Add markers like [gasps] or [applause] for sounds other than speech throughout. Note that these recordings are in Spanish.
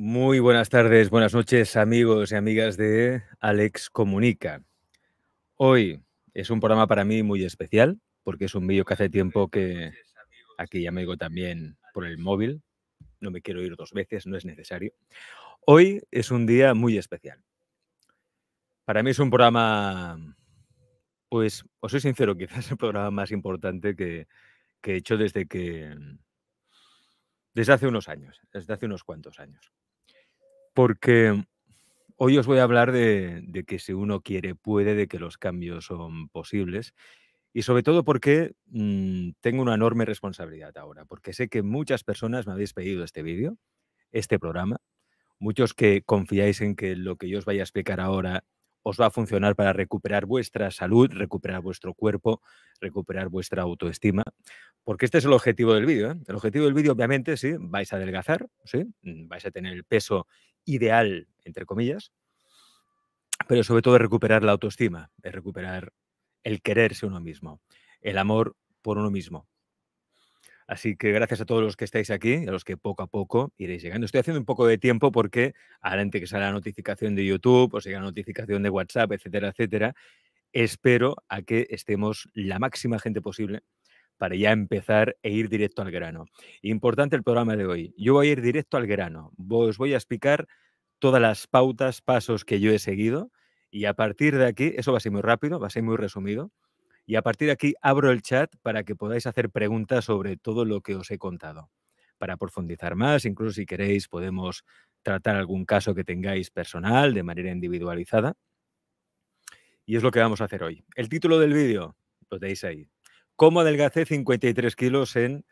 Muy buenas tardes, buenas noches, amigos y amigas de Alex Comunica. Hoy es un programa para mí muy especial, porque es un vídeo que hace tiempo que aquí ya me digo también por el móvil. No me quiero ir dos veces, no es necesario. Hoy es un día muy especial. Para mí es un programa, pues, os soy sincero, [laughs] quizás el programa más importante que, que he hecho desde que. desde hace unos años, desde hace unos cuantos años porque hoy os voy a hablar de, que si uno quiere, puede, de que los cambios son posibles. Y sobre todo porque mm, tengo una enorme responsabilidad ahora, porque sé que muchas personas me habéis pedido este vídeo, este programa, muchos que confiáis en que lo que yo os vaya a explicar ahora os va a funcionar para recuperar vuestra salud, recuperar vuestro cuerpo, recuperar vuestra autoestima, porque este es el objetivo del vídeo. ¿eh? El objetivo del vídeo, obviamente, sí, vais a adelgazar, sí, mm, vais a tener el peso ideal, entre comillas, pero sobre todo es recuperar la autoestima, es recuperar el quererse uno mismo, el amor por uno mismo, Así que gracias a todos los que estáis aquí, a los que poco a poco iréis llegando. Estoy haciendo un poco de tiempo porque adelante antes que sale la notificación de YouTube o si la notificación de WhatsApp, etcétera, etcétera, espero a que estemos la máxima gente posible para ya empezar e ir directo al grano. Importante el programa de hoy. Yo voy a ir directo al grano. Os voy a explicar todas las pautas, pasos que yo he seguido y a partir de aquí, eso va a ser muy rápido, va a ser muy resumido y a partir de aquí abro el chat para que podáis hacer preguntas sobre todo lo que os he contado. Para profundizar más, incluso si queréis, podemos tratar algún caso que tengáis personal de manera individualizada. Y es lo que vamos a hacer hoy. El título del vídeo lo tenéis ahí. ¿Cómo adelgacé 53 kilos en,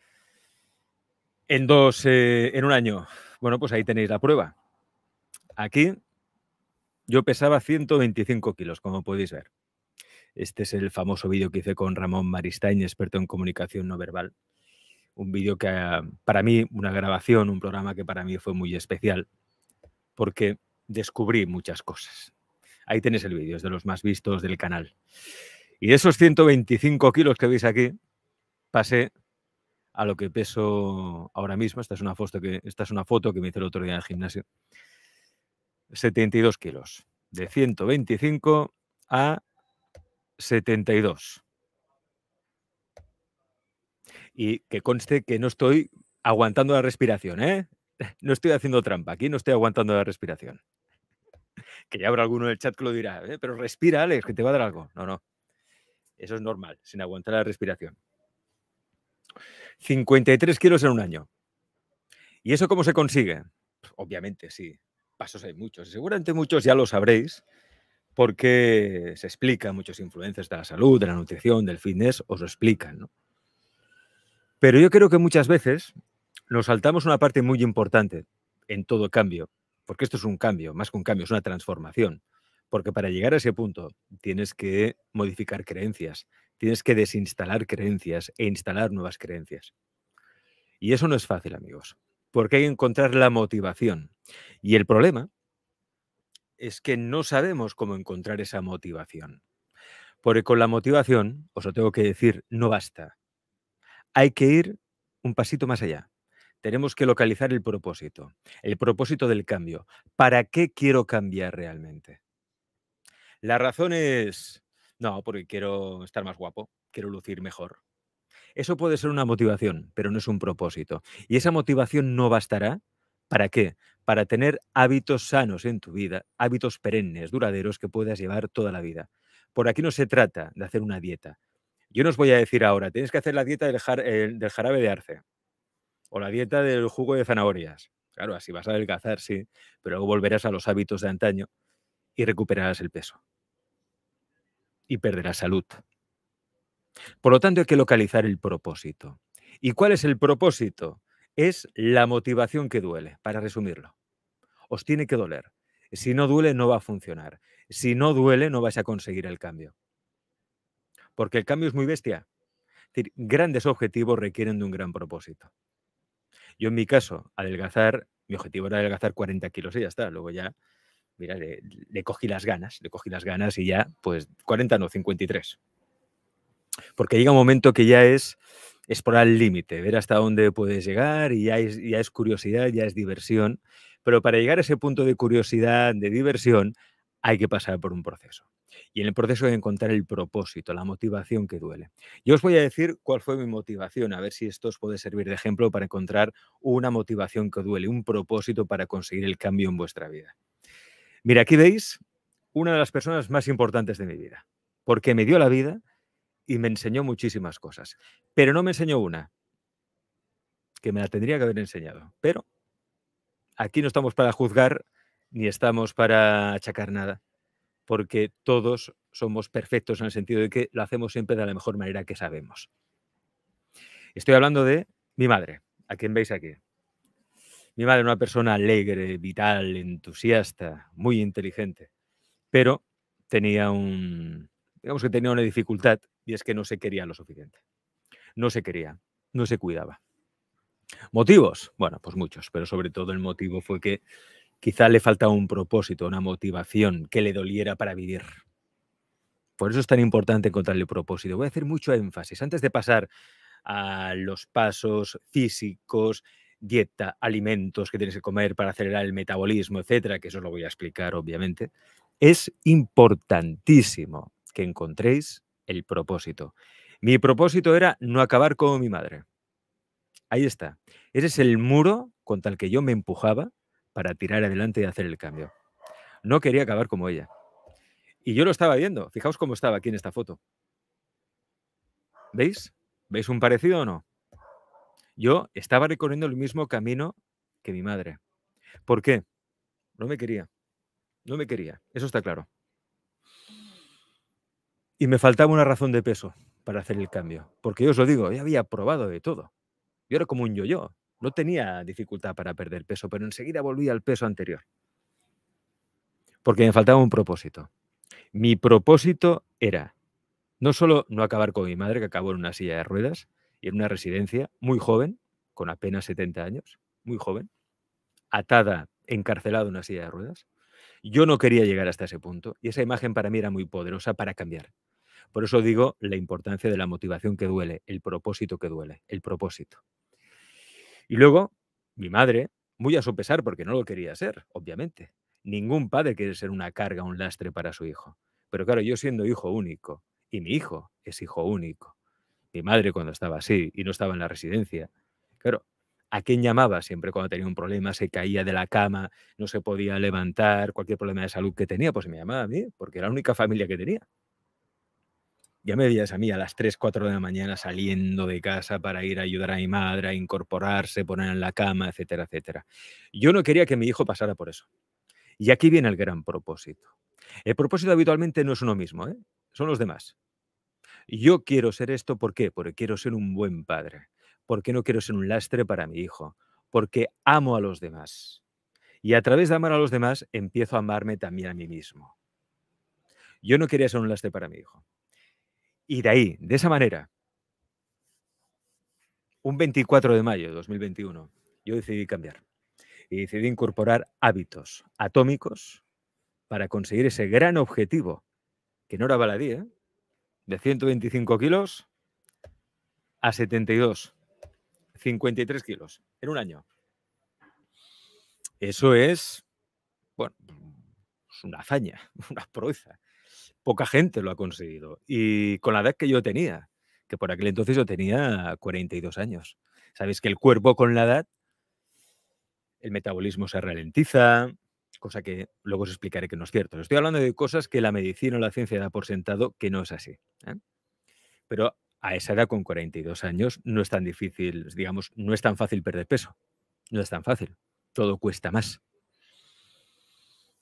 en, dos, eh, en un año? Bueno, pues ahí tenéis la prueba. Aquí yo pesaba 125 kilos, como podéis ver. Este es el famoso vídeo que hice con Ramón Maristain, experto en comunicación no verbal. Un vídeo que ah, para mí, una grabación, un programa que para mí fue muy especial, porque descubrí muchas cosas. Ahí tenéis el vídeo, es de los más vistos del canal. Y de esos 125 kilos que veis aquí, pasé a lo que peso ahora mismo. Esta es una foto que, esta es una foto que me hice el otro día en el gimnasio. 72 kilos. De 125 a 72. Y que conste que no estoy aguantando la respiración, ¿eh? [laughs] No estoy haciendo trampa, aquí no estoy aguantando la respiración. [laughs] Que ya habrá alguno en el chat que lo dirá, eh, pero respira, Alex, que te va a dar algo. No, no. Eso es normal, sin aguantar la respiración. 53 kilos en un año. ¿Y eso cómo se consigue? Pues, obviamente, sí. Pasos hay muchos. Seguramente muchos ya lo sabréis, porque se explica, muchos influencers de la salud, de la nutrición, del fitness, os lo explican. Pero yo creo que muchas veces nos saltamos una parte muy importante en todo cambio, porque esto es un cambio, más que un cambio, es una transformación. Porque para llegar a ese punto tienes que modificar creencias, tienes que desinstalar creencias e instalar nuevas creencias. Y eso no es fácil, amigos, porque hay que encontrar la motivación. Y el problema es que no sabemos cómo encontrar esa motivación. Porque con la motivación, os lo tengo que decir, no basta. Hay que ir un pasito más allá. Tenemos que localizar el propósito, el propósito del cambio. ¿Para qué quiero cambiar realmente? La razón es, no, porque quiero estar más guapo, quiero lucir mejor. Eso puede ser una motivación, pero no es un propósito. Y esa motivación no bastará. ¿Para qué? para tener hábitos sanos en tu vida, hábitos perennes, duraderos que puedas llevar toda la vida. Por aquí no se trata de hacer una dieta. Yo no os voy a decir ahora, tienes que hacer la dieta del, eh, del jarabe de arce o la dieta del jugo de zanahorias. Claro, así vas a adelgazar, sí, pero luego volverás a los hábitos de antaño y recuperarás el peso. Y perderás salud. Por lo tanto, hay que localizar el propósito. ¿Y cuál es el propósito? Es la motivación que duele, para resumirlo os tiene que doler. Si no duele, no va a funcionar. Si no duele, no vais a conseguir el cambio. Porque el cambio es muy bestia. Es decir, grandes objetivos requieren de un gran propósito. Yo en mi caso, adelgazar, mi objetivo era adelgazar 40 kilos y ya está. Luego ya, mira, le, cogí las ganas, le cogí las ganas y ya, pues 40 no, 53. Porque llega un momento que ya es explorar el límite, ver hasta dónde puedes llegar y ya ya es curiosidad, ya es diversión, pero para llegar a ese punto de curiosidad, de diversión, hay que pasar por un proceso. Y en el proceso de encontrar el propósito, la motivación que duele. Yo os voy a decir cuál fue mi motivación, a ver si esto os puede servir de ejemplo para encontrar una motivación que duele, un propósito para conseguir el cambio en vuestra vida. Mira, aquí veis una de las personas más importantes de mi vida, porque me dio la vida y me enseñó muchísimas cosas, pero no me enseñó una, que me la tendría que haber enseñado, pero aquí no estamos para juzgar ni estamos para achacar nada, porque todos somos perfectos en el sentido de que lo hacemos siempre de la mejor manera que sabemos. Estoy hablando de mi madre, a quien veis aquí. Mi madre era una persona alegre, vital, entusiasta, muy inteligente, pero tenía un, digamos que tenía una dificultad y es que no se quería lo suficiente. No se quería, no se cuidaba. ¿Motivos? Bueno, pues muchos, pero sobre todo el motivo fue que quizá le faltaba un propósito, una motivación que le doliera para vivir. Por eso es tan importante encontrarle propósito. Voy a hacer mucho énfasis. Antes de pasar a los pasos físicos, dieta, alimentos que tienes que comer para acelerar el metabolismo, etcétera, que eso os lo voy a explicar, obviamente, es importantísimo que encontréis el propósito. Mi propósito era no acabar como mi madre. Ahí está. Ese es el muro contra el que yo me empujaba para tirar adelante y hacer el cambio. No quería acabar como ella. Y yo lo estaba viendo. Fijaos cómo estaba aquí en esta foto. ¿Veis? ¿Veis un parecido o no? Yo estaba recorriendo el mismo camino que mi madre. ¿Por qué? No me quería. No me quería. Eso está claro. Y me faltaba una razón de peso para hacer el cambio. Porque yo os lo digo, ya había probado de todo. Yo era como un yo-yo. No tenía dificultad para perder peso, pero enseguida volví al peso anterior. Porque me faltaba un propósito. Mi propósito era no solo no acabar con mi madre, que acabó en una silla de ruedas y en una residencia, muy joven, con apenas 70 años, muy joven, atada, encarcelada en una silla de ruedas. Yo no quería llegar hasta ese punto y esa imagen para mí era muy poderosa para cambiar. Por eso digo la importancia de la motivación que duele, el propósito que duele, el propósito. Y luego, mi madre, muy a su pesar, porque no lo quería ser, obviamente. Ningún padre quiere ser una carga, un lastre para su hijo. Pero claro, yo siendo hijo único, y mi hijo es hijo único. Mi madre cuando estaba así y no estaba en la residencia, claro, ¿a quién llamaba siempre cuando tenía un problema? Se caía de la cama, no se podía levantar, cualquier problema de salud que tenía, pues me llamaba a mí, porque era la única familia que tenía ya me veías a mí a las 3, 4 de la mañana saliendo de casa para ir a ayudar a mi madre, a incorporarse, poner en la cama, etcétera, etcétera. Yo no quería que mi hijo pasara por eso. Y aquí viene el gran propósito. El propósito habitualmente no es uno mismo, ¿eh? son los demás. Yo quiero ser esto, ¿por qué? Porque quiero ser un buen padre, porque no quiero ser un lastre para mi hijo, porque amo a los demás. Y a través de amar a los demás empiezo a amarme también a mí mismo. Yo no quería ser un lastre para mi hijo. Y de ahí, de esa manera, un 24 de mayo de 2021, yo decidí cambiar y decidí incorporar hábitos atómicos para conseguir ese gran objetivo, que no era baladí, ¿eh? de 125 kilos a 72, 53 kilos en un año. Eso es, bueno, es pues una hazaña, [laughs] una proeza poca gente lo ha conseguido. Y con la edad que yo tenía, que por aquel entonces yo tenía 42 años. Sabéis que el cuerpo con la edad, el metabolismo se ralentiza, cosa que luego os explicaré que no es cierto. Estoy hablando de cosas que la medicina o la ciencia da por sentado que no es así. ¿eh? Pero a esa edad, con 42 años, no es tan difícil, digamos, no es tan fácil perder peso. No es tan fácil. Todo cuesta más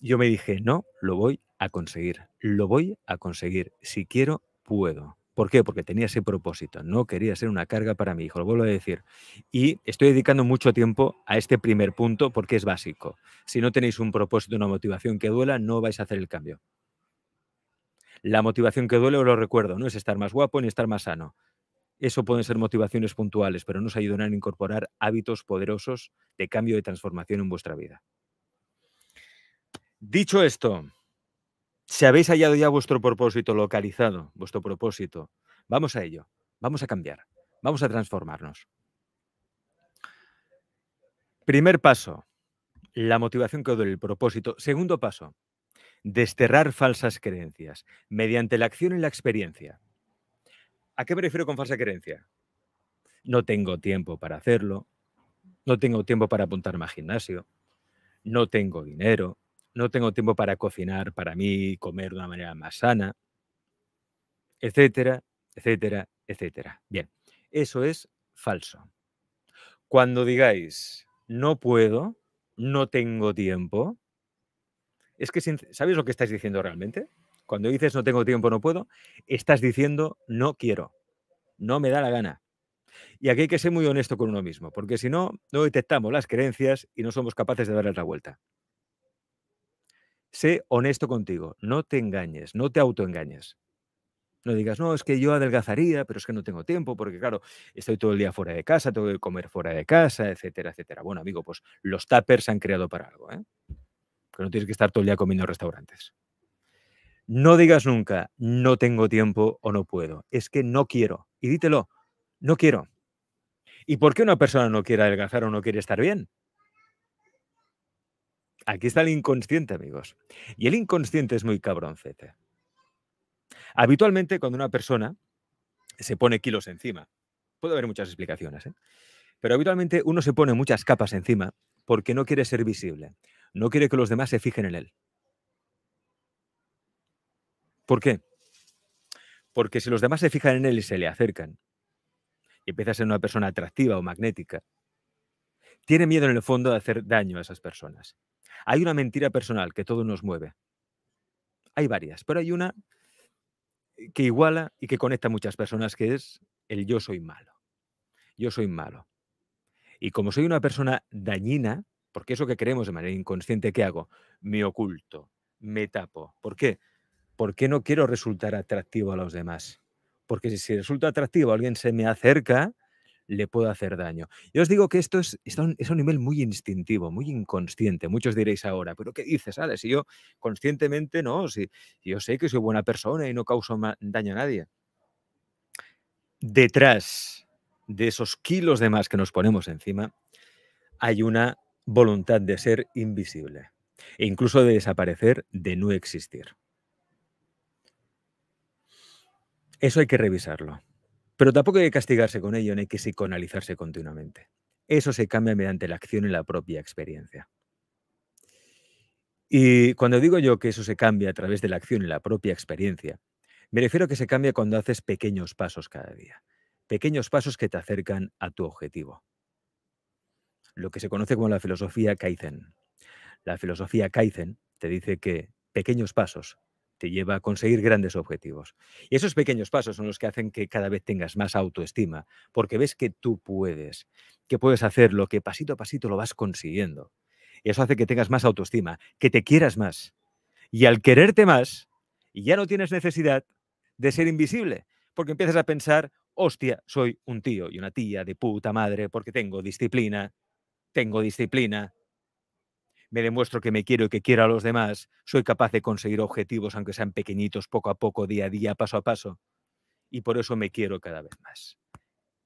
yo me dije, no, lo voy a conseguir, lo voy a conseguir, si quiero, puedo. ¿Por qué? Porque tenía ese propósito, no quería ser una carga para mi hijo, lo vuelvo a decir. Y estoy dedicando mucho tiempo a este primer punto porque es básico. Si no tenéis un propósito, una motivación que duela, no vais a hacer el cambio. La motivación que duele, os lo recuerdo, no es estar más guapo ni estar más sano. Eso pueden ser motivaciones puntuales, pero no nos ayudarán a incorporar hábitos poderosos de cambio y transformación en vuestra vida. Dicho esto, si habéis hallado ya vuestro propósito, localizado vuestro propósito, vamos a ello, vamos a cambiar, vamos a transformarnos. Primer paso, la motivación que doy el propósito. Segundo paso, desterrar falsas creencias mediante la acción y la experiencia. ¿A qué me refiero con falsa creencia? No tengo tiempo para hacerlo, no tengo tiempo para apuntarme a gimnasio, no tengo dinero, no tengo tiempo para cocinar para mí, comer de una manera más sana, etcétera, etcétera, etcétera. Bien, eso es falso. Cuando digáis, no puedo, no tengo tiempo, es que, ¿sabéis lo que estáis diciendo realmente? Cuando dices no tengo tiempo, no puedo, estás diciendo no quiero, no me da la gana. Y aquí hay que ser muy honesto con uno mismo, porque si no, no detectamos las creencias y no somos capaces de dar la vuelta sé honesto contigo, no te engañes, no te autoengañes. No digas, no, es que yo adelgazaría, pero es que no tengo tiempo, porque claro, estoy todo el día fuera de casa, tengo que comer fuera de casa, etcétera, etcétera. Bueno, amigo, pues los tapers se han creado para algo, ¿eh? Que no tienes que estar todo el día comiendo en restaurantes. No digas nunca, no tengo tiempo o no puedo. Es que no quiero. Y dítelo, no quiero. ¿Y por qué una persona no quiere adelgazar o no quiere estar bien? Aquí está el inconsciente, amigos. Y el inconsciente es muy cabroncete. Habitualmente, cuando una persona se pone kilos encima, puede haber muchas explicaciones, ¿eh? pero habitualmente uno se pone muchas capas encima porque no quiere ser visible, no quiere que los demás se fijen en él. ¿Por qué? Porque si los demás se fijan en él y se le acercan, y empieza a ser una persona atractiva o magnética, tiene miedo en el fondo de hacer daño a esas personas. Hay una mentira personal que todo nos mueve. Hay varias, pero hay una que iguala y que conecta a muchas personas, que es el yo soy malo. Yo soy malo. Y como soy una persona dañina, porque eso que queremos de manera inconsciente, ¿qué hago? Me oculto, me tapo. ¿Por qué? Porque no quiero resultar atractivo a los demás. Porque si resulta atractivo, alguien se me acerca, le puedo hacer daño. Yo os digo que esto es, es, un, nivel muy instintivo, muy inconsciente. Muchos diréis ahora, pero ¿qué dices, Alex? Si yo conscientemente no, si yo sé que soy buena persona y no causo daño a nadie. Detrás de esos kilos de más que nos ponemos encima, hay una voluntad de ser invisible e incluso de desaparecer, de no existir. Eso hay que revisarlo. Pero tampoco hay que castigarse con ello, no hay que psicoanalizarse continuamente. Eso se cambia mediante la acción y la propia experiencia. Y cuando digo yo que eso se cambia a través de la acción y la propia experiencia, me refiero a que se cambia cuando haces pequeños pasos cada día, pequeños pasos que te acercan a tu objetivo. Lo que se conoce como la filosofía Kaizen. La filosofía Kaizen te dice que pequeños pasos te lleva a conseguir grandes objetivos. Y esos pequeños pasos son los que hacen que cada vez tengas más autoestima, porque ves que tú puedes, que puedes hacer lo que pasito a pasito lo vas consiguiendo. Y eso hace que tengas más autoestima, que te quieras más. Y al quererte más, ya no tienes necesidad de ser invisible, porque empiezas a pensar, hostia, soy un tío y una tía de puta madre, porque tengo disciplina, tengo disciplina, me demuestro que me quiero y que quiero a los demás, soy capaz de conseguir objetivos, aunque sean pequeñitos, poco a poco, día a día, paso a paso. Y por eso me quiero cada vez más.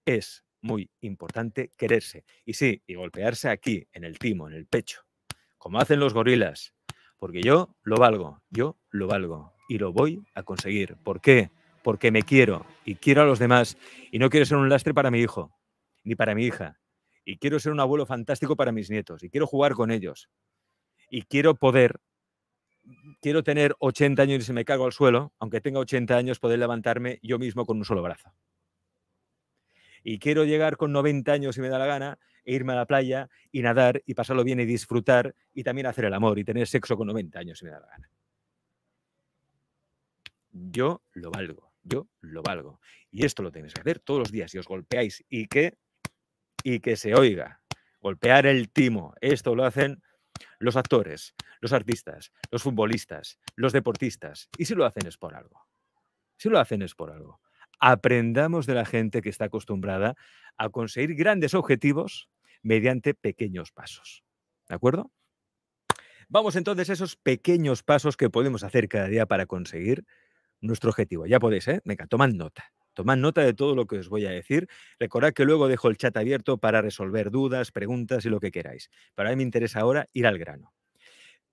Es muy importante quererse. Y sí, y golpearse aquí, en el timo, en el pecho, como hacen los gorilas. Porque yo lo valgo, yo lo valgo y lo voy a conseguir. ¿Por qué? Porque me quiero y quiero a los demás y no quiero ser un lastre para mi hijo, ni para mi hija. Y quiero ser un abuelo fantástico para mis nietos y quiero jugar con ellos y quiero poder, quiero tener 80 años y se me cago al suelo, aunque tenga 80 años, poder levantarme yo mismo con un solo brazo. Y quiero llegar con 90 años si me da la gana e irme a la playa y nadar y pasarlo bien y disfrutar y también hacer el amor y tener sexo con 90 años si me da la gana. Yo lo valgo, yo lo valgo. Y esto lo tenéis que hacer todos los días Si os golpeáis y qué y que se oiga. Golpear el timo. Esto lo hacen los actores, los artistas, los futbolistas, los deportistas. Y si lo hacen es por algo. Si lo hacen es por algo. Aprendamos de la gente que está acostumbrada a conseguir grandes objetivos mediante pequeños pasos. ¿De acuerdo? Vamos entonces a esos pequeños pasos que podemos hacer cada día para conseguir nuestro objetivo. Ya podéis, ¿eh? Venga, toman nota. Tomad nota de todo lo que os voy a decir. Recordad que luego dejo el chat abierto para resolver dudas, preguntas y lo que queráis. Para mí me interesa ahora ir al grano.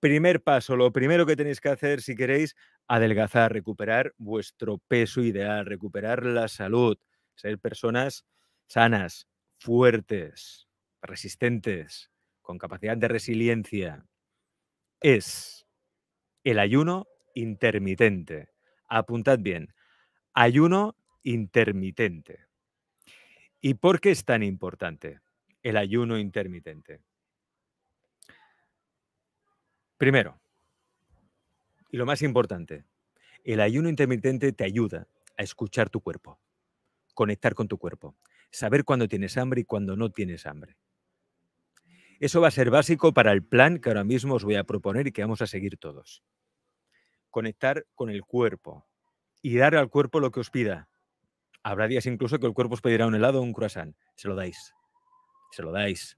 Primer paso, lo primero que tenéis que hacer si queréis adelgazar, recuperar vuestro peso ideal, recuperar la salud, ser personas sanas, fuertes, resistentes, con capacidad de resiliencia, es el ayuno intermitente. Apuntad bien, ayuno intermitente. ¿Y por qué es tan importante el ayuno intermitente? Primero, y lo más importante, el ayuno intermitente te ayuda a escuchar tu cuerpo, conectar con tu cuerpo, saber cuándo tienes hambre y cuándo no tienes hambre. Eso va a ser básico para el plan que ahora mismo os voy a proponer y que vamos a seguir todos. Conectar con el cuerpo y dar al cuerpo lo que os pida. Habrá días incluso que el cuerpo os pedirá un helado o un croissant. Se lo dais. Se lo dais.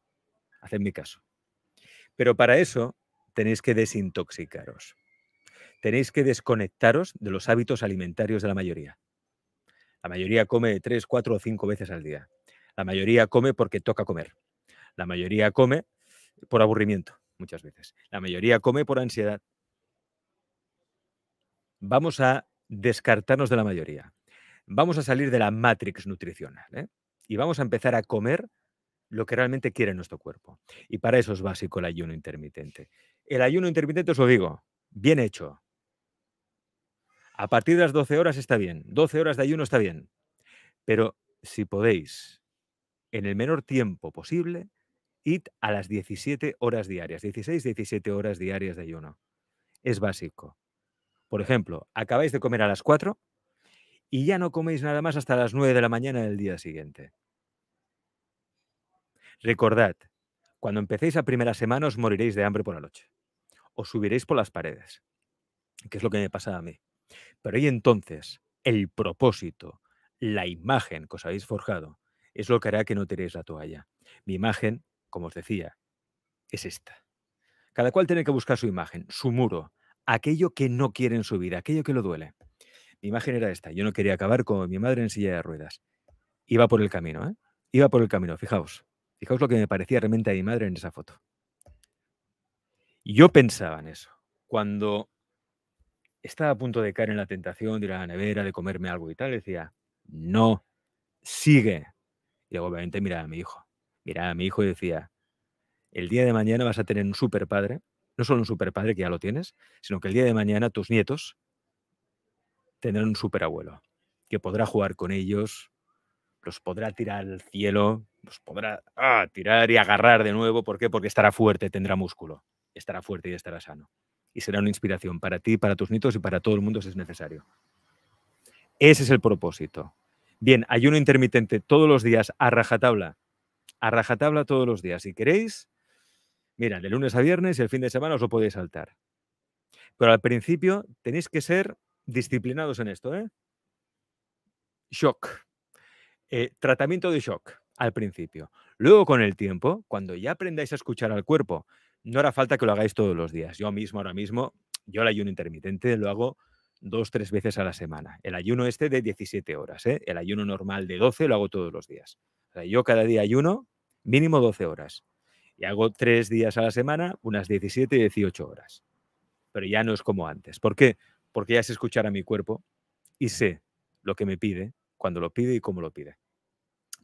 Haced mi caso. Pero para eso tenéis que desintoxicaros. Tenéis que desconectaros de los hábitos alimentarios de la mayoría. La mayoría come tres, cuatro o cinco veces al día. La mayoría come porque toca comer. La mayoría come por aburrimiento, muchas veces. La mayoría come por ansiedad. Vamos a descartarnos de la mayoría vamos a salir de la matrix nutricional ¿eh? y vamos a empezar a comer lo que realmente quiere nuestro cuerpo. Y para eso es básico el ayuno intermitente. El ayuno intermitente, os lo digo, bien hecho. A partir de las 12 horas está bien, 12 horas de ayuno está bien, pero si podéis, en el menor tiempo posible, id a las 17 horas diarias, 16, 17 horas diarias de ayuno. Es básico. Por ejemplo, acabáis de comer a las 4, y ya no coméis nada más hasta las 9 de la mañana del día siguiente. Recordad, cuando empecéis a primera semana os moriréis de hambre por la noche. Os subiréis por las paredes, que es lo que me pasa a mí. Pero ahí entonces el propósito, la imagen que os habéis forjado, es lo que hará que no tiréis la toalla. Mi imagen, como os decía, es esta. Cada cual tiene que buscar su imagen, su muro, aquello que no quiere en aquello que lo duele. Mi imagen era esta. Yo no quería acabar con mi madre en silla de ruedas. Iba por el camino, ¿eh? Iba por el camino, fijaos. Fijaos lo que me parecía realmente a mi madre en esa foto. Yo pensaba en eso. Cuando estaba a punto de caer en la tentación de ir a la nevera, de comerme algo y tal, decía, no, sigue. Y luego, obviamente, miraba a mi hijo. Miraba a mi hijo y decía, el día de mañana vas a tener un super padre, no solo un super padre que ya lo tienes, sino que el día de mañana tus nietos tendrán un superabuelo que podrá jugar con ellos, los podrá tirar al cielo, los podrá ah, tirar y agarrar de nuevo. ¿Por qué? Porque estará fuerte, tendrá músculo, estará fuerte y estará sano. Y será una inspiración para ti, para tus nietos y para todo el mundo si es necesario. Ese es el propósito. Bien, ayuno intermitente todos los días, a rajatabla. A rajatabla todos los días. Si queréis, mira, de lunes a viernes y el fin de semana os lo podéis saltar. Pero al principio tenéis que ser disciplinados en esto, ¿eh? Shock. Eh, tratamiento de shock al principio. Luego, con el tiempo, cuando ya aprendáis a escuchar al cuerpo, no hará falta que lo hagáis todos los días. Yo mismo, ahora mismo, yo el ayuno intermitente lo hago dos, tres veces a la semana. El ayuno este de 17 horas. ¿eh? El ayuno normal de 12 lo hago todos los días. yo cada día ayuno mínimo 12 horas. Y hago tres días a la semana, unas 17, 18 horas. Pero ya no es como antes. ¿Por qué? porque ya sé escuchar a mi cuerpo y sé lo que me pide, cuando lo pide y cómo lo pide.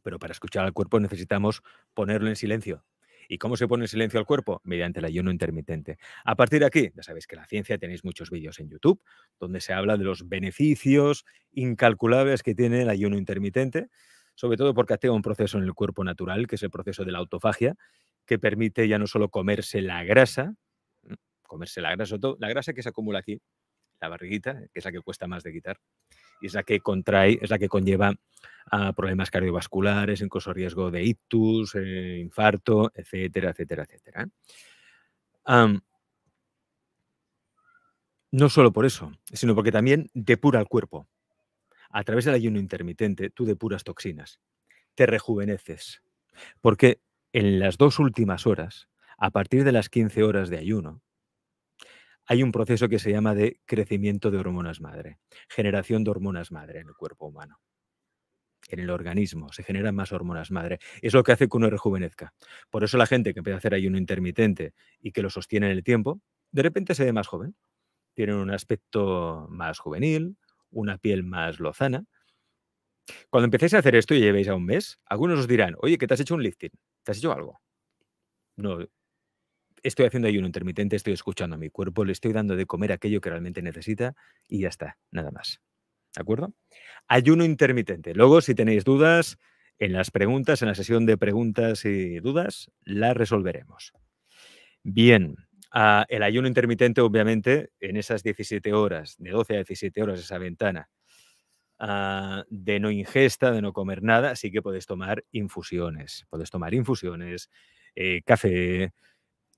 Pero para escuchar al cuerpo necesitamos ponerlo en silencio. ¿Y cómo se pone en silencio al cuerpo? Mediante el ayuno intermitente. A partir de aquí, ya sabéis que la ciencia tenéis muchos vídeos en YouTube donde se habla de los beneficios incalculables que tiene el ayuno intermitente, sobre todo porque activa un proceso en el cuerpo natural, que es el proceso de la autofagia, que permite ya no solo comerse la grasa, comerse la grasa, la grasa que se acumula aquí, la barriguita, que es la que cuesta más de quitar, y es la que contrae, es la que conlleva a ah, problemas cardiovasculares, incluso riesgo de ictus, eh, infarto, etcétera, etcétera, etcétera. no solo por eso, sino porque también depura el cuerpo. A través del ayuno intermitente, tú depuras toxinas, te rejuveneces, porque en las dos últimas horas, a partir de las 15 horas de ayuno, hay un proceso que se llama de crecimiento de hormonas madre, generación de hormonas madre en el cuerpo humano. En el organismo se generan más hormonas madre. Es lo que hace que uno rejuvenezca. Por eso la gente que empieza a hacer ayuno intermitente y que lo sostiene en el tiempo, de repente se ve más joven. Tienen un aspecto más juvenil, una piel más lozana. Cuando empecéis a hacer esto y llevéis a un mes, algunos os dirán, oye, que te has hecho un lifting, te has hecho algo. No, estoy haciendo ayuno intermitente, estoy escuchando a mi cuerpo, le estoy dando de comer aquello que realmente necesita y ya está, nada más. ¿De acuerdo? Ayuno intermitente. Luego, si tenéis dudas, en las preguntas, en la sesión de preguntas y dudas, las resolveremos. Bien, ah, el ayuno intermitente, obviamente, en esas 17 horas, de 12 a 17 horas, esa ventana ah, de no ingesta, de no comer nada, sí que puedes tomar infusiones. Puedes tomar infusiones, eh, café,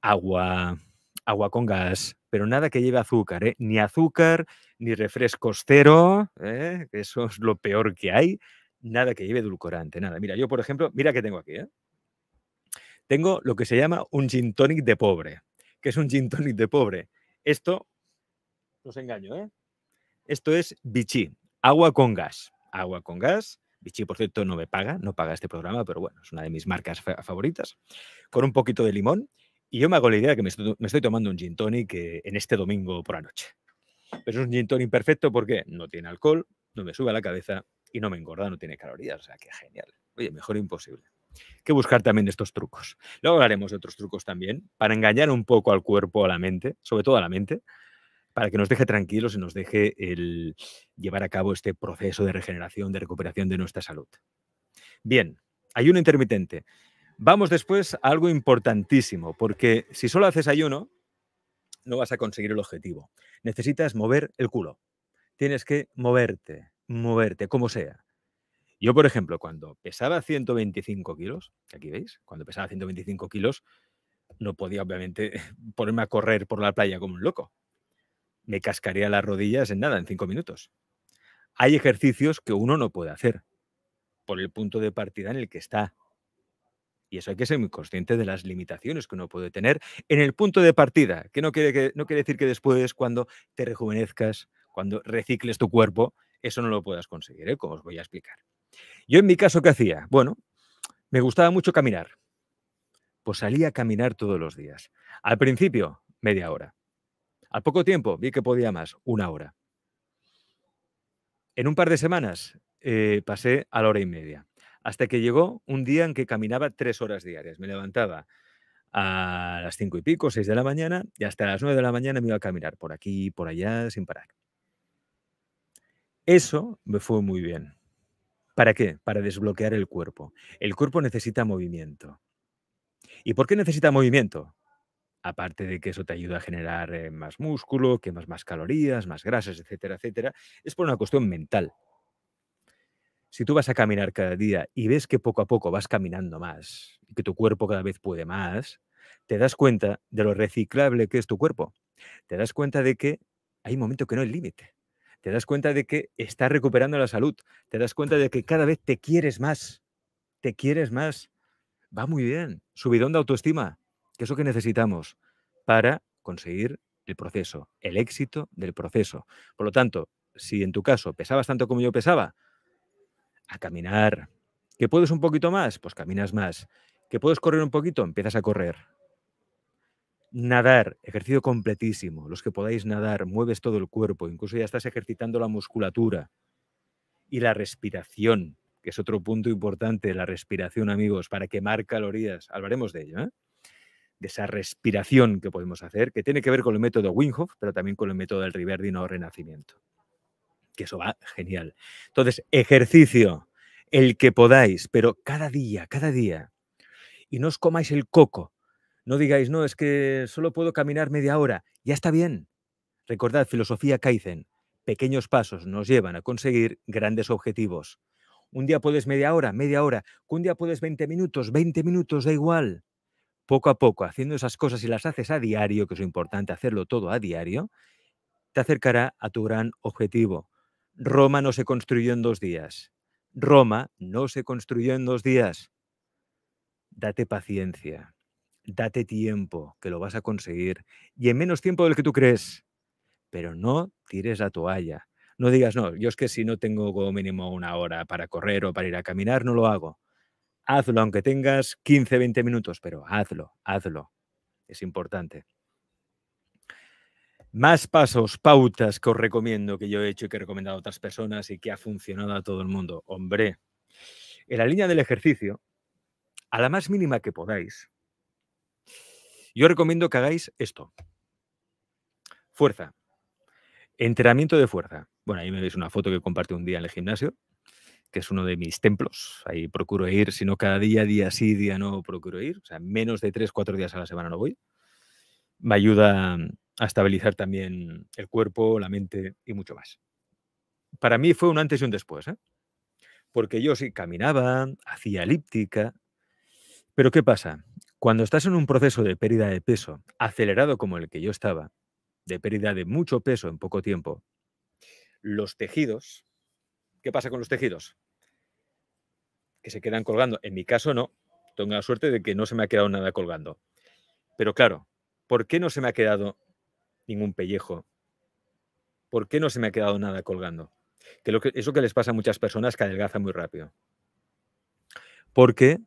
agua, agua con gas, pero nada que lleve azúcar, ¿eh? ni azúcar, ni refrescos cero, ¿eh? eso es lo peor que hay, nada que lleve edulcorante, nada. Mira, yo por ejemplo, mira que tengo aquí, ¿eh? tengo lo que se llama un gin tonic de pobre, que es un gin tonic de pobre. Esto, no os engaño, ¿eh? esto es bichí, agua con gas, agua con gas. Vichy, por cierto, no me paga, no paga este programa, pero bueno, es una de mis marcas favoritas. Con un poquito de limón y yo me hago la idea de que me estoy, tomando un gin tonic eh, en este domingo por la noche. Pero es un gin tonic perfecto porque no tiene alcohol, no me sube a la cabeza y no me engorda, no tiene calorías. O sea, que genial. Oye, mejor imposible. Que buscar también estos trucos. Luego hablaremos de otros trucos también para engañar un poco al cuerpo, a la mente, sobre todo a la mente, para que nos deje tranquilos y nos deje el llevar a cabo este proceso de regeneración, de recuperación de nuestra salud. Bien, hay un intermitente. Vamos después a algo importantísimo, porque si solo haces ayuno, no vas a conseguir el objetivo. Necesitas mover el culo. Tienes que moverte, moverte, como sea. Yo, por ejemplo, cuando pesaba 125 kilos, aquí veis, cuando pesaba 125 kilos, no podía obviamente [laughs] ponerme a correr por la playa como un loco. Me cascaría las rodillas en nada, en cinco minutos. Hay ejercicios que uno no puede hacer por el punto de partida en el que está y eso hay que ser muy consciente de las limitaciones que uno puede tener en el punto de partida, que no quiere, que, no quiere decir que después, cuando te rejuvenezcas, cuando recicles tu cuerpo, eso no lo puedas conseguir, ¿eh? como os voy a explicar. Yo en mi caso, ¿qué hacía? Bueno, me gustaba mucho caminar. Pues salía a caminar todos los días. Al principio, media hora. Al poco tiempo vi que podía más, una hora. En un par de semanas eh, pasé a la hora y media hasta que llegó un día en que caminaba tres horas diarias. Me levantaba a las cinco y pico, seis de la mañana, y hasta las nueve de la mañana me iba a caminar por aquí, por allá, sin parar. Eso me fue muy bien. ¿Para qué? Para desbloquear el cuerpo. El cuerpo necesita movimiento. ¿Y por qué necesita movimiento? Aparte de que eso te ayuda a generar eh, más músculo, quemas más calorías, más grasas, etcétera, etcétera, es por una cuestión mental si tú vas a caminar cada día y ves que poco a poco vas caminando más que tu cuerpo cada vez puede más, te das cuenta de lo reciclable que es tu cuerpo. Te das cuenta de que hay un momento que no hay límite. Te das cuenta de que estás recuperando la salud. Te das cuenta de que cada vez te quieres más. Te quieres más. Va muy bien. Subidón de autoestima, que es lo que necesitamos para conseguir el proceso, el éxito del proceso. Por lo tanto, si en tu caso pesabas tanto como yo pesaba, a caminar. ¿Que puedes un poquito más? Pues caminas más. ¿Que puedes correr un poquito? Empiezas a correr. Nadar, ejercicio completísimo. Los que podáis nadar, mueves todo el cuerpo, incluso ya estás ejercitando la musculatura y la respiración, que es otro punto importante, la respiración, amigos, para quemar calorías. Hablaremos de ello, ¿eh? de esa respiración que podemos hacer, que tiene que ver con el método Wim pero también con el método del Riverdino Renacimiento que eso va genial. Entonces, ejercicio, el que podáis, pero cada día, cada día. Y no os comáis el coco. No digáis, no, es que solo puedo caminar media hora. Ya está bien. Recordad, filosofía Kaizen. Pequeños pasos nos llevan a conseguir grandes objetivos. Un día puedes media hora, media hora. Un día puedes 20 minutos, 20 minutos, da igual. Poco a poco, haciendo esas cosas y las haces a diario, que es lo importante, hacerlo todo a diario, te acercará a tu gran objetivo. Roma no se construyó en dos días. Roma no se construyó en dos días. Date paciencia, date tiempo, que lo vas a conseguir. Y en menos tiempo del que tú crees. Pero no tires la toalla. No digas, no, yo es que si no tengo como mínimo una hora para correr o para ir a caminar, no lo hago. Hazlo, aunque tengas 15, 20 minutos, pero hazlo, hazlo. Es importante más pasos, pautas que os recomiendo, que yo he hecho y que he recomendado a otras personas y que ha funcionado a todo el mundo. Hombre, en la línea del ejercicio, a la más mínima que podáis, yo recomiendo que hagáis esto. Fuerza. Entrenamiento de fuerza. Bueno, ahí me veis una foto que compartí un día en el gimnasio, que es uno de mis templos. Ahí procuro ir, si no cada día, día sí, día no, procuro ir. O sea, menos de tres, cuatro días a la semana no voy. Me ayuda a estabilizar también el cuerpo, la mente y mucho más. Para mí fue un antes y un después, ¿eh? porque yo sí caminaba, hacía elíptica, pero ¿qué pasa? Cuando estás en un proceso de pérdida de peso acelerado como el que yo estaba, de pérdida de mucho peso en poco tiempo, los tejidos, ¿qué pasa con los tejidos? Que se quedan colgando. En mi caso no, tengo la suerte de que no se me ha quedado nada colgando. Pero claro, ¿por qué no se me ha quedado ningún pellejo. ¿Por qué no se me ha quedado nada colgando? eso que les pasa a muchas personas que adelgaza muy rápido. Porque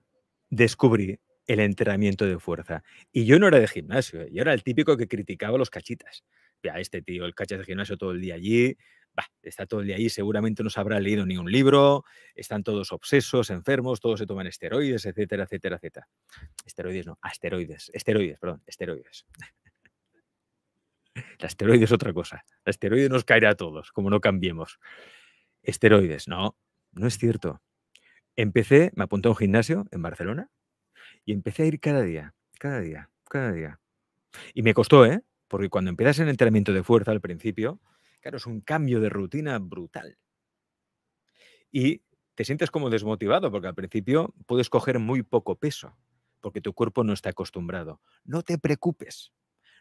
descubrí el entrenamiento de fuerza. Y yo no era de gimnasio, yo era el típico que criticaba los cachitas. Mira, este tío, el cachas de gimnasio todo el día allí, está todo el día allí, seguramente no se habrá leído ni un libro, están todos obsesos, enfermos, todos se toman esteroides, etcétera, etcétera, etcétera. Esteroides no, asteroides, esteroides, perdón, esteroides. El [laughs] asteroide es otra cosa. El asteroide nos caerá a todos, como no cambiemos. Esteroides, no, no es cierto. Empecé, me apunté a un gimnasio en Barcelona y empecé a ir cada día, cada día, cada día. Y me costó, ¿eh? Porque cuando empiezas en el entrenamiento de fuerza al principio, claro, es un cambio de rutina brutal. Y te sientes como desmotivado, porque al principio puedes coger muy poco peso, porque tu cuerpo no está acostumbrado. No te preocupes.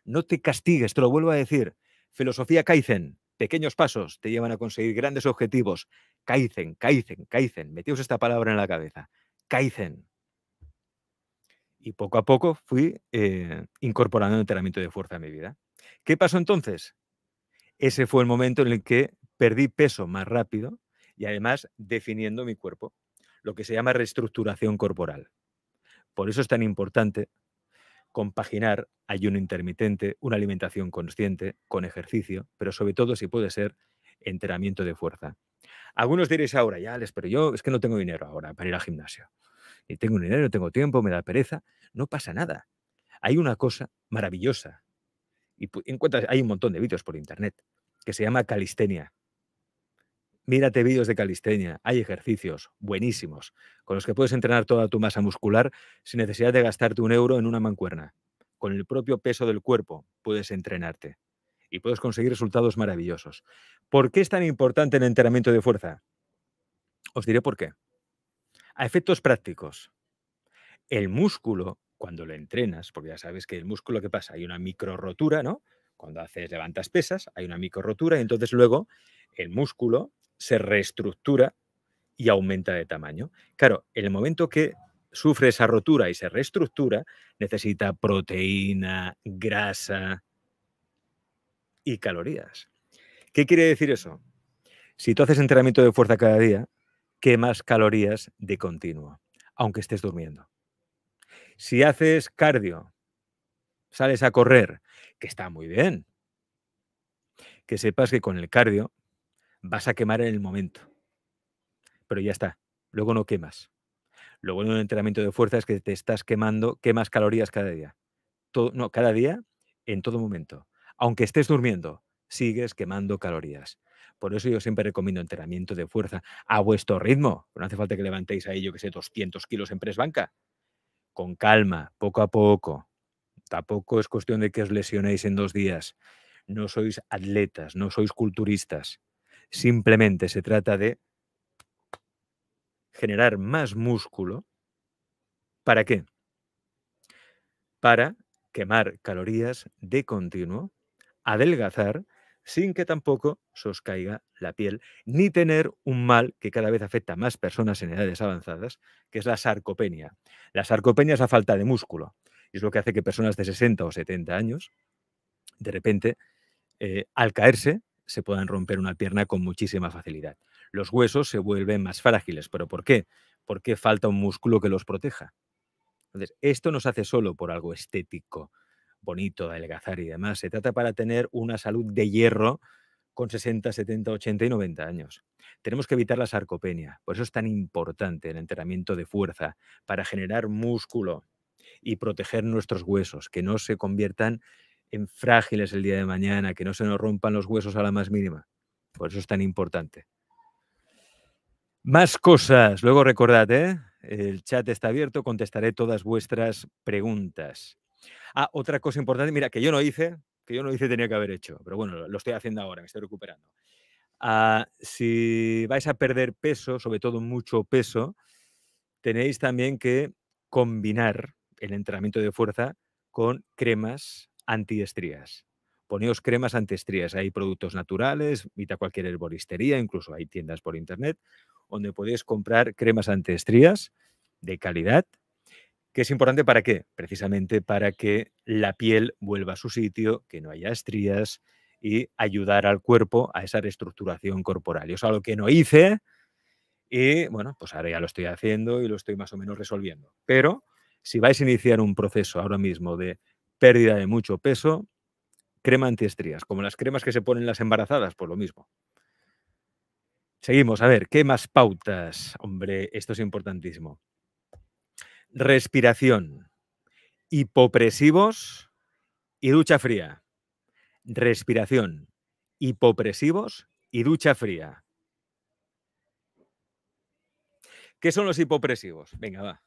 No te castigues, te lo vuelvo a decir. Filosofía Kaizen. Pequeños pasos te llevan a conseguir grandes objetivos. Kaizen, Kaizen, Kaizen. Metíos esta palabra en la cabeza. Kaizen. Y poco a poco fui eh, incorporando el entrenamiento de fuerza a mi vida. ¿Qué pasó entonces? Ese fue el momento en el que perdí peso más rápido y además definiendo mi cuerpo, lo que se llama reestructuración corporal. Por eso es tan importante compaginar ayuno intermitente, una alimentación consciente, con ejercicio, pero sobre todo, si puede ser, entrenamiento de fuerza. Algunos diréis ahora, ya, les, pero yo es que no tengo dinero ahora para ir al gimnasio. Y tengo dinero, no tengo tiempo, me da pereza. No pasa nada. Hay una cosa maravillosa. Y encuentras, hay un montón de vídeos por internet que se llama calistenia. Mírate vídeos de calistenia, hay ejercicios buenísimos con los que puedes entrenar toda tu masa muscular sin necesidad de gastarte un euro en una mancuerna. Con el propio peso del cuerpo puedes entrenarte y puedes conseguir resultados maravillosos. ¿Por qué es tan importante el entrenamiento de fuerza? Os diré por qué. A efectos prácticos, el músculo, cuando lo entrenas, porque ya sabes que el músculo, ¿qué pasa? Hay una micro rotura, ¿no? Cuando haces levantas pesas, hay una micro rotura y entonces luego el músculo se reestructura y aumenta de tamaño. Claro, en el momento que sufre esa rotura y se reestructura, necesita proteína, grasa y calorías. ¿Qué quiere decir eso? Si tú haces entrenamiento de fuerza cada día, quemas calorías de continuo, aunque estés durmiendo. Si haces cardio, sales a correr, que está muy bien, que sepas que con el cardio vas a quemar en el momento. Pero ya está, luego no quemas. Lo bueno un entrenamiento de fuerza es que te estás quemando, quemas calorías cada día. no, cada día, en todo momento. Aunque estés durmiendo, sigues quemando calorías. Por eso yo siempre recomiendo entrenamiento de fuerza a vuestro ritmo. No hace falta que levantéis ahí, yo que sé, 200 kilos en presbanca. Con calma, poco a poco. Tampoco es cuestión de que os lesionéis en dos días. No sois atletas, no sois culturistas. Simplemente se trata de generar más músculo. ¿Para qué? Para quemar calorías de continuo, adelgazar, sin que tampoco se os caiga la piel, ni tener un mal que cada vez afecta a más personas en edades avanzadas, que es la sarcopenia. La sarcopenia es la falta de músculo, y es lo que hace que personas de 60 o 70 años, de repente, eh, al caerse, se puedan romper una pierna con muchísima facilidad. Los huesos se vuelven más frágiles, pero ¿por qué? Porque falta un músculo que los proteja. Entonces, esto no se hace solo por algo estético, bonito, adelgazar y demás. Se trata para tener una salud de hierro con 60, 70, 80 y 90 años. Tenemos que evitar la sarcopenia. Por eso es tan importante el entrenamiento de fuerza para generar músculo y proteger nuestros huesos, que no se conviertan en frágiles el día de mañana, que no se nos rompan los huesos a la más mínima. Por pues eso es tan importante. Más cosas. Luego recordad, ¿eh? el chat está abierto, contestaré todas vuestras preguntas. Ah, otra cosa importante, mira, que yo no hice, que yo no hice, tenía que haber hecho, pero bueno, lo estoy haciendo ahora, me estoy recuperando. Ah, si vais a perder peso, sobre todo mucho peso, tenéis también que combinar el entrenamiento de fuerza con cremas antiestrías. Poneos cremas antiestrías. Hay productos naturales, mitad cualquier herboristería, incluso hay tiendas por internet donde podéis comprar cremas antiestrías de calidad, que es importante para qué? Precisamente para que la piel vuelva a su sitio, que no haya estrías y ayudar al cuerpo a esa reestructuración corporal. Y es algo que no hice y bueno, pues ahora ya lo estoy haciendo y lo estoy más o menos resolviendo. Pero si vais a iniciar un proceso ahora mismo de pérdida de mucho peso, crema antiestrías, como las cremas que se ponen las embarazadas, pues lo mismo. Seguimos, a ver, ¿qué más pautas? Hombre, esto es importantísimo. Respiración, hipopresivos y ducha fría. Respiración, hipopresivos y ducha fría. ¿Qué son los hipopresivos? Venga, va.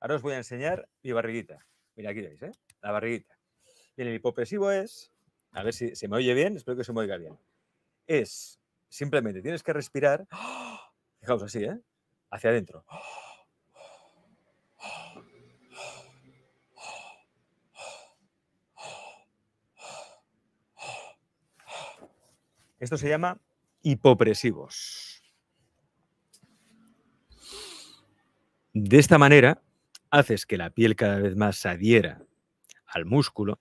Ahora os voy a enseñar mi barriguita. Mira, aquí veis, ¿eh? la barriguita. Bien, el hipopresivo es, a ver si se me oye bien, espero que se me oiga bien. Es simplemente tienes que respirar, [gasps] fijaos así, ¿eh? hacia adentro. Esto se llama hipopresivos. De esta manera, haces que la piel cada vez más se adhiera al músculo.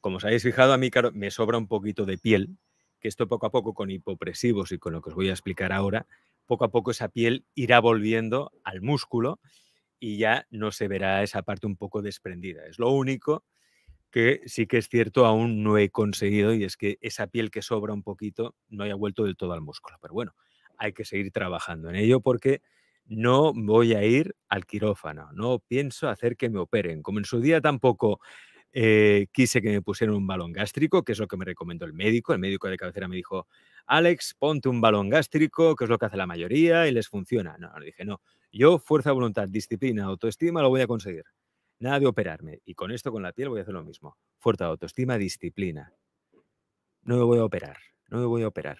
Como os habéis fijado, a mí, me sobra un poquito de piel, que esto poco a poco con hipopresivos y con lo que os voy a explicar ahora, poco a poco esa piel irá volviendo al músculo y ya no se verá esa parte un poco desprendida. Es lo único que sí que es cierto, aún no he conseguido y es que esa piel que sobra un poquito no haya vuelto del todo al músculo. Pero bueno, hay que seguir trabajando en ello porque no voy a ir al quirófano, no pienso hacer que me operen, como en su día tampoco eh, quise que me pusieran un balón gástrico, que es lo que me recomendó el médico. El médico de cabecera me dijo, Alex, ponte un balón gástrico, que es lo que hace la mayoría y les funciona. No, le dije, no, yo fuerza, voluntad, disciplina, autoestima, lo voy a conseguir. Nada de operarme. Y con esto, con la piel, voy a hacer lo mismo. Fuerza, autoestima, disciplina. No me voy a operar, no me voy a operar.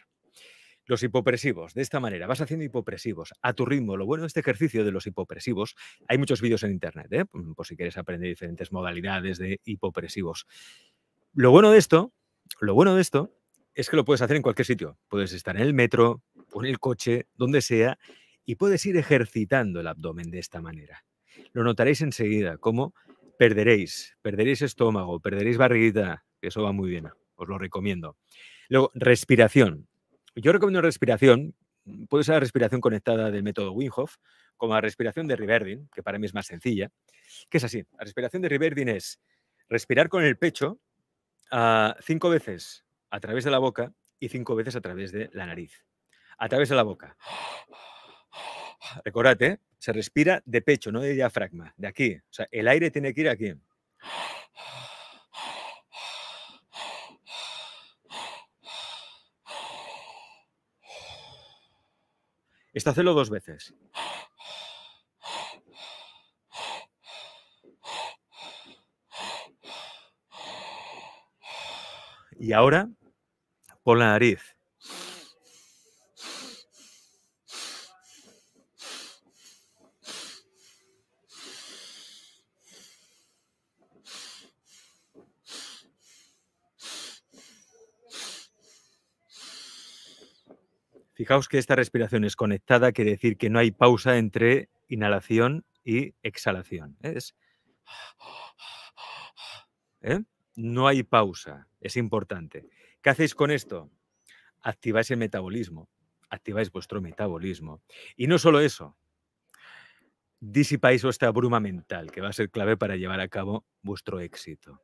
Los hipopresivos, de esta manera, vas haciendo hipopresivos a tu ritmo. Lo bueno de este ejercicio de los hipopresivos, hay muchos vídeos en internet, ¿eh? mm, por si quieres aprender diferentes modalidades de hipopresivos. Lo bueno de esto, lo bueno de esto es que lo puedes hacer en cualquier sitio. Puedes estar en el metro, o en el coche, donde sea, y puedes ir ejercitando el abdomen de esta manera. Lo notaréis enseguida, cómo perderéis, perderéis estómago, perderéis barriguita, que eso va muy bien, os lo recomiendo. Luego, respiración. Yo recomiendo respiración, puede ser la respiración conectada del método Wim como la respiración de Riverdin, que para mí es más sencilla, que es así. La respiración de Riverdin es respirar con el pecho ah, cinco veces a través de la boca y cinco veces a través de la nariz. A través de la boca. [gasps] Recordate, se respira de pecho, no de diafragma, de aquí. O sea, el aire tiene que ir aquí. Estácelo dos veces. Y ahora, por la nariz. Fijaos que esta respiración es conectada, quiere decir que no hay pausa entre inhalación y exhalación. ¿eh? Es... [sniffs] ¿eh? No hay pausa, es importante. ¿Qué hacéis con esto? Activáis el metabolismo, activáis vuestro metabolismo. Y no solo eso, disipáis vuestra bruma mental, que va a ser clave para llevar a cabo vuestro éxito.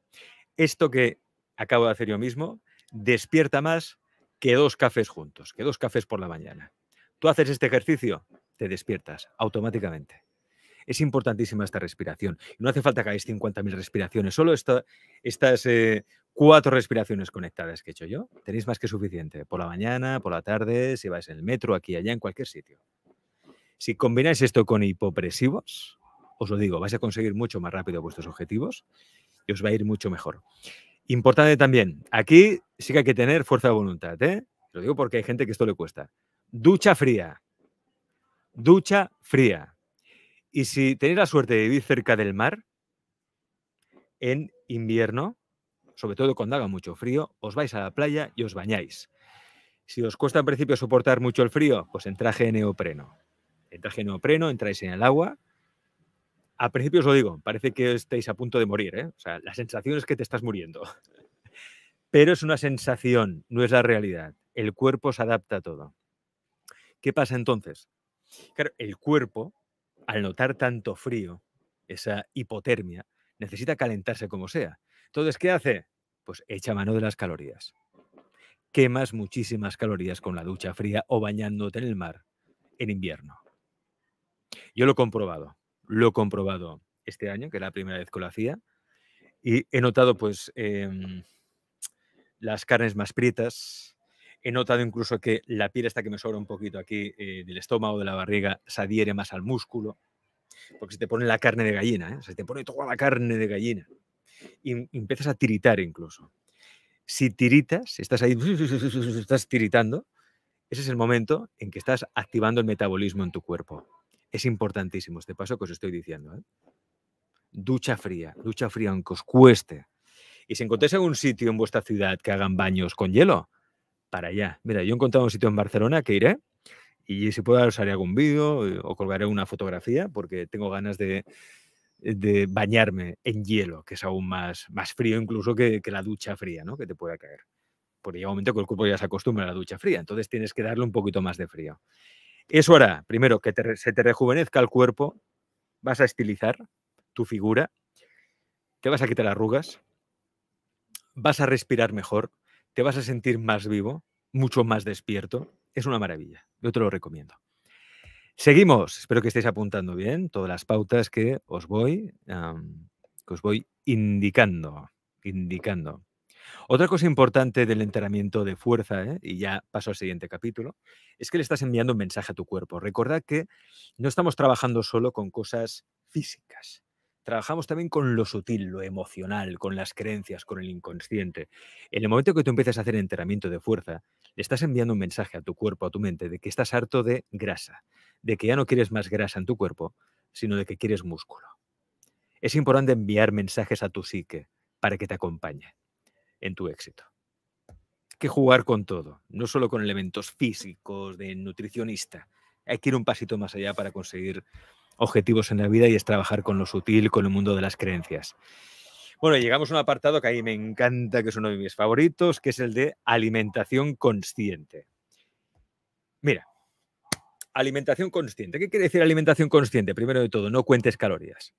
Esto que acabo de hacer yo mismo despierta más que dos cafés juntos, que dos cafés por la mañana. Tú haces este ejercicio, te despiertas automáticamente. Es importantísima esta respiración. No hace falta que hagáis 50.000 respiraciones, solo estas eh, cuatro respiraciones conectadas que he hecho yo. Tenéis más que suficiente. Por la mañana, por la tarde, si vais en el metro, aquí, allá, en cualquier sitio. Si combináis esto con hipopresivos, os lo digo, vais a conseguir mucho más rápido vuestros objetivos y os va a ir mucho mejor. Importante también, aquí sí que hay que tener fuerza de voluntad, ¿eh? Lo digo porque hay gente que esto le cuesta. Ducha fría. Ducha fría. Y si tenéis la suerte de vivir cerca del mar, en invierno, sobre todo cuando haga mucho frío, os vais a la playa y os bañáis. Si os cuesta en principio soportar mucho el frío, pues en traje neopreno. En traje neopreno entráis en el agua, a principio os lo digo, parece que estáis a punto de morir, ¿eh? o sea, la sensación es que te estás muriendo. [laughs] Pero es una sensación, no es la realidad. El cuerpo se adapta a todo. ¿Qué pasa entonces? Claro, el cuerpo, al notar tanto frío, esa hipotermia, necesita calentarse como sea. Entonces, ¿qué hace? Pues echa mano de las calorías. Quemas muchísimas calorías con la ducha fría o bañándote en el mar en invierno. Yo lo he comprobado. Lo he comprobado este año, que es la primera vez que lo hacía, y he notado pues em, las carnes más prietas, he notado incluso que la piel esta que me sobra un poquito aquí eh, del estómago, de la barriga, se adhiere más al músculo, porque se te pone la carne de gallina, ¿eh? se te pone toda la carne de gallina, y, y empiezas a tiritar incluso. Si tiritas, estás ahí, [laughs] estás tiritando, ese es el momento en que estás activando el metabolismo en tu cuerpo. Es importantísimo este paso que os estoy diciendo. ¿eh? Ducha fría, ducha fría aunque os cueste. Y si encontráis algún sitio en vuestra ciudad que hagan baños con hielo, para allá. Mira, yo he encontrado un sitio en Barcelona que iré y si puedo os haré algún vídeo eh, o colgaré una fotografía porque tengo ganas eh, de, bañarme en hielo, que es aún más, más frío incluso que, la ducha fría, ¿no? Que te pueda caer. Porque llega un momento que el cuerpo ya se acostumbra a la ducha fría, entonces tienes que darle un poquito más de frío. Eso hará, primero, que se te rejuvenezca el cuerpo, vas a estilizar tu figura, te vas a quitar arrugas, vas a respirar mejor, te vas a sentir más vivo, mucho más despierto. Es una maravilla, yo te lo recomiendo. Seguimos, espero que estéis apuntando bien todas las pautas que os voy, que os voy indicando, indicando. Otra cosa importante del entrenamiento de fuerza, ¿eh? y ya paso al siguiente capítulo, es que le estás enviando un mensaje a tu cuerpo. Recordad que no estamos trabajando solo con cosas físicas. Trabajamos también con lo sutil, lo emocional, con las creencias, con el inconsciente. En el momento que tú empiezas a hacer entrenamiento de fuerza, le estás enviando un mensaje a tu cuerpo, a tu mente, de que estás harto de grasa, de que ya no quieres más grasa en tu cuerpo, sino de que quieres músculo. Es importante enviar mensajes a tu psique para que te acompañe en tu éxito. Hay que jugar con todo, no solo con elementos físicos, de nutricionista. Hay que ir un pasito más allá para conseguir objetivos en la vida y es trabajar con lo sutil, con el mundo de las creencias. Bueno, llegamos a un apartado que a mí me encanta, que es uno de mis favoritos, que es el de alimentación consciente. Mira, alimentación consciente. ¿Qué quiere decir alimentación consciente? Primero de todo, no cuentes calorías.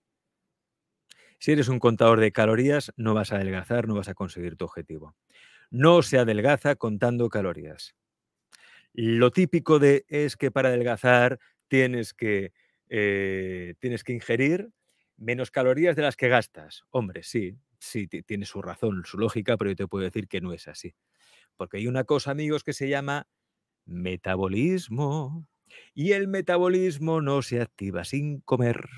Si eres un contador de calorías, no vas a adelgazar, no vas a conseguir tu objetivo. No se adelgaza contando calorías. Lo típico de es que para adelgazar tienes que, eh, tienes que ingerir menos calorías de las que gastas. Hombre, sí, sí, tiene su razón, su lógica, pero yo te puedo decir que no es así. Porque hay una cosa, amigos, que se llama metabolismo. Y el metabolismo no se activa sin comer.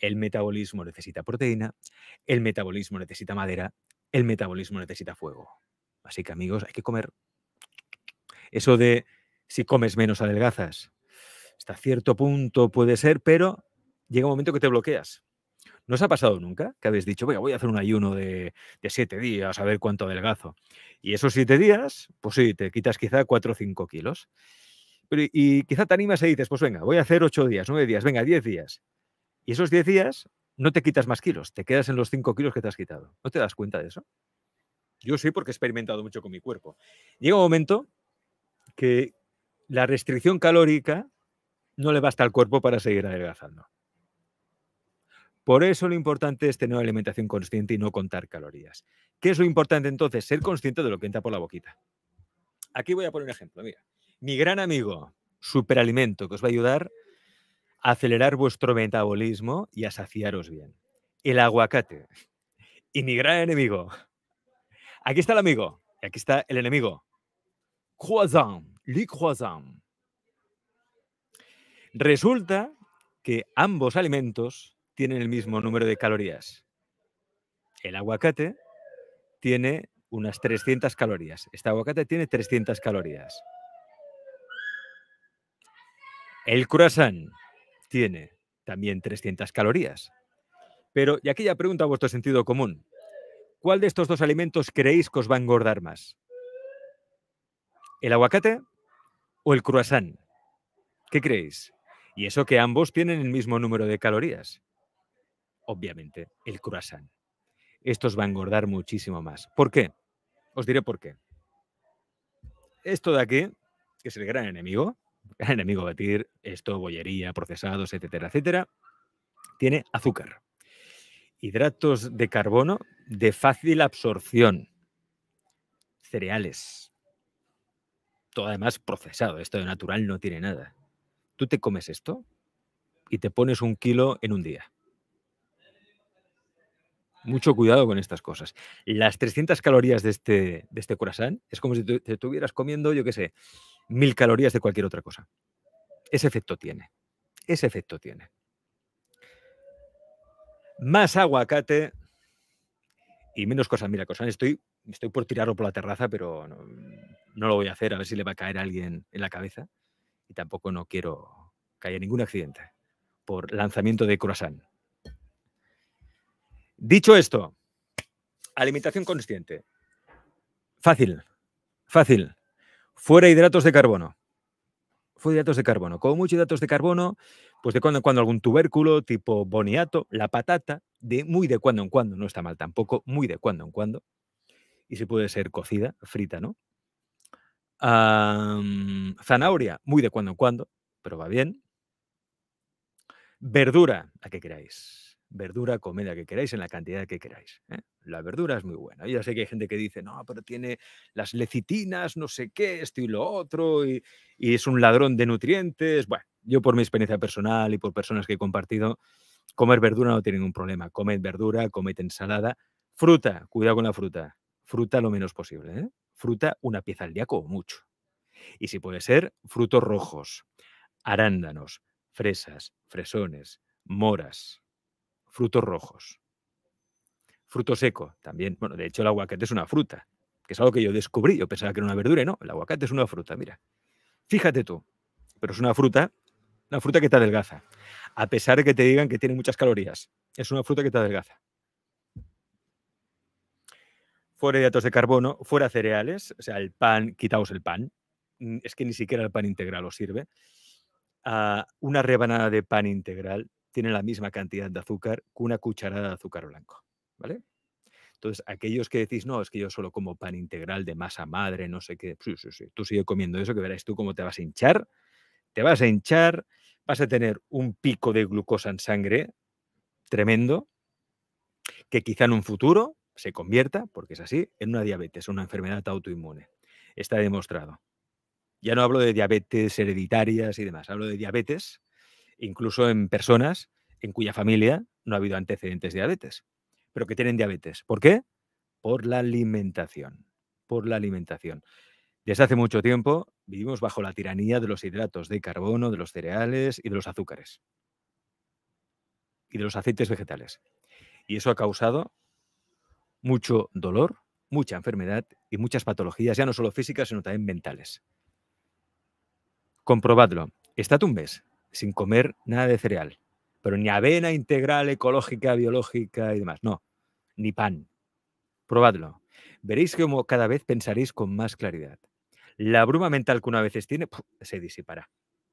El metabolismo necesita proteína, el metabolismo necesita madera, el metabolismo necesita fuego. Así que amigos, hay que comer. Eso de si comes menos adelgazas, hasta cierto punto puede ser, pero llega un momento que te bloqueas. ¿No os ha pasado nunca que habéis dicho, voy a hacer un ayuno de, siete días, a ver cuánto adelgazo? Y esos siete días, pues sí, te quitas quizá cuatro o cinco kilos. y quizá te animas y dices, pues venga, voy a hacer ocho días, nueve días, venga, diez días. Y esos 10 días no te quitas más kilos, te quedas en los 5 kilos que te has quitado. ¿No te das cuenta de eso? Yo sí, porque he experimentado mucho con mi cuerpo. Llega un momento que la restricción calórica no le basta al cuerpo para seguir adelgazando. Por eso lo importante es tener una alimentación consciente y no contar calorías. ¿Qué es lo importante entonces? Ser consciente de lo que entra por la boquita. Aquí voy a poner un ejemplo. Mira, mi gran amigo, superalimento, que os va a ayudar acelerar vuestro metabolismo y a saciaros bien. El aguacate. Y mi gran enemigo. Aquí está el amigo. Y aquí está el enemigo. Croissant. Le croissant. Resulta que ambos alimentos tienen el mismo número de calorías. El aguacate tiene unas 300 calorías. Este aguacate tiene 300 calorías. El croissant tiene también 300 calorías. Pero, y aquí ya pregunta a vuestro sentido común, ¿cuál de estos dos alimentos creéis que os va a engordar más? ¿El aguacate o el croissant? ¿Qué creéis? Y eso que ambos tienen el mismo número de calorías. Obviamente, el croissant. Estos va a engordar muchísimo más. ¿Por qué? Os diré por qué. Esto de aquí, que es el gran enemigo, [laughs] enemigo batir, esto, bollería, procesados, etcétera, etcétera, tiene azúcar. Hidratos de carbono de fácil absorción. Cereales. Todo además procesado. Esto de natural no tiene nada. Tú te comes esto y te pones un kilo en un día. Mucho cuidado con estas cosas. Las 300 calorías de este, de este es como si te estuvieras comiendo, yo qué sé, mil calorías de cualquier otra cosa. Ese efecto tiene. Ese efecto tiene. Más aguacate y menos cosas. Mira, cosas. Estoy, estoy por tirarlo por la terraza, pero no, lo voy a hacer. A ver si le va a caer a alguien en la cabeza. Y tampoco no quiero que haya ningún accidente por lanzamiento de croissant. Dicho esto, alimentación consciente. Fácil, fácil. Fuera hidratos de carbono. Fuera hidratos de carbono. Como muchos hidratos de carbono, pues de cuando en cuando algún tubérculo tipo boniato, la patata, de muy de cuando en cuando, no está mal tampoco, muy de cuando en cuando. Y si puede ser cocida, frita, ¿no? zanahoria, muy de cuando en cuando, pero va bien. Verdura, ¿a que queráis verdura, comida que queráis, en la cantidad que queráis. ¿eh? La verdura es muy buena. ya sé que hay gente que dice, no, pero tiene las lecitinas, no sé qué, esto y lo otro, y, es un ladrón de nutrientes. Bueno, yo por mi experiencia personal y por personas que he compartido, comer verdura no tiene ningún problema. Comed verdura, comed ensalada. Fruta, cuidado con la fruta. Fruta lo menos posible. ¿eh? Fruta una pieza al día como mucho. Y si puede ser, frutos rojos, arándanos, fresas, fresones, moras, frutos rojos. Fruto seco también. Bueno, de hecho el aguacate es una fruta, que es algo que yo descubrí. Yo pensaba que era una verdura y no, el aguacate es una fruta, mira. Fíjate tú, pero es una fruta, una fruta que te adelgaza, a pesar de que te digan que tiene muchas calorías. Es una fruta que te adelgaza. Fuera datos de carbono, fuera cereales, o sea, el pan, quitaos el pan. Mm, es que ni siquiera el pan integral os sirve. Ah, una rebanada de pan integral tiene la misma cantidad de azúcar que una cucharada de azúcar blanco, ¿vale? Entonces, aquellos que decís, no, es que yo solo como pan integral de masa madre, no sé qué, tú sigue comiendo eso que verás tú cómo te vas a hinchar, te vas a hinchar, vas a tener un pico de glucosa en sangre tremendo, que quizá en un futuro se convierta, porque es así, en una diabetes, una enfermedad autoinmune. Está demostrado. Ya no hablo de diabetes hereditarias y demás, hablo de diabetes incluso en personas en cuya familia no ha habido antecedentes de diabetes, pero que tienen diabetes. ¿Por qué? Por la alimentación. Por la alimentación. Desde hace mucho tiempo vivimos bajo la tiranía de los hidratos de carbono, de los cereales y de los azúcares. Y de los aceites vegetales. Y eso ha causado mucho dolor, mucha enfermedad y muchas patologías, ya no solo físicas, sino también mentales. Comprobadlo. ¿Está un sin comer nada de cereal, pero ni avena integral, ecológica, biológica y demás, no, ni pan. Probadlo. Veréis como cada vez pensaréis con más claridad. La bruma mental que una vez tiene se disipará.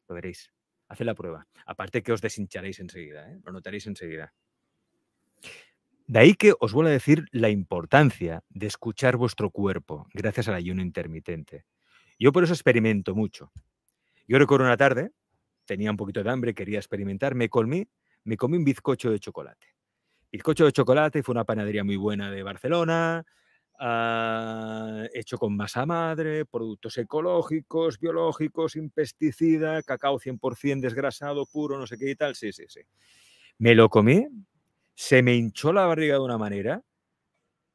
Lo veréis. Haced la prueba. Aparte que os deshincharéis enseguida, ¿eh? lo notaréis enseguida. De ahí que os vuelvo a decir la importancia de escuchar vuestro cuerpo gracias al ayuno intermitente. Yo por eso experimento mucho. Yo recuerdo una tarde, tenía un poquito de hambre, quería experimentar, me comí, me comí un bizcocho de chocolate. Bizcocho de chocolate fue una panadería muy buena de Barcelona, ah, hecho con masa madre, productos ecológicos, biológicos, sin pesticida, cacao 100% desgrasado, puro, no sé qué y tal. Sí, sí, sí. Me lo comí, se me hinchó la barriga de una manera,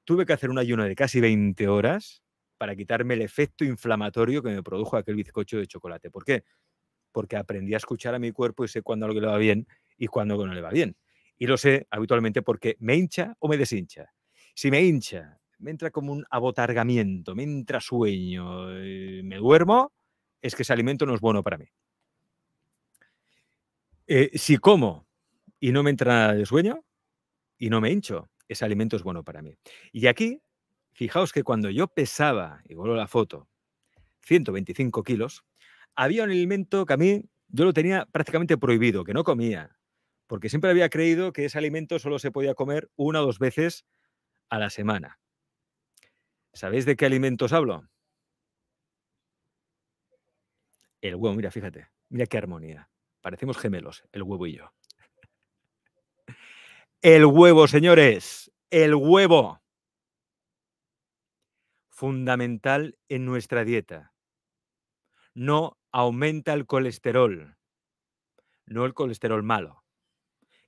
tuve que hacer un ayuno de casi 20 horas para quitarme el efecto inflamatorio que me produjo aquel bizcocho de chocolate. ¿Por qué? porque aprendí a escuchar a mi cuerpo y sé cuándo algo le va bien y cuándo no le va bien. Y lo sé habitualmente porque me hincha o me deshincha. Si me hincha, me entra como un abotargamiento, me entra sueño, eh, me duermo, es que ese alimento no es bueno para mí. Eh, si como y no me entra nada de sueño y no me hincho, ese alimento es bueno para mí. Y aquí, fijaos que cuando yo pesaba, y vuelvo la foto, 125 kilos, había un alimento que a mí yo lo tenía prácticamente prohibido, que no comía, porque siempre había creído que ese alimento solo se podía comer una o dos veces a la semana. ¿Sabéis de qué alimentos hablo? El huevo, mira, fíjate, mira qué armonía. Parecemos gemelos, el huevo y yo. El huevo, señores, el huevo. Fundamental en nuestra dieta. No aumenta el colesterol, no el colesterol malo.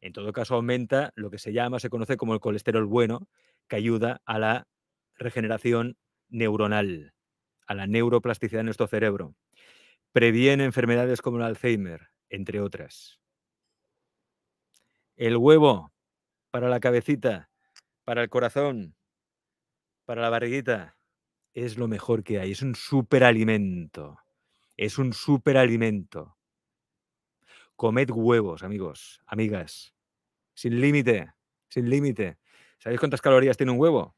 En todo caso, aumenta lo que se llama, se conoce como el colesterol bueno, que ayuda a la regeneración neuronal, a la neuroplasticidad de nuestro cerebro. Previene enfermedades como el Alzheimer, entre otras. El huevo para la cabecita, para el corazón, para la barriguita, es lo mejor que hay, es un superalimento. Es un superalimento. Comed huevos, amigos, amigas. Sin límite, sin límite. ¿Sabéis cuántas calorías tiene un huevo?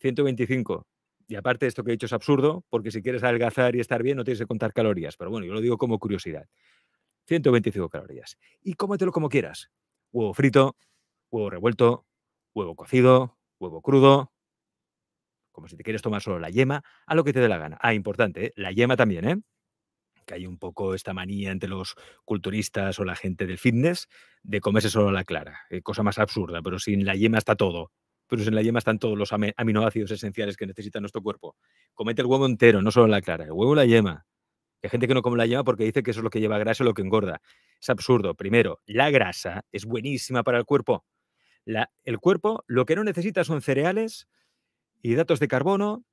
125. Y aparte esto que he dicho es absurdo, porque si quieres adelgazar y estar bien no tienes que contar calorías, pero bueno, yo lo digo como curiosidad. 125 calorías. Y cómetelo como quieras. Huevo frito, huevo revuelto, huevo cocido, huevo crudo, como si te quieres tomar solo la yema, a lo que te dé la gana. Ah, importante, ¿eh? la yema también, ¿eh? que hay un poco esta manía entre los culturistas o la gente del fitness de comerse solo la clara. Eh, cosa más absurda, pero sin la yema está todo. Pero sin la yema están todos los aminoácidos esenciales que necesita nuestro cuerpo. Comete el huevo entero, no solo la clara, el huevo y la yema. Hay gente que no come la yema porque dice que eso es lo que lleva grasa o lo que engorda. Es absurdo. Primero, la grasa es buenísima para el cuerpo. el cuerpo lo que no necesita son cereales, hidratos de carbono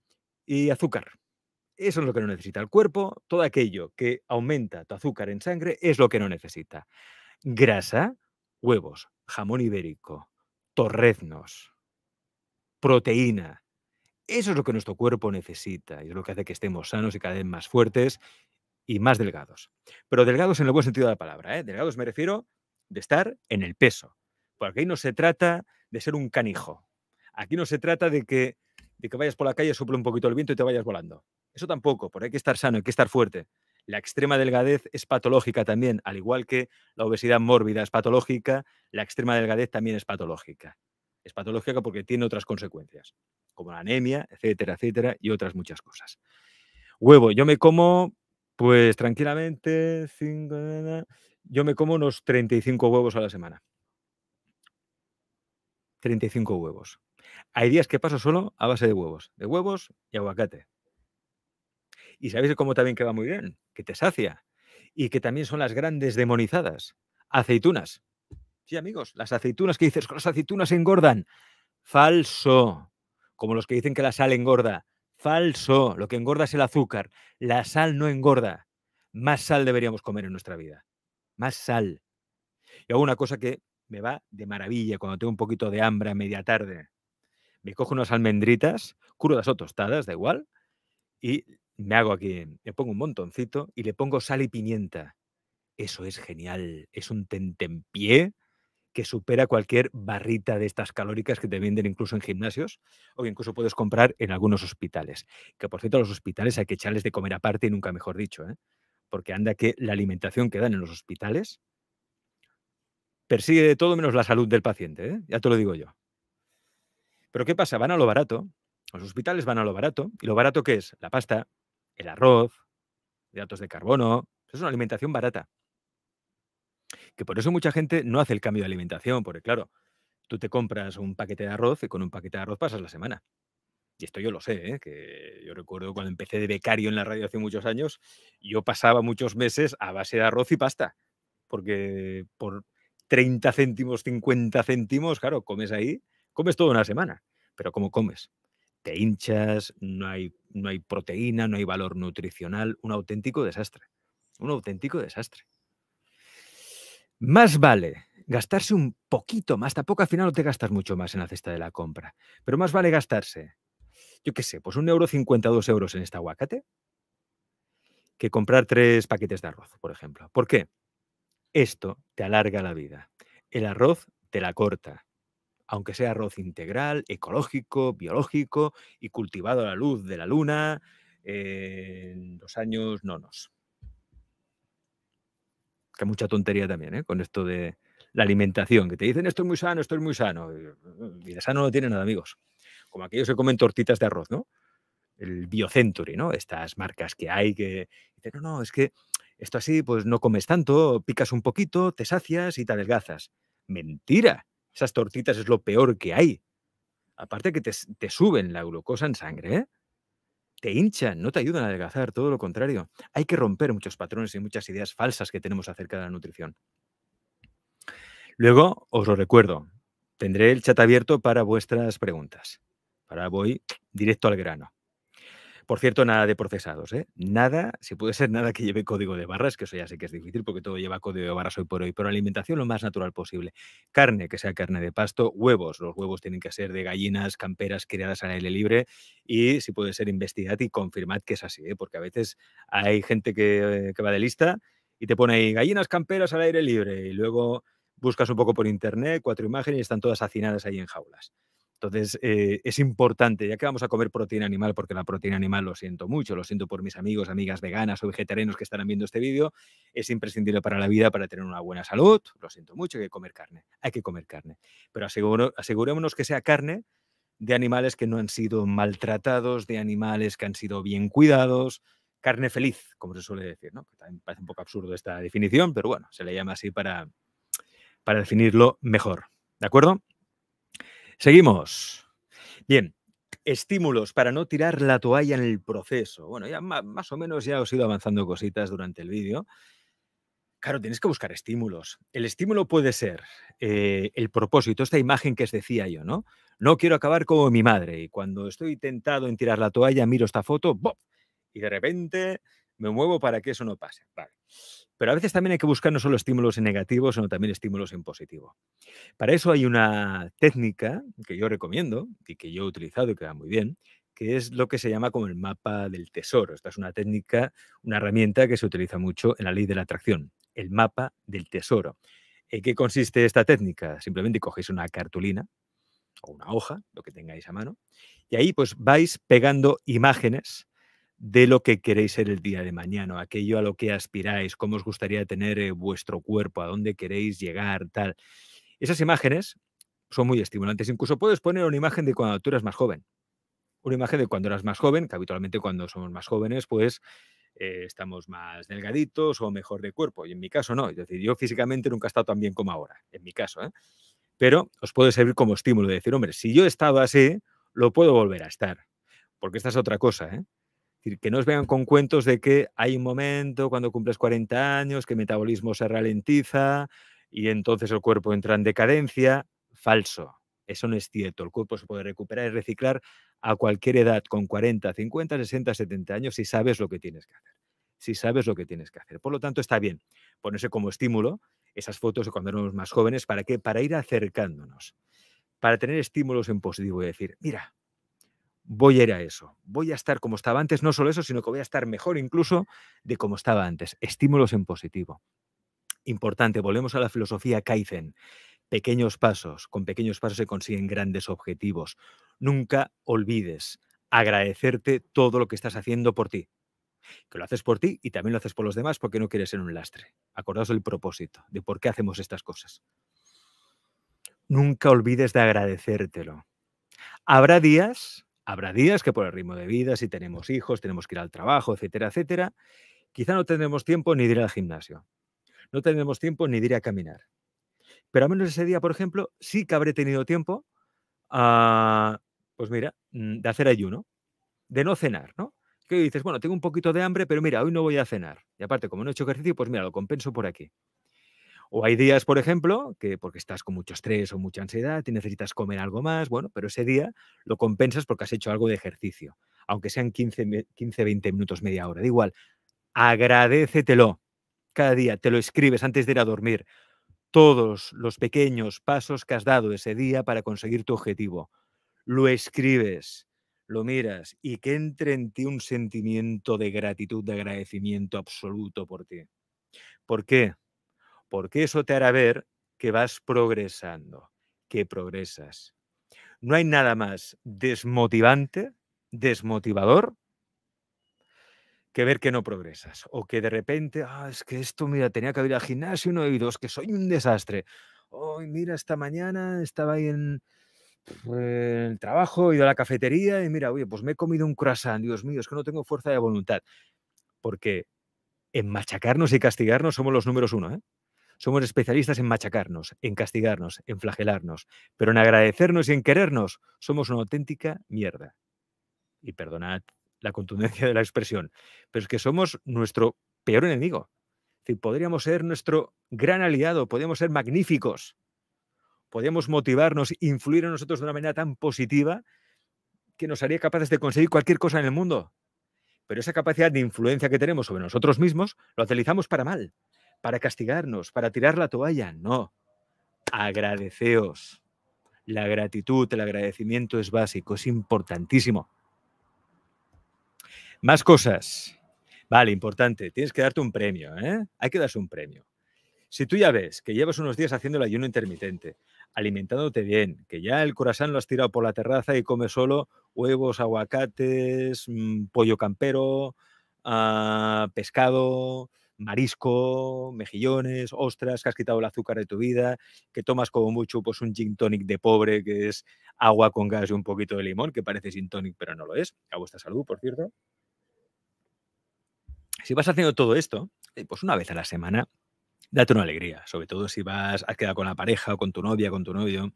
y azúcar. Eso es lo que no necesita el cuerpo. Todo aquello que aumenta tu azúcar en sangre es lo que no necesita. Grasa, huevos, jamón ibérico, torreznos, proteína. Eso es lo que nuestro cuerpo necesita y es lo que hace que estemos sanos y cada vez más fuertes y más delgados. Pero delgados en el buen sentido de la palabra. ¿eh? Delgados me refiero de estar en el peso. Porque aquí no se trata de ser un canijo. Aquí no se trata de que de que vayas por la calle, suple un poquito el viento y te vayas volando. Eso tampoco, porque hay que estar sano, hay que estar fuerte. La extrema delgadez es patológica también, al igual que la obesidad mórbida es patológica, la extrema delgadez también es patológica. Es patológica porque tiene otras consecuencias, como la anemia, etcétera, etcétera, y otras muchas cosas. Huevo, yo me como, pues tranquilamente, cinco, yo me como unos 35 huevos a la semana. 35 huevos. Hay días que paso solo a base de huevos, de huevos y aguacate. Y sabéis cómo también que va muy bien, que te sacia y que también son las grandes demonizadas, aceitunas. Sí, amigos, las aceitunas que dices, las aceitunas engordan. Falso. Como los que dicen que la sal engorda. Falso. Lo que engorda es el azúcar. La sal no engorda. Más sal deberíamos comer en nuestra vida. Más sal. Y hago una cosa que me va de maravilla cuando tengo un poquito de hambre a media tarde me cojo unas almendritas crudas o tostadas, da igual, y me hago aquí, me pongo un montoncito y le pongo sal y pimienta. Eso es genial, es un tentempié que supera cualquier barrita de estas calóricas que te venden incluso en gimnasios o que incluso puedes comprar en algunos hospitales. Que por cierto, los hospitales hay que echarles de comer aparte y nunca mejor dicho, ¿eh? porque anda que la alimentación que dan en los hospitales persigue de todo menos la salud del paciente, ¿eh? ya te lo digo yo. Pero ¿qué pasa? Van a lo barato, los hospitales van a lo barato, y lo barato qué es? La pasta, el arroz, datos de carbono, es una alimentación barata. Que por eso mucha gente no hace el cambio de alimentación, porque claro, tú te compras un paquete de arroz y con un paquete de arroz pasas la semana. Y esto yo lo sé, ¿eh? que yo recuerdo cuando empecé de becario en la radio hace muchos años, yo pasaba muchos meses a base de arroz y pasta, porque por 30 céntimos, 50 céntimos, claro, comes ahí Comes toda una semana, pero ¿cómo comes? Te hinchas, no hay, no hay proteína, no hay valor nutricional, un auténtico desastre. Un auténtico desastre. Más vale gastarse un poquito más, tampoco al final no te gastas mucho más en la cesta de la compra, pero más vale gastarse, yo qué sé, pues un euro cincuenta, dos euros en esta aguacate que comprar tres paquetes de arroz, por ejemplo. ¿Por qué? Esto te alarga la vida. El arroz te la corta aunque sea arroz integral, ecológico, biológico y cultivado a la luz de la luna en los años nonos. Que mucha tontería también, ¿eh? Con esto de la alimentación, que te dicen esto es muy sano, esto es muy sano. Y mm, de sano no tiene nada, amigos. Como aquellos que comen tortitas de arroz, ¿no? El BioCentury, ¿no? Estas marcas que hay que dicen, no, no, es que esto así, pues no comes tanto, picas un poquito, te sacias y te adelgazas. Mentira. Esas tortitas es lo peor que hay. Aparte que te, suben la glucosa en sangre, ¿eh? te hinchan, no te ayudan a adelgazar, todo lo contrario. Hay que romper muchos patrones y muchas ideas falsas que tenemos acerca de la nutrición. Luego, os lo recuerdo, tendré el chat abierto para vuestras preguntas. Ahora voy directo al grano. Por cierto, nada de procesados, ¿eh? Nada, si puede ser nada que lleve código de barras, que eso ya sé que es difícil porque todo lleva código de barras hoy por hoy, pero alimentación lo más natural posible. Carne, que sea carne de pasto, huevos, los huevos tienen que ser de gallinas, camperas criadas al aire libre y si puede ser investigad y confirmad que es así, ¿eh? porque a veces hay gente que, eh, que va de lista y te pone ahí gallinas camperas al aire libre y luego buscas un poco por internet, cuatro imágenes y están todas hacinadas ahí en jaulas. Entonces, eh, es importante, ya que vamos a comer proteína animal, porque la proteína animal lo siento mucho, lo siento por mis amigos, amigas veganas o vegetarianos que estarán viendo este vídeo, es imprescindible para la vida, para tener una buena salud, lo siento mucho, hay que comer carne, hay que comer carne. Pero asegurémonos que sea carne de animales que no han sido maltratados, de animales que han sido bien cuidados, carne feliz, como se suele decir, ¿no? También parece un poco absurdo esta definición, pero bueno, se le llama así para definirlo mejor. ¿De acuerdo? Seguimos. Bien, estímulos para no tirar la toalla en el proceso. Bueno, ya más o menos ya os he ido avanzando cositas durante el vídeo. Claro, tienes que buscar estímulos. El estímulo puede ser eh, el propósito, esta imagen que os decía yo, ¿no? No quiero acabar como mi madre y cuando estoy tentado en tirar la toalla miro esta foto y de repente me muevo para que eso no pase. Vale. Pero a veces también hay que buscar no solo estímulos en negativo, sino también estímulos en positivo. Para eso hay una técnica que yo recomiendo y que yo he utilizado y que va muy bien, que es lo que se llama como el mapa del tesoro. Esta es una técnica, una herramienta que se utiliza mucho en la ley de la atracción, el mapa del tesoro. ¿En qué consiste esta técnica? Simplemente cogéis una cartulina o una hoja, lo que tengáis a mano, y ahí pues vais pegando imágenes de lo que queréis ser el día de mañana, aquello a lo que aspiráis, cómo os gustaría tener eh, vuestro cuerpo, a dónde queréis llegar, tal. Esas imágenes son muy estimulantes. Incluso puedes poner una imagen de cuando tú eras más joven. Una imagen de cuando eras más joven, que habitualmente cuando somos más jóvenes, pues eh, estamos más delgaditos o mejor de cuerpo. Y en mi caso no. Es decir, yo físicamente nunca he estado tan bien como ahora, en mi caso. ¿eh? Pero os puede servir como estímulo de decir, hombre, si yo he estado así, lo puedo volver a estar. Porque esta es otra cosa, ¿eh? que no os vean con cuentos de que hay un momento cuando cumples 40 años que el metabolismo se ralentiza y entonces el cuerpo entra en decadencia. Falso. Eso no es cierto. El cuerpo se puede recuperar y reciclar a cualquier edad, con 40, 50, 60, 70 años, si sabes lo que tienes que hacer. Si sabes lo que tienes que hacer. Por lo tanto, está bien ponerse como estímulo esas fotos de cuando éramos más jóvenes. ¿Para qué? Para ir acercándonos. Para tener estímulos en positivo y decir, mira, voy a ir a eso. Voy a estar como estaba antes, no solo eso, sino que voy a estar mejor incluso de como estaba antes. Estímulos en positivo. Importante, volvemos a la filosofía Kaizen. Pequeños pasos, con pequeños pasos se consiguen grandes objetivos. Nunca olvides agradecerte todo lo que estás haciendo por ti. Que lo haces por ti y también lo haces por los demás porque no quieres ser un lastre. Acordaos el propósito de por qué hacemos estas cosas. Nunca olvides de agradecértelo. Habrá días Habrá días que por el ritmo de vida, si tenemos hijos, tenemos que ir al trabajo, etcétera, etcétera, quizá no tendremos tiempo ni de ir al gimnasio. No tendremos tiempo ni de ir a caminar. Pero al menos ese día, por ejemplo, sí que habré tenido tiempo ah, pues mira, mm, de hacer ayuno, de no cenar, ¿no? Que dices, bueno, tengo un poquito de hambre, pero mira, hoy no voy a cenar. Y aparte, como no he hecho ejercicio, pues mira, lo compenso por aquí. O hay días, por ejemplo, que porque estás con mucho estrés o mucha ansiedad y necesitas comer algo más, bueno, pero ese día lo compensas porque has hecho algo de ejercicio, aunque sean 15, 15 20 minutos, media hora, da igual. Agradecetelo cada día, te lo escribes antes de ir a dormir. Todos los pequeños pasos que has dado ese día para conseguir tu objetivo. Lo escribes, lo miras y que entre en ti un sentimiento de gratitud, de agradecimiento absoluto por ti. ¿Por qué? porque eso te hará ver que vas progresando, que progresas. No hay nada más desmotivante, desmotivador, que ver que no progresas o que de repente, ah, es que esto, mira, tenía que ir al gimnasio no he dos, es que soy un desastre. Hoy, mira, esta mañana estaba ahí en, eh, en el trabajo, he ido a la cafetería y mira, oye, pues me he comido un croissant, Dios mío, es que no tengo fuerza de voluntad. Porque en machacarnos y castigarnos somos los números uno, ¿eh? Somos especialistas en machacarnos, en castigarnos, en flagelarnos, pero en agradecernos y en querernos somos una auténtica mierda. Y perdonad la contundencia de la expresión, pero es que somos nuestro peor enemigo. podríamos ser nuestro gran aliado, podríamos ser magníficos, podríamos motivarnos, influir en nosotros de una manera tan positiva que nos haría capaces de conseguir cualquier cosa en el mundo. Pero esa capacidad de influencia que tenemos sobre nosotros mismos la utilizamos para mal para castigarnos, para tirar la toalla. No, agradeceos. La gratitud, el agradecimiento es básico, es importantísimo. Más cosas. Vale, importante. Tienes que darte un premio, ¿eh? Hay que darse un premio. Si tú ya ves que llevas unos días haciendo el ayuno intermitente, alimentándote bien, que ya el corazón lo has tirado por la terraza y comes solo huevos, aguacates, mm, pollo campero, ah, pescado, marisco, mejillones, ostras, que has quitado el azúcar de tu vida, que tomas como mucho pues un gin tonic de pobre, que es agua con gas y un poquito de limón, que parece gin tonic, pero no lo es. A vuestra salud, por cierto. Si vas haciendo todo esto, eh, pues una vez a la semana, date una alegría, sobre todo si vas, a quedar con la pareja o con tu novia, con tu novio,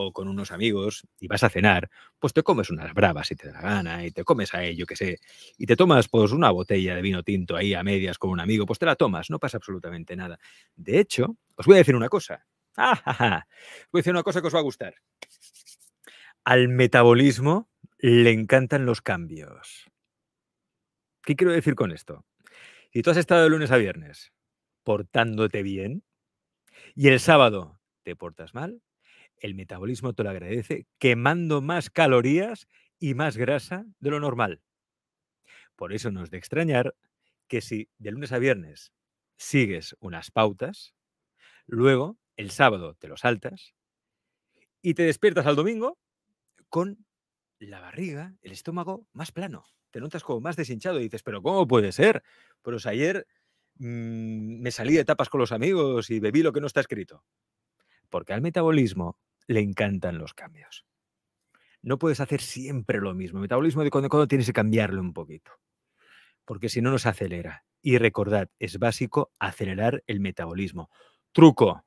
o con unos amigos y vas a cenar, pues te comes unas bravas si te da la gana y te comes a ello, que sé, y te tomas pues una botella de vino tinto ahí a medias con un amigo, pues te la tomas, no pasa absolutamente nada. De hecho, os voy a decir una cosa. [laughs] Ah, voy a decir una cosa que os va a gustar. Al metabolismo le encantan los cambios. ¿Qué quiero decir con esto? Si tú has estado de lunes a viernes portándote bien y el sábado te portas mal, el metabolismo te lo agradece quemando más calorías y más grasa de lo normal. Por eso no es de extrañar que si de lunes a viernes sigues unas pautas, luego el sábado te lo saltas y te despiertas al domingo con la barriga, el estómago más plano. Te notas como más deshinchado y dices, pero ¿cómo puede ser? Pues ayer mm, me salí de tapas con los amigos y bebí lo que no está escrito. Porque al metabolismo le encantan los cambios. No puedes hacer siempre lo mismo. El metabolismo de cuando en cuando tienes que cambiarlo un poquito, porque si no nos acelera. Y recordad, es básico acelerar el metabolismo. Truco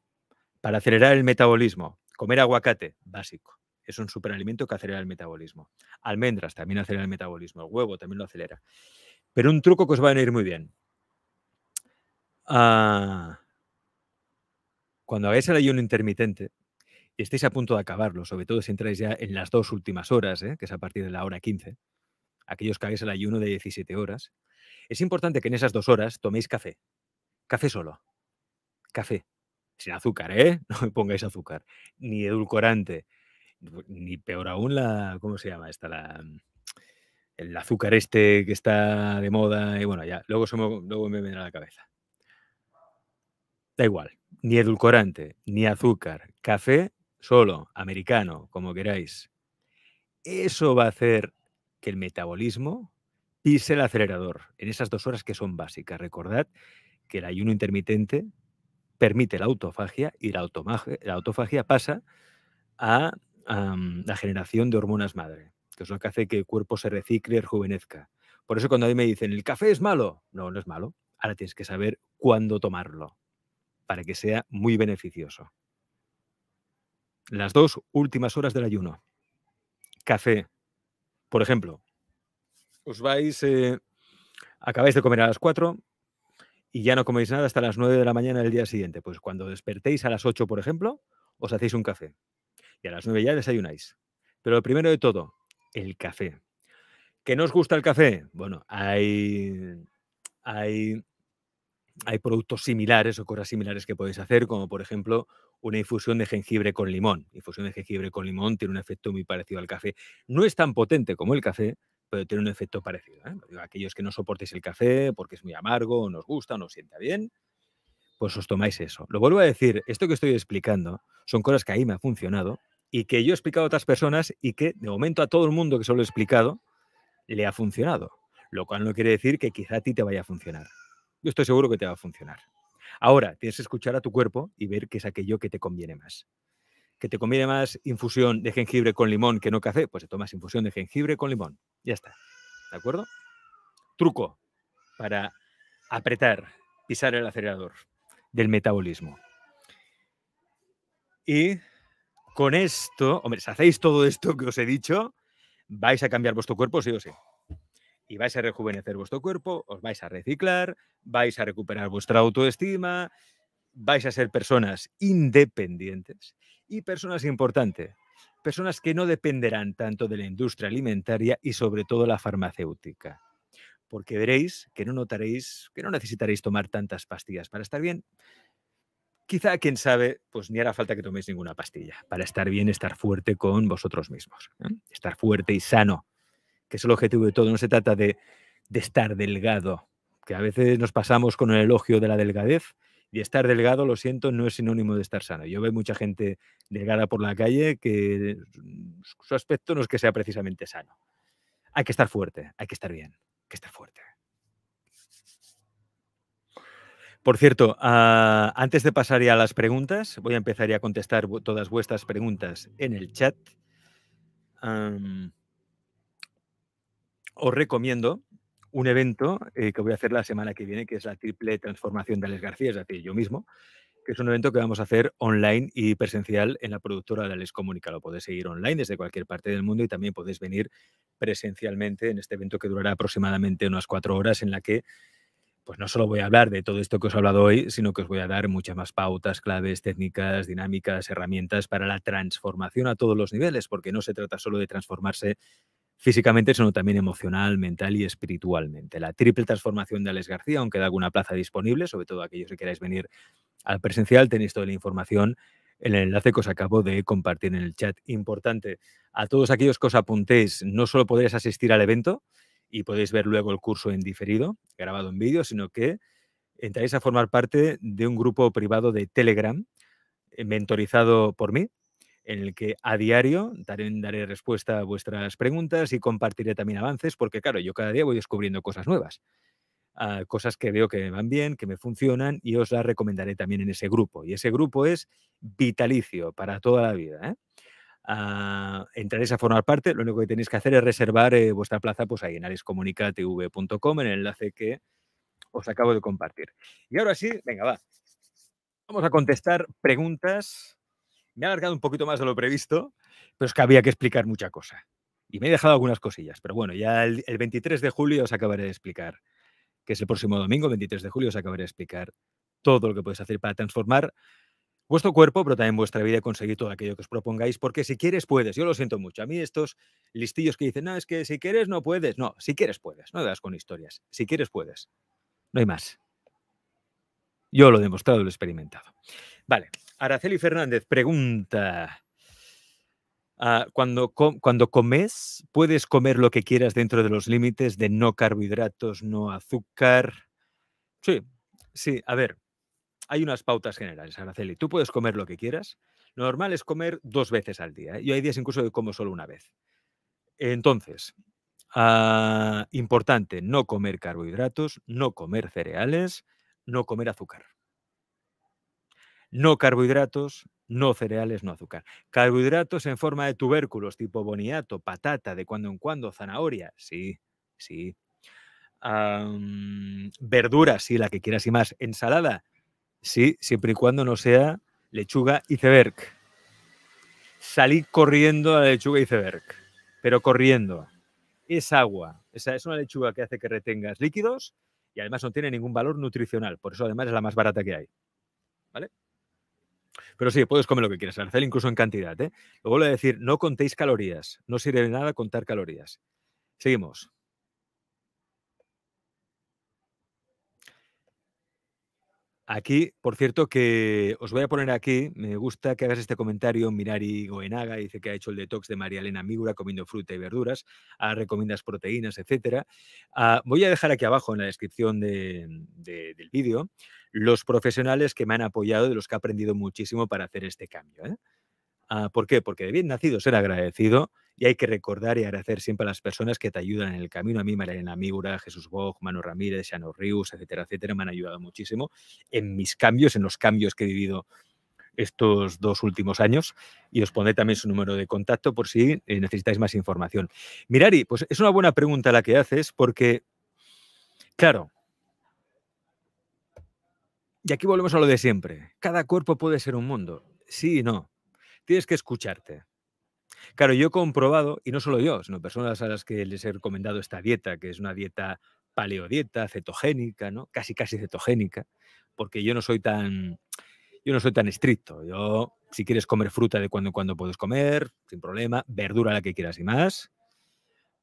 para acelerar el metabolismo. Comer aguacate, básico. Es un superalimento que acelera el metabolismo. Almendras también acelera el metabolismo. El huevo también lo acelera. Pero un truco que os va a venir muy bien. Ah, cuando hagáis el ayuno intermitente, y estéis a punto de acabarlo, sobre todo si entráis ya en las dos últimas horas, ¿eh? que es a partir de la hora 15, aquellos que hagáis el ayuno de 17 horas, es importante que en esas dos horas toméis café. Café solo. Café. Sin azúcar, ¿eh? [laughs] No me pongáis azúcar. Ni edulcorante. Ni peor aún la... ¿Cómo se llama esta? La, el azúcar este que está de moda. Y bueno, ya. Luego, se me, luego me viene a la cabeza. Da igual. Ni edulcorante, ni azúcar. Café solo, americano, como queráis, eso va a hacer que el metabolismo pise el acelerador en esas dos horas que son básicas. Recordad que el ayuno intermitente permite la autofagia y la, autofagia pasa a, a la generación de hormonas madre, que es lo que hace que el cuerpo se recicle y rejuvenezca. Por eso cuando a mí me dicen, el café es malo, no, no es malo. Ahora tienes que saber cuándo tomarlo para que sea muy beneficioso. Las dos últimas horas del ayuno. Café. Por ejemplo, os vais, eh, acabáis de comer a las 4 y ya no coméis nada hasta las 9 de la mañana del día siguiente. Pues cuando despertéis a las 8, por ejemplo, os hacéis un café. Y a las nueve ya desayunáis. Pero lo primero de todo, el café. ¿Que no os gusta el café? Bueno, hay, hay hay productos similares o cosas similares que podéis hacer, como por ejemplo una infusión de jengibre con limón. Infusión de jengibre con limón tiene un efecto muy parecido al café. No es tan potente como el café, pero tiene un efecto parecido. ¿eh? Aquellos que no soportéis el café porque es muy amargo, no os gusta, no os sienta bien, pues os tomáis eso. Lo vuelvo a decir, esto que estoy explicando son cosas que ahí me ha funcionado y que yo he explicado a otras personas y que de momento a todo el mundo que se lo he explicado le ha funcionado. Lo cual no quiere decir que quizá a ti te vaya a funcionar yo estoy seguro que te va a funcionar. Ahora, tienes que escuchar a tu cuerpo y ver qué es aquello que te conviene más. ¿Que te conviene más infusión de jengibre con limón que no café? Pues te tomas infusión de jengibre con limón. Ya está. ¿De acuerdo? Truco para apretar, pisar el acelerador del metabolismo. Y con esto, hombre, si hacéis todo esto que os he dicho, vais a cambiar vuestro cuerpo, sí o sí y vais a rejuvenecer vuestro cuerpo, os vais a reciclar, vais a recuperar vuestra autoestima, vais a ser personas independientes y personas importantes, personas que no dependerán tanto de la industria alimentaria y sobre todo la farmacéutica. Porque veréis que no notaréis, que no necesitaréis tomar tantas pastillas para estar bien. Quizá, quién sabe, pues ni hará falta que toméis ninguna pastilla para estar bien, estar fuerte con vosotros mismos, ¿eh? estar fuerte y sano que es el objetivo de todo. No se trata de, estar delgado, que a veces nos pasamos con el elogio de la delgadez y estar delgado, lo siento, no es sinónimo de estar sano. Yo veo mucha gente delgada por la calle que su aspecto no es que sea precisamente sano. Hay que estar fuerte, hay que estar bien, hay que estar fuerte. Por cierto, ah, antes de pasar ya a las preguntas, voy a empezar a contestar todas vuestras preguntas en el chat os recomiendo un evento eh, que voy a hacer la semana que viene, que es la triple transformación de Alex García, es decir, yo mismo, que es un evento que vamos a hacer online y presencial en la productora de Alex Comunica. Lo podéis seguir online desde cualquier parte del mundo y también podéis venir presencialmente en este evento que durará aproximadamente unas cuatro horas en la que pues no solo voy a hablar de todo esto que os he hablado hoy, sino que os voy a dar muchas más pautas, claves, técnicas, dinámicas, herramientas para la transformación a todos los niveles, porque no se trata solo de transformarse físicamente, sino también emocional, mental y espiritualmente. La triple transformación de Alex García, aunque da alguna plaza disponible, sobre todo aquellos que queráis venir al presencial, tenéis toda la información en el enlace que os acabo de compartir en el chat. Importante, a todos aquellos que os apuntéis, no solo podréis asistir al evento y podéis ver luego el curso en diferido, grabado en vídeo, sino que entraréis a formar parte de un grupo privado de Telegram, eh, mentorizado por mí, en el que a diario daré respuesta a vuestras preguntas y compartiré también avances, porque claro, yo cada día voy descubriendo cosas nuevas, ah, cosas que veo que me van bien, que me funcionan y os las recomendaré también en ese grupo. Y ese grupo es vitalicio para toda la vida. ¿eh? Ah, entraréis a formar parte, lo único que tenéis que hacer es reservar eh, vuestra plaza pues ahí en arescomunicatv.com, en el enlace que os acabo de compartir. Y ahora sí, venga, va. Vamos a contestar preguntas me ha alargado un poquito más de lo previsto, pero es que había que explicar mucha cosa. Y me he dejado algunas cosillas, pero bueno, ya el, 23 de julio os acabaré de explicar, que es el próximo domingo, 23 de julio, os acabaré de explicar todo lo que podéis hacer para transformar vuestro cuerpo, pero también vuestra vida y conseguir todo aquello que os propongáis, porque si quieres puedes, yo lo siento mucho. A mí estos listillos que dicen, no, es que si quieres no puedes, no, si quieres puedes, no das con historias, si quieres puedes, no hay más. Yo lo he demostrado, lo he experimentado. Vale, Araceli Fernández pregunta. Ah, cuando, comes, ¿puedes comer lo que quieras dentro de los límites de no carbohidratos, no azúcar? Sí, sí, a ver, hay unas pautas generales, Araceli. Tú puedes comer lo que quieras. Lo normal es comer dos veces al día. ¿eh? Y Yo hay días incluso que como solo una vez. Entonces, ah, importante, no comer carbohidratos, no comer cereales, no comer azúcar. No carbohidratos, no cereales, no azúcar. Carbohidratos en forma de tubérculos tipo boniato, patata, de cuando en cuando, zanahoria, sí, sí. Verdura, verduras, sí, la que quieras y más. Ensalada, sí, siempre y cuando no sea lechuga y iceberg. Salí corriendo a la lechuga y iceberg, pero corriendo. Es agua, Esa es una lechuga que hace que retengas líquidos y además no tiene ningún valor nutricional, por eso además es la más barata que hay. ¿Vale? Pero sí, puedes comer lo que quieras, Arcel, incluso en cantidad. ¿eh? Lo vuelvo a decir, no contéis calorías. No sirve de nada contar calorías. Seguimos. Aquí, por cierto, que os voy a poner aquí, me gusta que hagas este comentario, Mirari Goenaga dice que ha hecho el detox de María Elena Migura comiendo fruta y verduras, ah, recomiendas proteínas, etc. Ah, voy a dejar aquí abajo en la descripción del vídeo los profesionales que me han apoyado, de los que he aprendido muchísimo para hacer este cambio. ¿eh? Ah, ¿Por qué? Porque de bien nacido ser agradecido y hay que recordar y agradecer siempre a las personas que te ayudan en el camino. A mí, Mariana Migura, Jesús Bog, Manu Ramírez, Shano Rius, etcétera, etcétera, me han ayudado muchísimo en mis cambios, en los cambios que he vivido estos dos últimos años y os pondré también su número de contacto por si eh, necesitáis más información. Mirari, pues es una buena pregunta la que haces porque, claro, y aquí volvemos a lo de siempre. Cada cuerpo puede ser un mundo. Sí y no. Tienes que escucharte. Claro, yo he comprobado, y no solo yo, sino personas a las que les he recomendado esta dieta, que es una dieta paleodieta, cetogénica, ¿no? Casi casi cetogénica, porque yo no soy tan yo no soy tan estricto. Yo si quieres comer fruta de cuando en cuando puedes comer, sin problema, verdura la que quieras y más.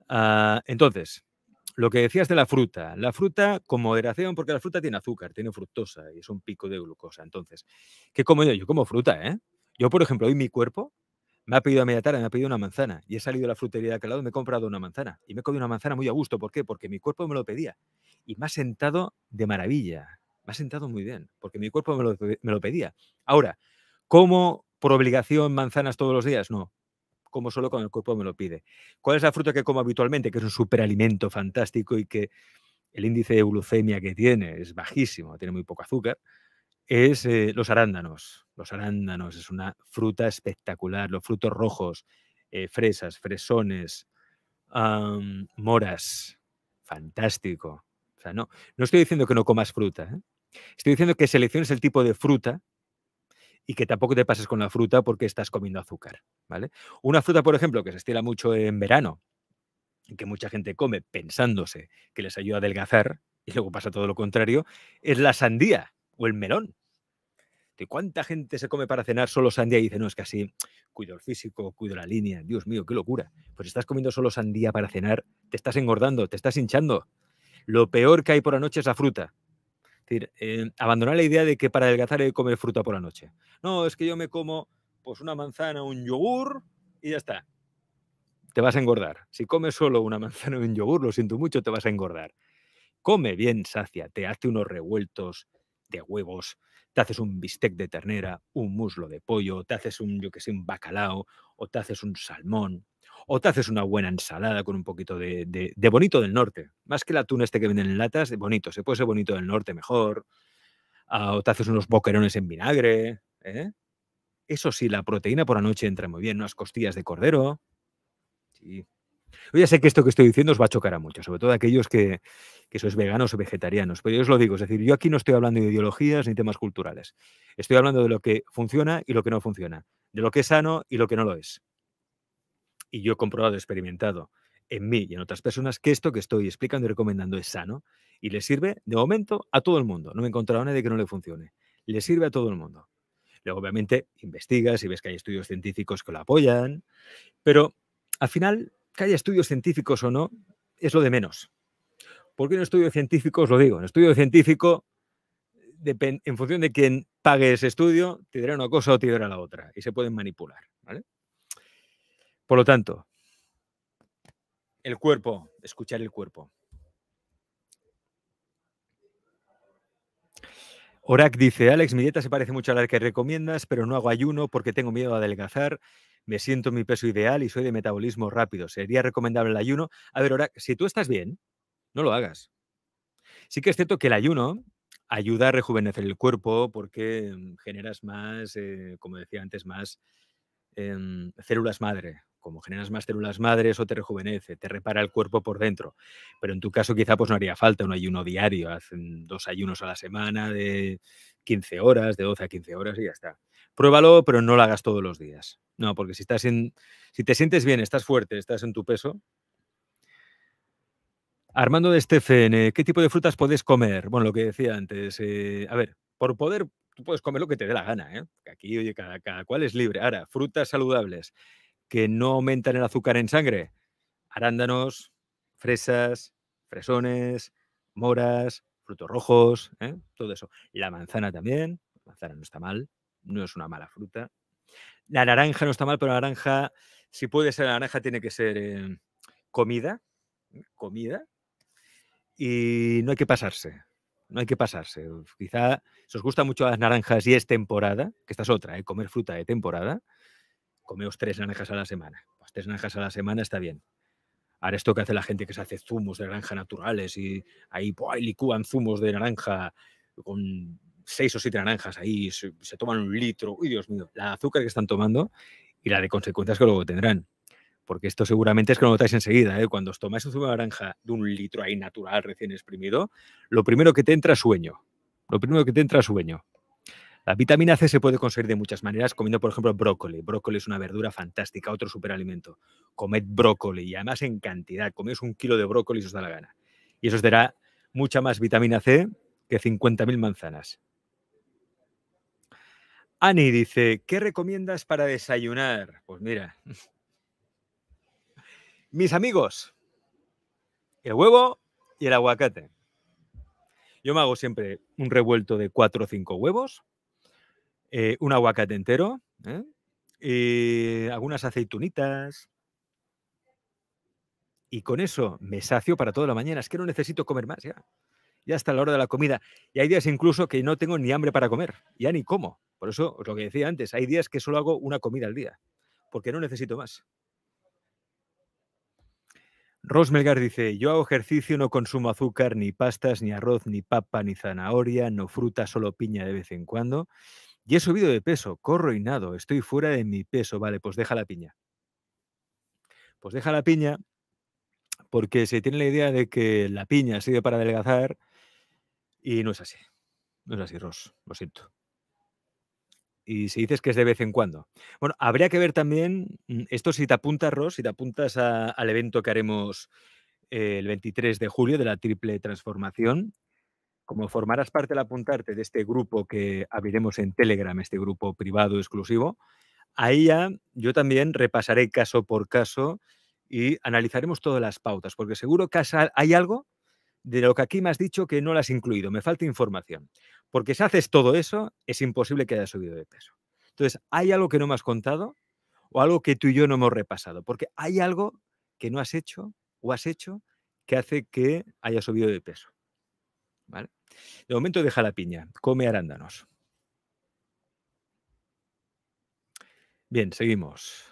Ah, entonces, lo que decías de la fruta. La fruta con moderación, porque la fruta tiene azúcar, tiene fructosa y es un pico de glucosa. Entonces, ¿qué como yo? Yo como fruta, ¿eh? Yo, por ejemplo, hoy mi cuerpo me ha pedido a media me ha pedido una manzana y he salido de la frutería de aquel lado me he comprado una manzana. Y me he comido una manzana muy a gusto. ¿Por qué? Porque mi cuerpo me lo pedía. Y me ha sentado de maravilla. Me ha sentado muy bien, porque mi cuerpo me lo, me lo pedía. Ahora, ¿cómo por obligación manzanas todos los días? No como solo con el cuerpo me lo pide. ¿Cuál es la fruta que como habitualmente? Que es un superalimento fantástico y que el índice de glucemia que tiene es bajísimo, tiene muy poco azúcar. Es eh, los arándanos. Los arándanos es una fruta espectacular. Los frutos rojos, eh, fresas, fresones, moras. Fantástico. O sea, no, no estoy diciendo que no comas fruta. ¿eh? Estoy diciendo que selecciones el tipo de fruta y que tampoco te pases con la fruta porque estás comiendo azúcar, ¿vale? Una fruta, por ejemplo, que se estila mucho en verano y que mucha gente come pensándose que les ayuda a adelgazar y luego pasa todo lo contrario, es la sandía o el melón. ¿De cuánta gente se come para cenar solo sandía y dice, no, es que así cuido el físico, cuido la línea, Dios mío, qué locura? Pues estás comiendo solo sandía para cenar, te estás engordando, te estás hinchando. Lo peor que hay por la noche es la fruta, decir, eh, abandonar la idea de que para adelgazar hay que comer fruta por la noche. No, es que yo me como pues una manzana, un yogur y ya está. Te vas a engordar. Si comes solo una [laughs] manzana o un yogur, lo siento mucho, te vas a engordar. Come bien, sacia, te hace unos revueltos de huevos, te haces un bistec de ternera, un muslo de pollo, te haces un, yo que sé, un bacalao o te haces un salmón, o te haces una buena ensalada con un poquito de, bonito del norte. Más que el atún este que venden en latas, de bonito. Se puede ser bonito del norte mejor. Ah, o te haces unos boquerones en vinagre. ¿eh? Eso sí, la proteína por la noche entra muy bien. Unas costillas de cordero. Sí. Yo ya sé que esto que estoy diciendo os va a chocar a muchos, sobre todo aquellos que, que sois veganos o vegetarianos, pero yo os lo digo, es decir, yo aquí no estoy hablando de ideologías ni temas culturales, estoy hablando de lo que funciona y lo que no funciona, de lo que es sano y lo que no lo es y yo he comprobado, experimentado en mí y en otras personas que esto que estoy explicando y recomendando es sano y le sirve de momento a todo el mundo. No me he encontrado a nadie que no le funcione. Le sirve a todo el mundo. Luego, obviamente, investigas y ves que hay estudios científicos que lo apoyan, pero al final, que haya estudios científicos o no, es lo de menos. Porque en un estudio científico, os lo digo, en un estudio científico, en función de quién pague ese estudio, te dirá una cosa o te dirá la otra y se pueden manipular. ¿vale? Por lo tanto, el cuerpo, escuchar el cuerpo. Orac dice, Alex, mi dieta se parece mucho a la que recomiendas, pero no hago ayuno porque tengo miedo a adelgazar, me siento en mi peso ideal y soy de metabolismo rápido. ¿Sería recomendable el ayuno? A ver, Orac, si tú estás bien, no lo hagas. Sí que es cierto que el ayuno ayuda a rejuvenecer el cuerpo porque mm, generas más, eh, como decía antes, más em, células madre, como generas más células madres o te rejuvenece, te repara el cuerpo por dentro. Pero en tu caso quizá pues no haría falta un ayuno diario, hacen dos ayunos a la semana de 15 horas, de 12 a 15 horas y ya está. Pruébalo, pero no lo hagas todos los días. No, porque si estás en si te sientes bien, estás fuerte, estás en tu peso, Armando de Stefen, ¿qué tipo de frutas puedes comer? Bueno, lo que decía antes, eh, a ver, por poder, tú puedes comer lo que te dé la gana, ¿eh? Aquí, oye, cada, cada cual es libre. Ahora, frutas saludables que no aumentan el azúcar en sangre? Arándanos, fresas, fresones, moras, frutos rojos, ¿eh? todo eso. La manzana también, la manzana no está mal, no es una mala fruta. La naranja no está mal, pero la naranja, si puede ser la naranja, tiene que ser eh, comida, comida, y no hay que pasarse, no hay que pasarse. Quizá si os gusta mucho las naranjas y es temporada, que esta es otra, ¿eh? comer fruta de temporada, comeos tres naranjas a la semana. Pues tres naranjas a la semana está bien. Ahora esto que hace la gente que se hace zumos de naranja naturales y ahí licúan zumos de naranja con seis o siete naranjas ahí, se, toman un litro. Uy, Dios mío, la azúcar que están tomando y la de consecuencias que luego tendrán. Porque esto seguramente es que lo notáis enseguida. ¿eh? Cuando os tomáis un zumo de naranja de un litro ahí natural recién exprimido, lo primero que te entra es sueño. Lo primero que te entra es sueño. La vitamina C se puede conseguir de muchas maneras, comiendo, por ejemplo, brócoli. Brócoli es una verdura fantástica, otro superalimento. Comed brócoli y además en cantidad. Coméis un kilo de brócoli y os da la gana. Y eso os dará mucha más vitamina C que 50.000 manzanas. Ani dice, ¿qué recomiendas para desayunar? Pues mira, [laughs] mis amigos, el huevo y el aguacate. Yo me hago siempre un revuelto de cuatro o cinco huevos, eh, un aguacate entero, ¿eh? Eh, algunas aceitunitas. Y con eso me sacio para toda la mañana. Es que no necesito comer más ya. Ya hasta la hora de la comida. Y hay días incluso que no tengo ni hambre para comer. Ya ni como. Por eso, lo que decía antes, hay días que solo hago una comida al día. Porque no necesito más. Ros Melgar dice, yo hago ejercicio, no consumo azúcar, ni pastas, ni arroz, ni papa, ni zanahoria, no fruta, solo piña de vez en cuando. Y he subido de peso, corro y nado, estoy fuera de mi peso. Vale, pues deja la piña. Pues deja la piña porque se tiene la idea de que la piña sirve para adelgazar y no es así. No es así, Ross, lo siento. Y si dices que es de vez en cuando. Bueno, habría que ver también, mm, esto si te apuntas, Ross, si te apuntas al evento que haremos eh, el 23 de julio de la triple transformación, como formarás parte la apuntarte de este grupo que abriremos en Telegram, este grupo privado exclusivo, ahí ya yo también repasaré caso por caso y analizaremos todas las pautas, porque seguro que hay algo de lo que aquí me has dicho que no lo has incluido, me falta información. Porque si haces todo eso, es imposible que haya subido de peso. Entonces, ¿hay algo que no me has contado o algo que tú y yo no hemos repasado? Porque hay algo que no has hecho o has hecho que hace que haya subido de peso. ¿Vale? De momento deja la piña, come arándanos. Bien, seguimos.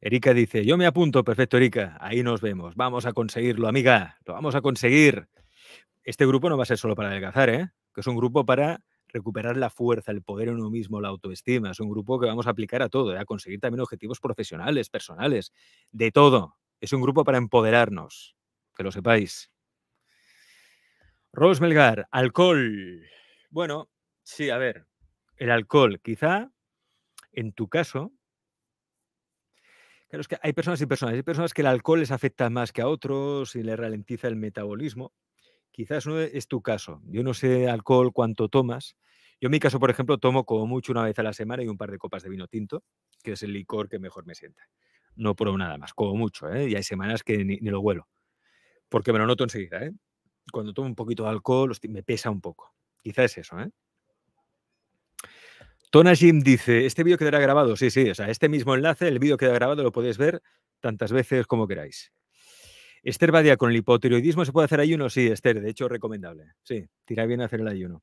Erika dice, yo me apunto, perfecto Erika, ahí nos vemos, vamos a conseguirlo, amiga, lo vamos a conseguir. Este grupo no va a ser solo para adelgazar, ¿eh? que es un grupo para recuperar la fuerza, el poder en uno mismo, la autoestima, es un grupo que vamos a aplicar a todo, ¿eh? a conseguir también objetivos profesionales, personales, de todo. Es un grupo para empoderarnos, que lo sepáis. Rose Melgar, alcohol. Bueno, sí, a ver, el alcohol, quizá en tu caso, claro, es que hay personas y personas, hay personas que el alcohol les afecta más que a otros y les ralentiza el metabolismo. Quizás no es tu caso. Yo no sé alcohol cuánto tomas. Yo en mi caso, por ejemplo, tomo como mucho una vez a la semana y un par de copas de vino tinto, que es el licor que mejor me sienta. No pruebo nada más, como mucho, ¿eh? y hay semanas que ni, ni lo huelo, porque me lo noto enseguida. ¿eh? cuando tomo un poquito de alcohol, me pesa un poco. Quizás es eso, ¿eh? Tona Jim dice, este vídeo quedará grabado. Sí, sí, o sea, este mismo enlace, el vídeo queda grabado, lo podéis ver tantas veces como queráis. Esther Badia, con el hipotiroidismo se puede hacer ayuno, sí, Esther, de hecho recomendable. Sí, tira bien hacer el ayuno.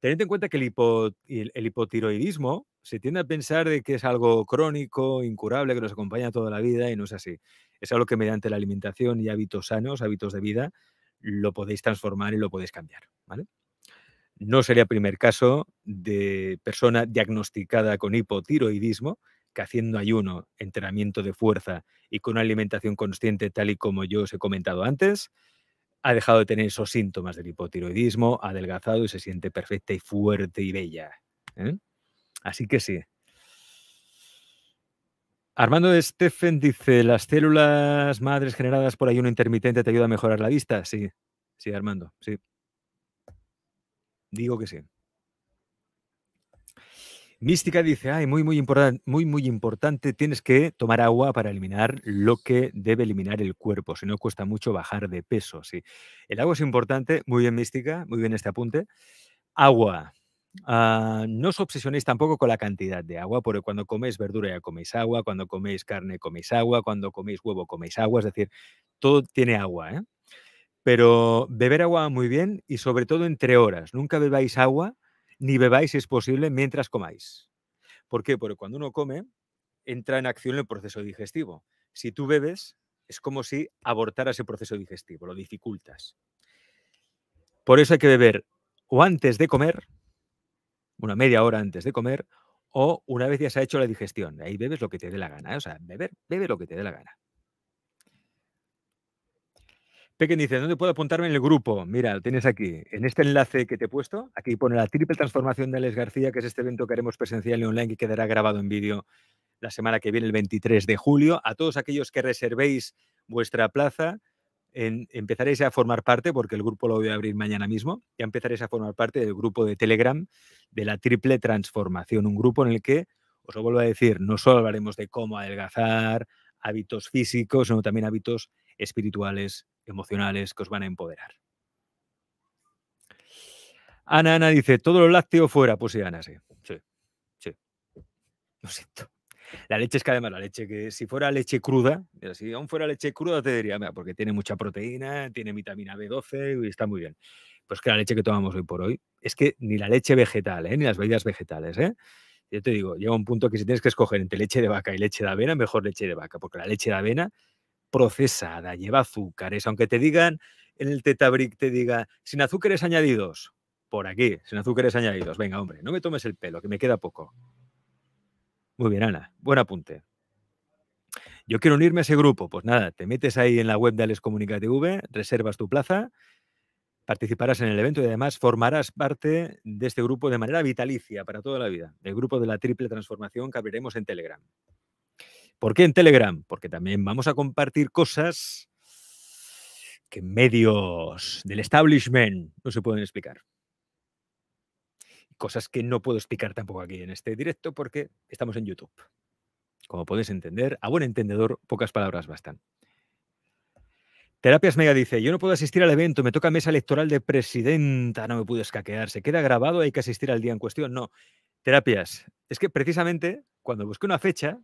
Tened en cuenta que el, el, hipotiroidismo se tiende a pensar de que es algo crónico, incurable, que nos acompaña toda la vida y no es así. Es algo que mediante la alimentación y hábitos sanos, hábitos de vida, lo podéis transformar y lo podéis cambiar. ¿vale? No sería el primer caso de persona diagnosticada con hipotiroidismo que haciendo ayuno, entrenamiento de fuerza y con una alimentación consciente tal y como yo os he comentado antes, ha dejado de tener esos síntomas del hipotiroidismo, ha adelgazado y se siente perfecta y fuerte y bella. ¿eh? Así que sí, Armando de Steffen dice, las células madres generadas por ayuno intermitente te ayuda a mejorar la vista. Sí, sí, Armando, sí. Digo que sí. Mística dice, ay, muy, muy importante, muy, muy importante, tienes que tomar agua para eliminar lo que debe eliminar el cuerpo, si no cuesta mucho bajar de peso, sí. El agua es importante, muy bien Mística, muy bien este apunte. Agua, Ah, no os obsesionéis tampoco con la cantidad de agua, porque cuando coméis verdura ya coméis agua, cuando coméis carne coméis agua, cuando coméis huevo coméis agua, es decir, todo tiene agua. ¿eh? Pero beber agua muy bien y sobre todo entre horas. Nunca bebáis agua, ni bebáis si es posible mientras comáis. ¿Por qué? Porque cuando uno come, entra en acción el proceso digestivo. Si tú bebes, es como si abortaras el proceso digestivo, lo dificultas. Por eso hay que beber o antes de comer una media hora antes de comer o una vez ya se ha hecho la digestión. Ahí bebes lo que te dé la gana. ¿eh? O sea, beber, bebe lo que te dé la gana. Pequen dice, ¿dónde puedo apuntarme en el grupo? Mira, lo tienes aquí, en este enlace que te he puesto. Aquí pone la triple transformación de Alex García, que es este evento que haremos presencial y online que quedará grabado en vídeo la semana que viene, el 23 de julio. A todos aquellos que reservéis vuestra plaza, empezaréis a formar parte, porque el grupo lo voy a abrir mañana mismo, ya empezaréis a formar parte del grupo de Telegram de la triple transformación, un grupo en el que, os lo vuelvo a decir, no solo hablaremos de cómo adelgazar, hábitos físicos, sino también hábitos espirituales, emocionales, que os van a empoderar. Ana, Ana dice, todo lo lácteo fuera. Pues sí, Ana, sí. Sí, sí. Lo siento. La leche es que además la leche que si fuera leche cruda, si aún fuera leche cruda te diría, porque tiene mucha proteína, tiene vitamina B12 y está muy bien. Pues que la leche que tomamos hoy por hoy es que ni la leche vegetal, ¿eh? ni las bebidas vegetales, ¿eh? Yo te digo, llega un punto que si tienes que escoger entre leche de vaca y leche de avena, mejor leche de vaca, porque la leche de avena procesada, lleva azúcares, aunque te digan en el tetabric, te diga sin azúcares añadidos, por aquí, sin azúcares añadidos, venga hombre, no me tomes el pelo, que me queda poco. Muy bien, Ana. Buen apunte. Yo quiero unirme a ese grupo. Pues nada, te metes ahí en la web de Alex Comunica TV, reservas tu plaza, participarás en el evento y además formarás parte de este grupo de manera vitalicia para toda la vida. El grupo de la triple transformación que abriremos en Telegram. ¿Por qué en Telegram? Porque también vamos a compartir cosas que medios del establishment no se pueden explicar cosas que no puedo explicar tampoco aquí en este directo porque estamos en YouTube. Como podéis entender, a buen entendedor, pocas palabras bastan. Terapias Mega dice, yo no puedo asistir al evento, me toca mesa electoral de presidenta, no me pude escaquear, se queda grabado, hay que asistir al día en cuestión. No, terapias. Es que precisamente cuando busqué una fecha,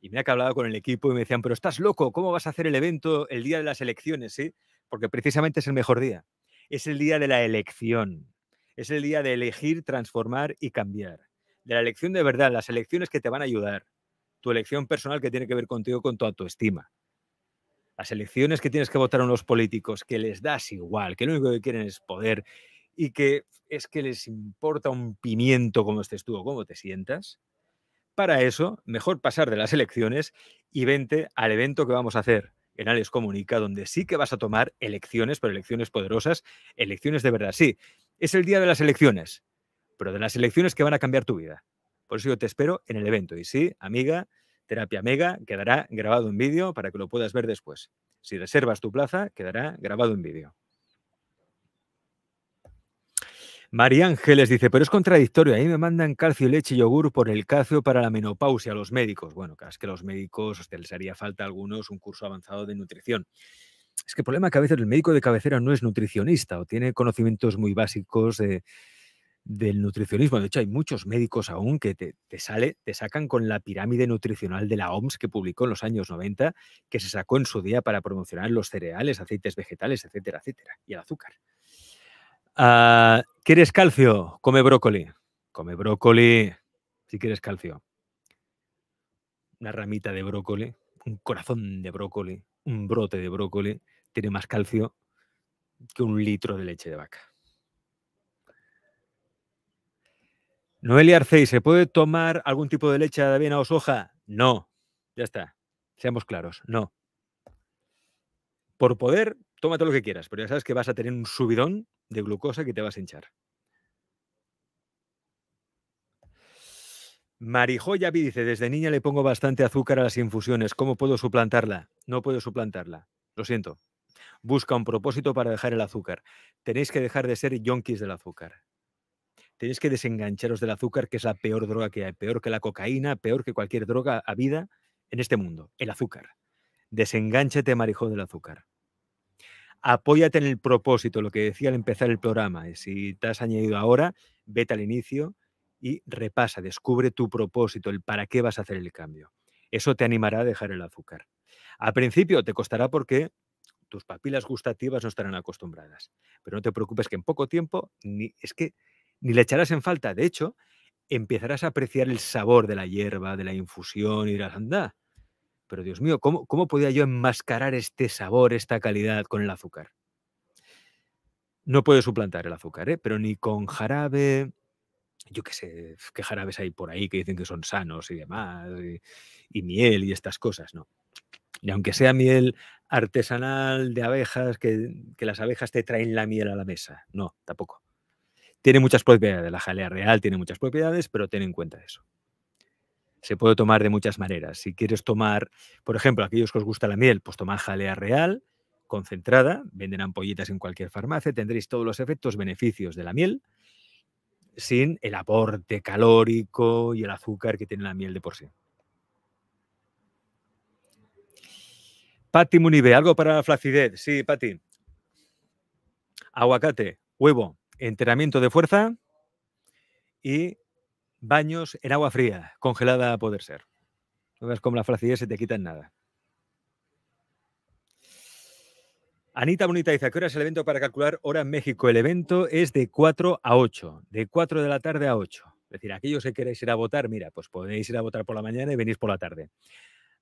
y me he hablado con el equipo y me decían, pero estás loco, ¿cómo vas a hacer el evento el día de las elecciones? ¿Sí? Porque precisamente es el mejor día. Es el día de la elección. Es el día de elegir, transformar y cambiar. De la elección de verdad, las elecciones que te van a ayudar. Tu elección personal que tiene que ver contigo, con tu autoestima. Las elecciones que tienes que votar a unos políticos que les das igual, que lo único que quieren es poder y que es que les importa un pimiento cómo estés tú o cómo te sientas. Para eso, mejor pasar de las elecciones y vente al evento que vamos a hacer en Alex Comunica, donde sí que vas a tomar elecciones, pero elecciones poderosas, elecciones de verdad. Sí, es el día de las elecciones, pero de las elecciones que van a cambiar tu vida. Por eso yo te espero en el evento. Y sí, amiga, Terapia Mega quedará grabado en vídeo para que lo puedas ver después. Si reservas tu plaza, quedará grabado en vídeo. María Ángeles dice, pero es contradictorio, ahí me mandan calcio, leche y yogur por el calcio para la menopausia a los médicos. Bueno, es que a los médicos les haría falta a algunos un curso avanzado de nutrición es que el problema es que a veces el médico de cabecera no es nutricionista o tiene conocimientos muy básicos del nutricionismo. De hecho, hay muchos médicos aún que te, sale, te sacan con la pirámide nutricional de la OMS que publicó en los años 90, que se sacó en su día para promocionar los cereales, aceites vegetales, etcétera, etcétera, y el azúcar. Ah, ¿Quieres calcio? Come brócoli. Come brócoli si quieres calcio. Una ramita de brócoli, un corazón de brócoli, un brote de brócoli tiene más calcio que un litro de leche de vaca. Noelia Arcey, ¿se puede tomar algún tipo de leche de avena o soja? No, ya está. Seamos claros, no. Por poder, tómate lo que quieras, pero ya sabes que vas a tener un subidón de glucosa que te vas a hinchar. Marijoya dice, desde niña le pongo bastante azúcar a las infusiones, ¿cómo puedo suplantarla? No puedo suplantarla, lo siento busca un propósito para dejar el azúcar. Tenéis que dejar de ser yonkis del azúcar. Tenéis que desengancharos del azúcar, que es la peor droga que hay, peor que la cocaína, peor que cualquier droga a vida en este mundo, el azúcar. Desengánchate, marijón, del azúcar. Apóyate en el propósito, lo que decía al empezar el programa. si te has añadido ahora, vete al inicio y repasa, descubre tu propósito, el para qué vas a hacer el cambio. Eso te animará a dejar el azúcar. Al principio te costará porque tus papilas gustativas no estarán acostumbradas. Pero no te preocupes que en poco tiempo ni, es que ni le echarás en falta. De hecho, empezarás a apreciar el sabor de la hierba, de la infusión y dirás, anda, pero Dios mío, ¿cómo, podía yo enmascarar este sabor, esta calidad con el azúcar? No puedo suplantar el azúcar, ¿eh? pero ni con jarabe, yo qué sé, qué jarabes hay por ahí que dicen que son sanos y demás, y miel y estas cosas, ¿no? Y aunque sea miel artesanal de abejas, que, las abejas te traen la miel a la mesa. No, tampoco. Tiene muchas propiedades, la jalea real tiene muchas propiedades, pero ten en cuenta eso. Se puede tomar de muchas maneras. Si quieres tomar, por ejemplo, aquellos que os gusta la miel, pues tomar jalea real, concentrada, venden ampollitas en cualquier farmacia, tendréis todos los efectos, beneficios de la miel, sin el aporte calórico y el azúcar que tiene la miel de por sí. Pati Munive, algo para la flacidez. Sí, Pati. Aguacate, huevo, entrenamiento de fuerza y baños en agua fría, congelada a poder ser. No ves como la flacidez se te quita en nada. Anita Bonita dice, qué hora es el evento para calcular hora en México? El evento es de 4 a 8, de 4 de la tarde a 8. Es decir, aquellos que queréis ir a votar, mira, pues podéis ir a votar por la mañana y venís por la tarde.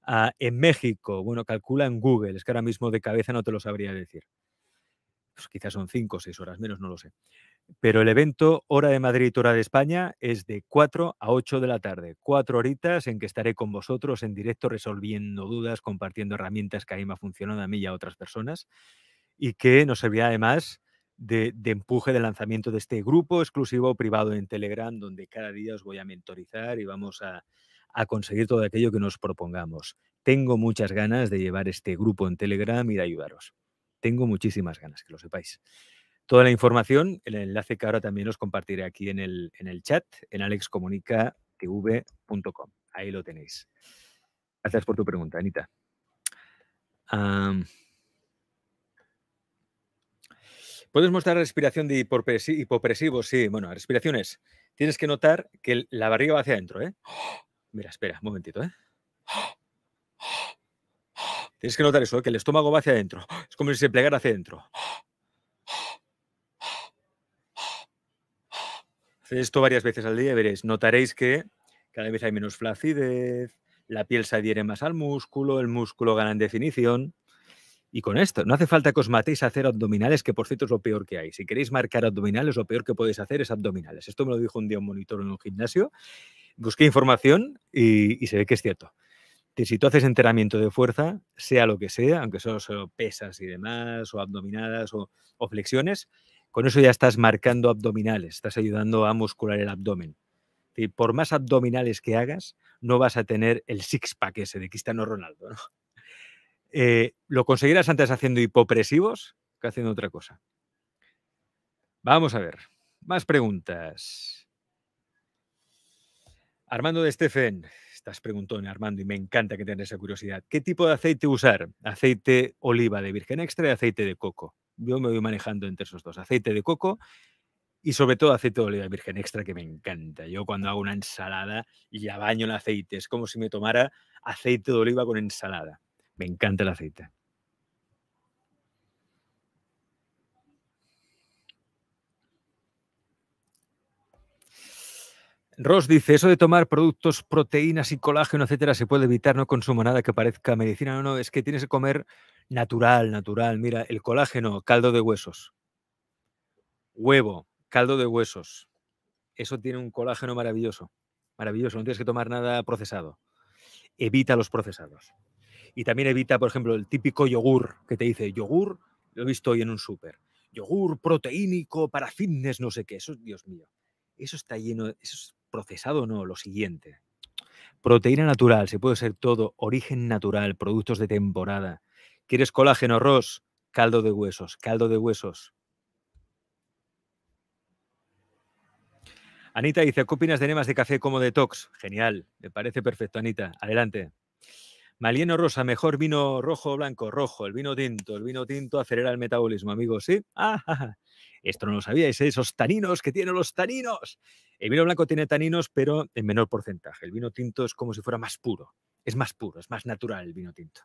Ah, en México, bueno, calcula en Google, es que ahora mismo de cabeza no te lo sabría decir. Pues quizás son cinco o seis horas menos, no lo sé. Pero el evento Hora de Madrid, Hora de España es de 4 a 8 de la tarde. Cuatro horitas en que estaré con vosotros en directo resolviendo dudas, compartiendo herramientas que a mí me ha funcionado a mí y a otras personas y que nos servirá además de, de, empuje del lanzamiento de este grupo exclusivo privado en Telegram, donde cada día os voy a mentorizar y vamos a, a conseguir todo aquello que nos propongamos. Tengo muchas ganas de llevar este grupo en Telegram y de ayudaros. Tengo muchísimas ganas, que lo sepáis. Toda la información, el enlace que ahora también os compartiré aquí en el, en el chat, en alexcomunicatv.com. Ahí lo tenéis. Gracias por tu pregunta, Anita. ¿Puedes mostrar respiración de hipopresivo? Sí, bueno, respiraciones. Tienes que notar que la barriga va hacia adentro, ¿eh? Mira, espera, un momentito, ¿eh? [gasps] Tienes que notar eso, ¿eh? que el estómago va hacia adentro. Es como si se plegara hacia adentro. Haced esto varias veces al día y veréis. Notaréis que cada vez hay menos flacidez, la piel se adhiere más al músculo, el músculo gana en definición. Y con esto, no hace falta que os matéis a hacer abdominales, que por cierto es lo peor que hay. Si queréis marcar abdominales, lo peor que podéis hacer es abdominales. Esto me lo dijo un día un monitor en un gimnasio. Busqué información y, se ve que es cierto. Que si tú haces entrenamiento de fuerza, sea lo que sea, aunque solo, pesas y demás, o abdominales, o, flexiones, con eso ya estás marcando abdominales, estás ayudando a muscular el abdomen. Y por más abdominales que hagas, no vas a tener el six-pack ese de Cristiano Ronaldo. ¿no? Eh, ¿lo conseguirás antes haciendo hipopresivos que haciendo otra cosa? Vamos a ver, más preguntas. Armando de Stephen, estás preguntón, Armando, y me encanta que tengas esa curiosidad. ¿Qué tipo de aceite usar? ¿Aceite oliva de virgen extra y aceite de coco? Yo me voy manejando entre esos dos, aceite de coco y sobre todo aceite de oliva virgen extra que me encanta. Yo cuando hago una ensalada y la baño en aceite, es como si me tomara aceite de oliva con ensalada. Me encanta el aceite. Ross dice, eso de tomar productos, proteínas y colágeno, etcétera, se puede evitar, no consumo nada que parezca medicina. No, no, es que tienes que comer natural, natural. Mira, el colágeno, caldo de huesos. Huevo, caldo de huesos. Eso tiene un colágeno maravilloso. Maravilloso, no tienes que tomar nada procesado. Evita los procesados. Y también evita, por ejemplo, el típico yogur que te dice, yogur, lo he visto hoy en un súper, yogur proteínico para fitness, no sé qué. Eso, Dios mío, eso está lleno, eso es procesado o no, lo siguiente. Proteína natural, se puede ser todo, origen natural, productos de temporada. ¿Quieres colágeno, arroz? Caldo de huesos, caldo de huesos. Anita dice, ¿qué opinas de enemas de café como detox? Genial, me parece perfecto, Anita. Adelante. Malieno rosa, mejor vino rojo o blanco, rojo, el vino tinto, el vino tinto acelera el metabolismo, amigos, ¿sí? [laughs] Ah, Esto no lo sabíais, ¿eh? esos taninos que tienen los taninos. El vino blanco tiene taninos, pero en menor porcentaje. El vino tinto es como si fuera más puro, es más puro, es más natural el vino tinto.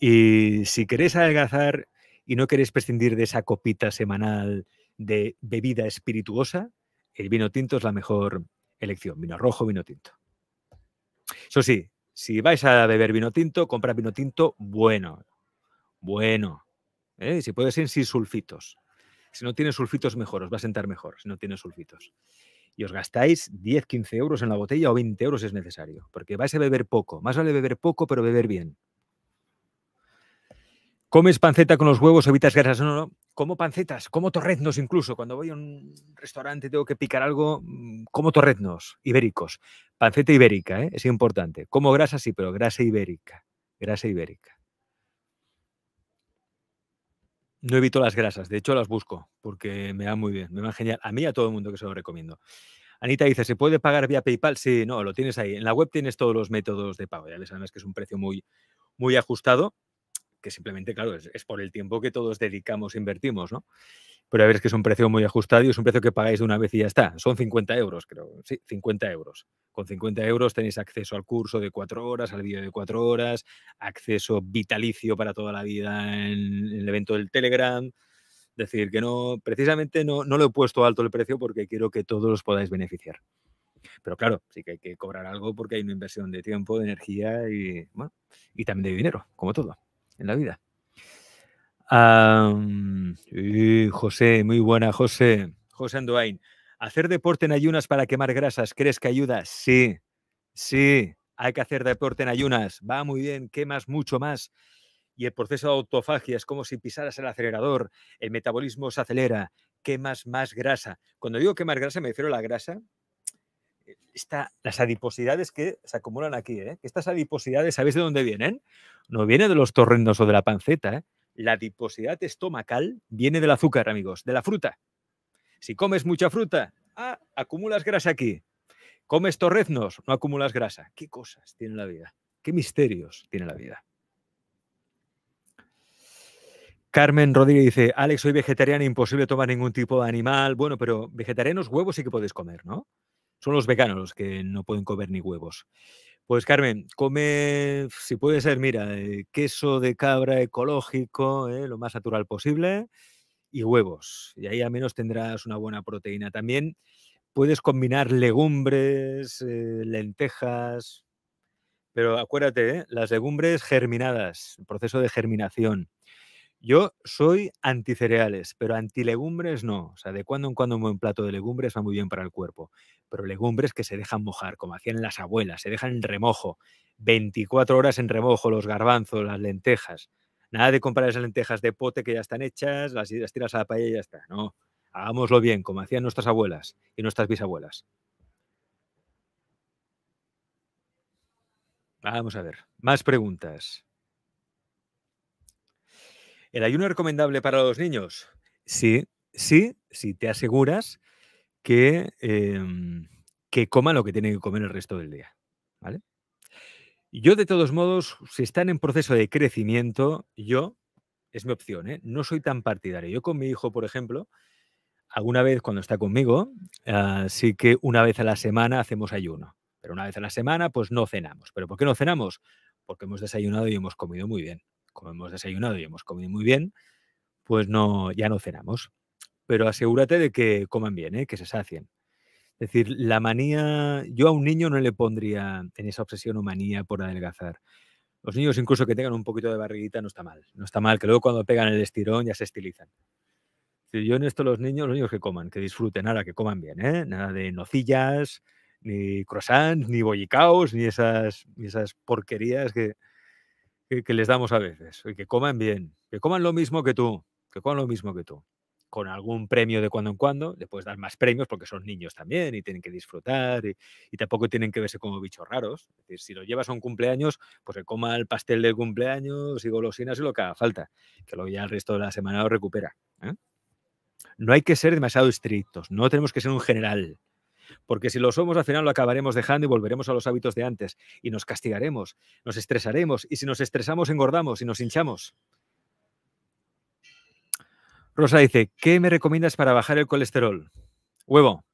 Y si queréis adelgazar y no queréis prescindir de esa copita semanal de bebida espirituosa, el vino tinto es la mejor elección, vino rojo, vino tinto. Eso sí, si vais a beber vino tinto, compra vino tinto bueno. Bueno. ¿eh? Si puede ser sin sulfitos. Si no tiene sulfitos, mejor. Os va a sentar mejor si no tiene sulfitos. Y os gastáis 10, 15 euros en la botella o 20 euros si es necesario. Porque vais a beber poco. Más vale beber poco, pero beber bien. ¿Comes panceta con los huevos? ¿Evitas grasas? No, no como pancetas, como torreznos incluso. Cuando voy a un restaurante tengo que picar algo, mm, como torreznos ibéricos. Panceta ibérica, ¿eh? es importante. Como grasa sí, pero grasa ibérica. Grasa ibérica. No evito las grasas, de hecho las busco porque me va muy bien, me va genial. A mí y a todo el mundo que se lo recomiendo. Anita dice, ¿se puede pagar vía PayPal? Sí, no, lo tienes ahí. En la web tienes todos los métodos de pago. Ya les sabes que es un precio muy, muy ajustado que simplemente, claro, es, por el tiempo que todos dedicamos, e invertimos, ¿no? Pero a ver, es que es un precio muy ajustado y es un precio que pagáis de una vez y ya está. Son 50 euros, creo. Sí, 50 euros. Con 50 euros tenéis acceso al curso de cuatro horas, al vídeo de cuatro horas, acceso vitalicio para toda la vida en, el evento del Telegram. Decir que no, precisamente no, no lo he puesto alto el precio porque quiero que todos os podáis beneficiar. Pero claro, sí que hay que cobrar algo porque hay una inversión de tiempo, de energía y, y también de dinero, como todo en la vida. Eh, José, muy buena, José. José Andoain. ¿Hacer deporte en ayunas para quemar grasas crees que ayuda? Sí, sí, hay que hacer deporte en ayunas. Va muy bien, quemas mucho más. Y el proceso de autofagia es como si pisaras el acelerador. El metabolismo se acelera, quemas más grasa. Cuando digo quemar grasa, me refiero a la grasa eh, Está las adiposidades que se acumulan aquí, ¿eh? estas adiposidades, ¿sabéis de dónde vienen? No viene de los torrendos o de la panceta. ¿eh? La adiposidad estomacal viene del azúcar, amigos, de la fruta. Si comes mucha fruta, ah, acumulas grasa aquí. Comes torreznos, no acumulas grasa. ¿Qué cosas tiene la vida? ¿Qué misterios tiene la vida? Carmen Rodríguez dice, Alex, soy vegetariana, imposible tomar ningún tipo de animal. Bueno, pero vegetarianos huevos sí que podéis comer, ¿no? Son los veganos los que no pueden comer ni huevos. Pues Carmen, come, si puede ser, mira, eh, queso de cabra ecológico, eh, lo más natural posible, y huevos. Y ahí al menos tendrás una buena proteína. También puedes combinar legumbres, eh, lentejas, pero acuérdate, las legumbres germinadas, el proceso de germinación. Yo soy anticereales, pero antilegumbres no. O sea, de cuando en cuando un buen plato de legumbres va muy bien para el cuerpo. Pero legumbres que se dejan mojar, como hacían las abuelas, se dejan en remojo. 24 horas en remojo los garbanzos, las lentejas. Nada de comprar esas lentejas de pote que ya están hechas, las, tiras a la paella y ya está. No, hagámoslo bien, como hacían nuestras abuelas y nuestras bisabuelas. Vamos a ver, más preguntas. ¿El ayuno recomendable para los niños? Sí, sí, si te aseguras que, em, que coma lo que tienen que comer el resto del día. ¿Vale? Yo, de todos modos, si están en proceso de crecimiento, yo, es mi opción, ¿eh? no soy tan partidario. Yo con mi hijo, por ejemplo, alguna vez cuando está conmigo, ah, sí que una vez a la semana hacemos ayuno. Pero una vez a la semana, pues no cenamos. ¿Pero por qué no cenamos? Porque hemos desayunado y hemos comido muy bien como hemos desayunado y hemos comido muy bien, pues no, ya no cenamos. Pero asegúrate de que coman bien, ¿eh? que se sacien. Es decir, la manía, yo a un niño no le pondría en esa obsesión o manía por adelgazar. Los niños incluso que tengan un poquito de barriguita no está mal, no está mal, que luego cuando pegan el estirón ya se estilizan. yo en esto los niños, los niños que coman, que disfruten, ahora que coman bien, ¿eh? nada de nocillas, ni croissants, ni bollicaos, ni esas, ni esas porquerías que, que, les damos a veces. Y que coman bien, que coman lo mismo que tú, que coman lo mismo que tú. Con algún premio de cuando en cuando, le puedes dar más premios porque son niños también y tienen que disfrutar y, tampoco tienen que verse como bichos raros. Es decir, si lo llevas a un cumpleaños, pues que coma el pastel del cumpleaños y golosinas y lo que haga falta, que luego ya el resto de la semana lo recupera. ¿eh? No hay que ser demasiado estrictos, no tenemos que ser un general porque si lo somos al final lo acabaremos dejando y volveremos a los hábitos de antes y nos castigaremos, nos estresaremos y si nos estresamos engordamos y nos hinchamos. Rosa dice, ¿qué me recomiendas para bajar el colesterol? Huevo.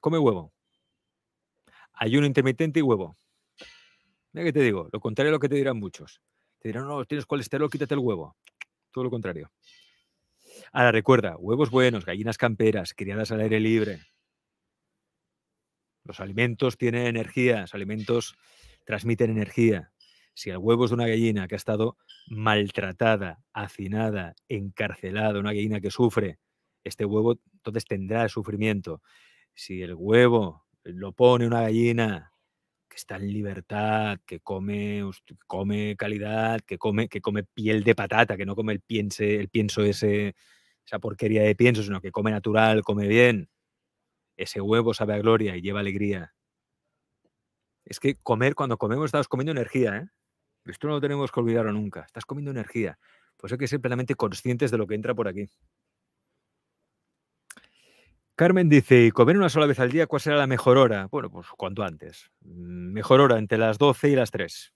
Come huevo. Ayuno intermitente y huevo. Mira que te digo, lo contrario a lo que te dirán muchos. Te dirán, no, tienes colesterol, quítate el huevo. Todo lo contrario. Ahora recuerda, huevos buenos, gallinas camperas, criadas al aire libre, los alimentos tienen energía, los alimentos transmiten energía. Si el huevo es de una gallina que ha estado maltratada, hacinada, encarcelada, una gallina que sufre, este huevo entonces tendrá sufrimiento. Si el huevo lo pone una gallina que está en libertad, que come, come calidad, que come, que come piel de patata, que no come el, piense, el pienso ese, esa porquería de pienso, sino que come natural, come bien, ese huevo sabe a gloria y lleva alegría. Es que comer, cuando comemos, estamos comiendo energía, ¿eh? Esto no lo tenemos que olvidarlo nunca. Estás comiendo energía. Pues hay que ser plenamente conscientes de lo que entra por aquí. Carmen dice, ¿y comer una sola vez al día cuál será la mejor hora? Bueno, pues cuanto antes. Mm, mejor hora entre las 12 y las 3.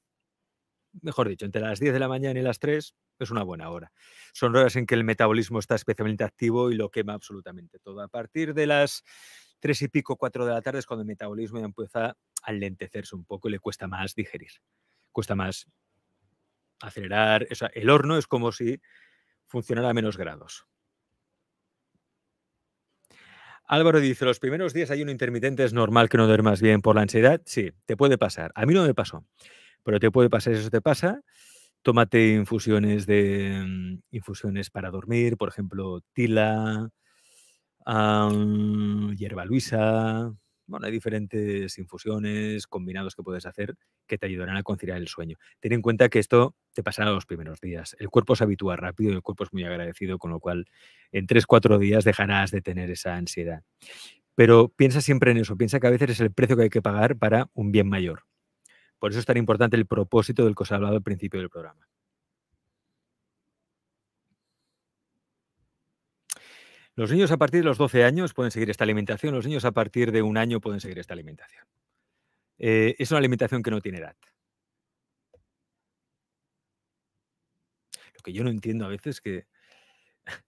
Mejor dicho, entre las 10 de la mañana y las 3 es una buena hora. Son horas en que el metabolismo está especialmente activo y lo quema absolutamente todo. A partir de las tres y pico, cuatro de la tarde es cuando el metabolismo ya empieza a lentecerse un poco y le cuesta más digerir, cuesta más acelerar. O sea, el horno es como si funcionara a menos grados. Álvaro dice, los primeros días hay un intermitente, es normal que no duermas bien por la ansiedad. Sí, te puede pasar. A mí no me pasó, pero te puede pasar, eso te pasa. Tómate infusiones, de, mm, infusiones para dormir, por ejemplo, tila, hierba luisa. Bueno, hay diferentes infusiones, combinados que puedes hacer que te ayudarán a conciliar el sueño. Ten en cuenta que esto te pasará los primeros días. El cuerpo se habitúa rápido y el cuerpo es muy agradecido, con lo cual en 3-4 días dejarás de tener esa ansiedad. Pero piensa siempre en eso, piensa que a veces es el precio que hay que pagar para un bien mayor. Por eso es tan importante el propósito del que os he hablado al principio del programa. Los niños a partir de los 12 años pueden seguir esta alimentación, los niños a partir de un año pueden seguir esta alimentación. Eh, es una alimentación que no tiene edad. Lo que yo no entiendo a veces es que, [laughs]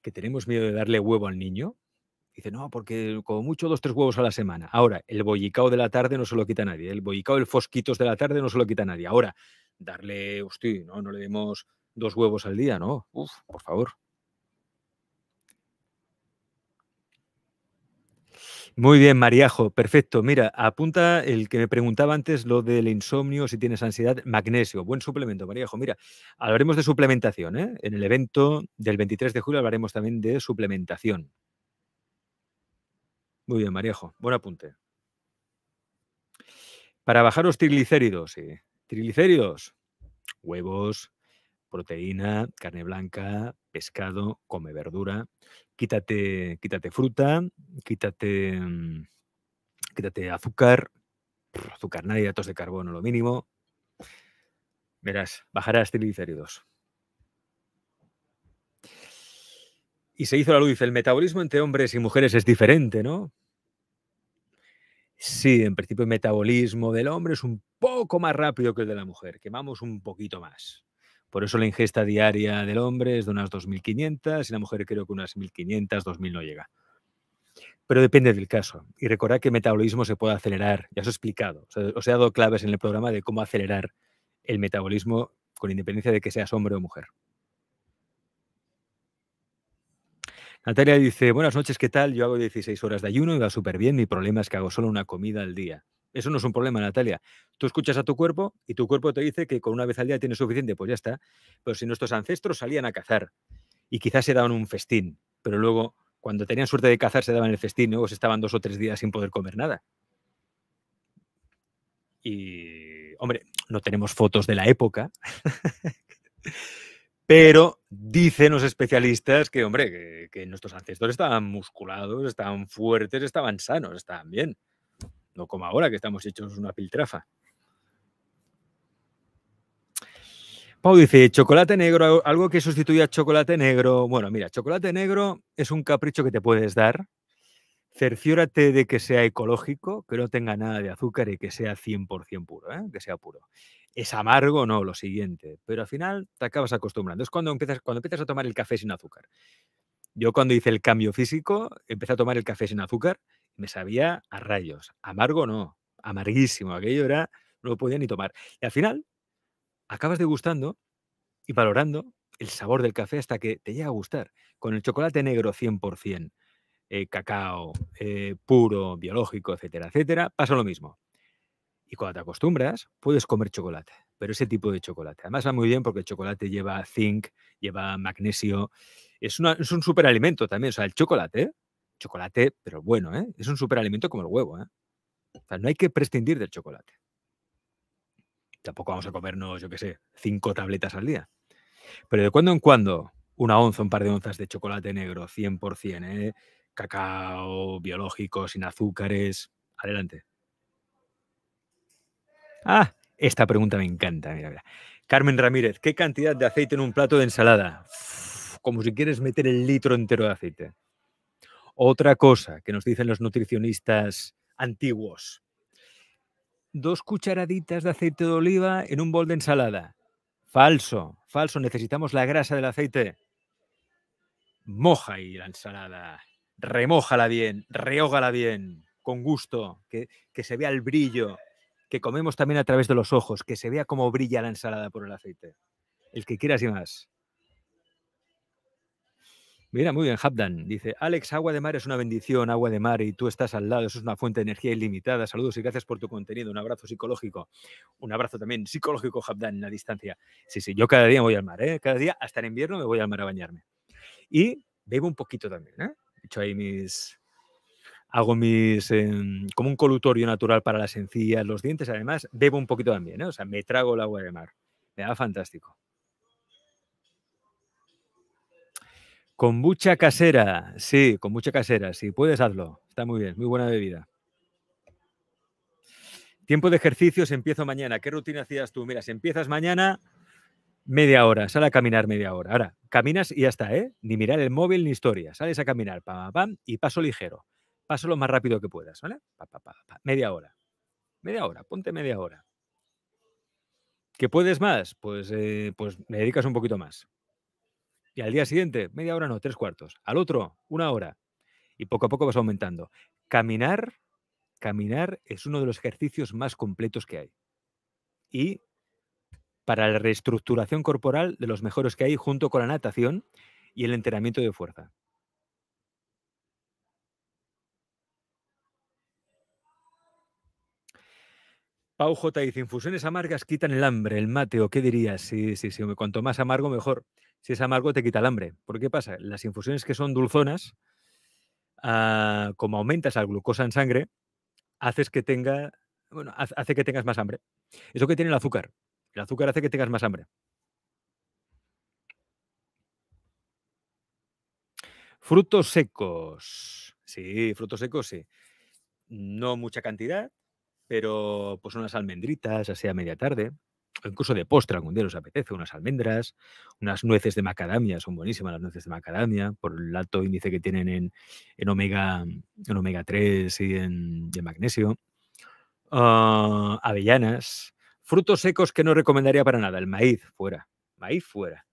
que tenemos miedo de darle huevo al niño. Dice, no, porque como mucho dos, tres huevos a la semana. Ahora, el bollicao de la tarde no se lo quita nadie. El bollicao, el fosquitos de la tarde no se lo quita nadie. Ahora, darle, hostia, no, no le demos dos huevos al día, no. Uf, por favor. Muy bien, Mariajo, perfecto. Mira, apunta el que me preguntaba antes lo del insomnio, si tienes ansiedad, magnesio. Buen suplemento, Mariajo. Mira, hablaremos de suplementación. ¿eh? En el evento del 23 de julio hablaremos también de suplementación. Muy bien, Mariajo. Buen apunte. Para bajar los triglicéridos, sí. Triglicéridos, huevos, proteína, carne blanca, pescado, come verdura quítate, quítate fruta, quítate, mm, quítate azúcar, azúcar, nada hidratos de carbono, lo mínimo. Verás, bajarás triglicéridos. Y se hizo la luz. El metabolismo entre hombres y mujeres es diferente, ¿no? Sí, en principio el metabolismo del hombre es un poco más rápido que el de la mujer. Quemamos un poquito más. Por eso la ingesta diaria del hombre es de unas 2.500 y la mujer creo que unas 1.500, 2.000 no llega. Pero depende del caso. Y recordad que el metabolismo se puede acelerar, ya os he explicado. O os he dado claves en el programa de cómo acelerar el metabolismo con independencia de que seas hombre o mujer. Natalia dice, buenas noches, ¿qué tal? Yo hago 16 horas de ayuno y va súper bien. Mi problema es que hago solo una comida al día. Eso no es un problema, Natalia. Tú escuchas a tu cuerpo y tu cuerpo te dice que con una vez al día tienes suficiente, pues ya está. Pero si nuestros ancestros salían a cazar y quizás se daban un festín, pero luego cuando tenían suerte de cazar se daban el festín, luego se estaban dos o tres días sin poder comer nada. Y, hombre, no tenemos fotos de la época. [laughs] Pero dicen los especialistas que, hombre, que, que, nuestros ancestros estaban musculados, estaban fuertes, estaban sanos, estaban bien. No como ahora que estamos hechos una piltrafa. Pau dice, chocolate negro, algo que sustituya chocolate negro. Bueno, mira, chocolate negro es un capricho que te puedes dar. Cerciórate de que sea ecológico, que no tenga nada de azúcar y que sea 100% puro, ¿eh? que sea puro. Es amargo, no, lo siguiente, pero al final te acabas acostumbrando. Es cuando empiezas, cuando empiezas a tomar el café sin azúcar. Yo cuando hice el cambio físico, empecé a tomar el café sin azúcar me sabía a rayos. Amargo no, amarguísimo. Aquello era, no lo podía ni tomar. Y al final, acabas degustando y valorando el sabor del café hasta que te llega a gustar. Con el chocolate negro 100%, eh, cacao eh, puro, biológico, etcétera, etcétera, pasa lo mismo. Y cuando te acostumbras, puedes comer chocolate, pero ese tipo de chocolate. Además va muy bien porque el chocolate lleva zinc, lleva magnesio, es, una, es un superalimento también. O sea, el chocolate, chocolate, pero bueno, ¿eh? es un superalimento como el huevo. ¿eh? O sea, no hay que prescindir del chocolate. Tampoco vamos a comernos, yo qué sé, cinco tabletas al día. Pero de cuando en cuando, una onza, un par de onzas de chocolate negro, 100%, ¿eh? cacao biológico, sin azúcares. Adelante. Ah, esta pregunta me encanta. Mira, mira. Carmen Ramírez, ¿qué cantidad de aceite en un plato de ensalada? como si quieres meter el litro entero de aceite. Otra cosa que nos dicen los nutricionistas antiguos. Dos cucharaditas de aceite de oliva en un bol de ensalada. Falso, falso. Necesitamos la grasa del aceite. Moja ahí la ensalada. Remójala bien, reógala bien, con gusto, que, se vea el brillo, que comemos también a través de los ojos, que se vea cómo brilla la ensalada por el aceite. El que quieras y más. Mira, muy bien, Habdan. Dice, Alex, agua de mar es una bendición, agua de mar, y tú estás al lado, eso es una fuente de energía ilimitada. Saludos y gracias por tu contenido. Un abrazo psicológico. Un abrazo también psicológico, Habdan, en la distancia. Sí, sí, yo cada día voy al mar, ¿eh? Cada día, hasta en invierno, me voy al mar a bañarme. Y bebo un poquito también, ¿eh? hecho ahí mis... Hago mis... Em, como un colutorio natural para las encías, los dientes, además, bebo un poquito también, ¿eh? O sea, me trago el agua de mar. Me da fantástico. Con mucha casera, sí, con mucha casera, sí, puedes hazlo. Está muy bien, muy buena bebida. Tiempo de ejercicios, empiezo mañana. ¿Qué rutina hacías tú? Mira, si empiezas mañana, media hora, Sale a caminar media hora. Ahora, caminas y ya está, ¿eh? Ni mirar el móvil ni historia. Sales a caminar, pam, pam, y paso ligero. Paso lo más rápido que puedas, ¿vale? media hora. Media hora, ponte media hora. ¿Que puedes más? Pues, eh, pues me dedicas un poquito más. Y al día siguiente, media hora no, tres cuartos. Al otro, una hora. Y poco a poco vas aumentando. Caminar, caminar es uno de los ejercicios más completos que hay. Y para la reestructuración corporal de los mejores que hay junto con la natación y el entrenamiento de fuerza. Pau J dice, infusiones amargas quitan el hambre, el ¿O ¿qué dirías? Sí, sí, sí, cuanto más amargo mejor si es amargo te quita el hambre. ¿Por qué pasa? Las infusiones que son dulzonas, ah, como aumentas la glucosa en sangre, haces que tenga, hace que tengas más hambre. Eso que tiene el azúcar. El azúcar hace que tengas más hambre. Frutos secos. Sí, frutos secos, sí. No mucha cantidad, pero pues unas almendritas, así a media tarde incluso de postre algún día apetece, unas almendras, unas nueces de macadamia, son buenísimas las nueces de macadamia, por el alto índice que tienen en, omega, en omega 3 y en, magnesio. Ah, avellanas, frutos secos que no recomendaría para nada, el maíz fuera, maíz fuera.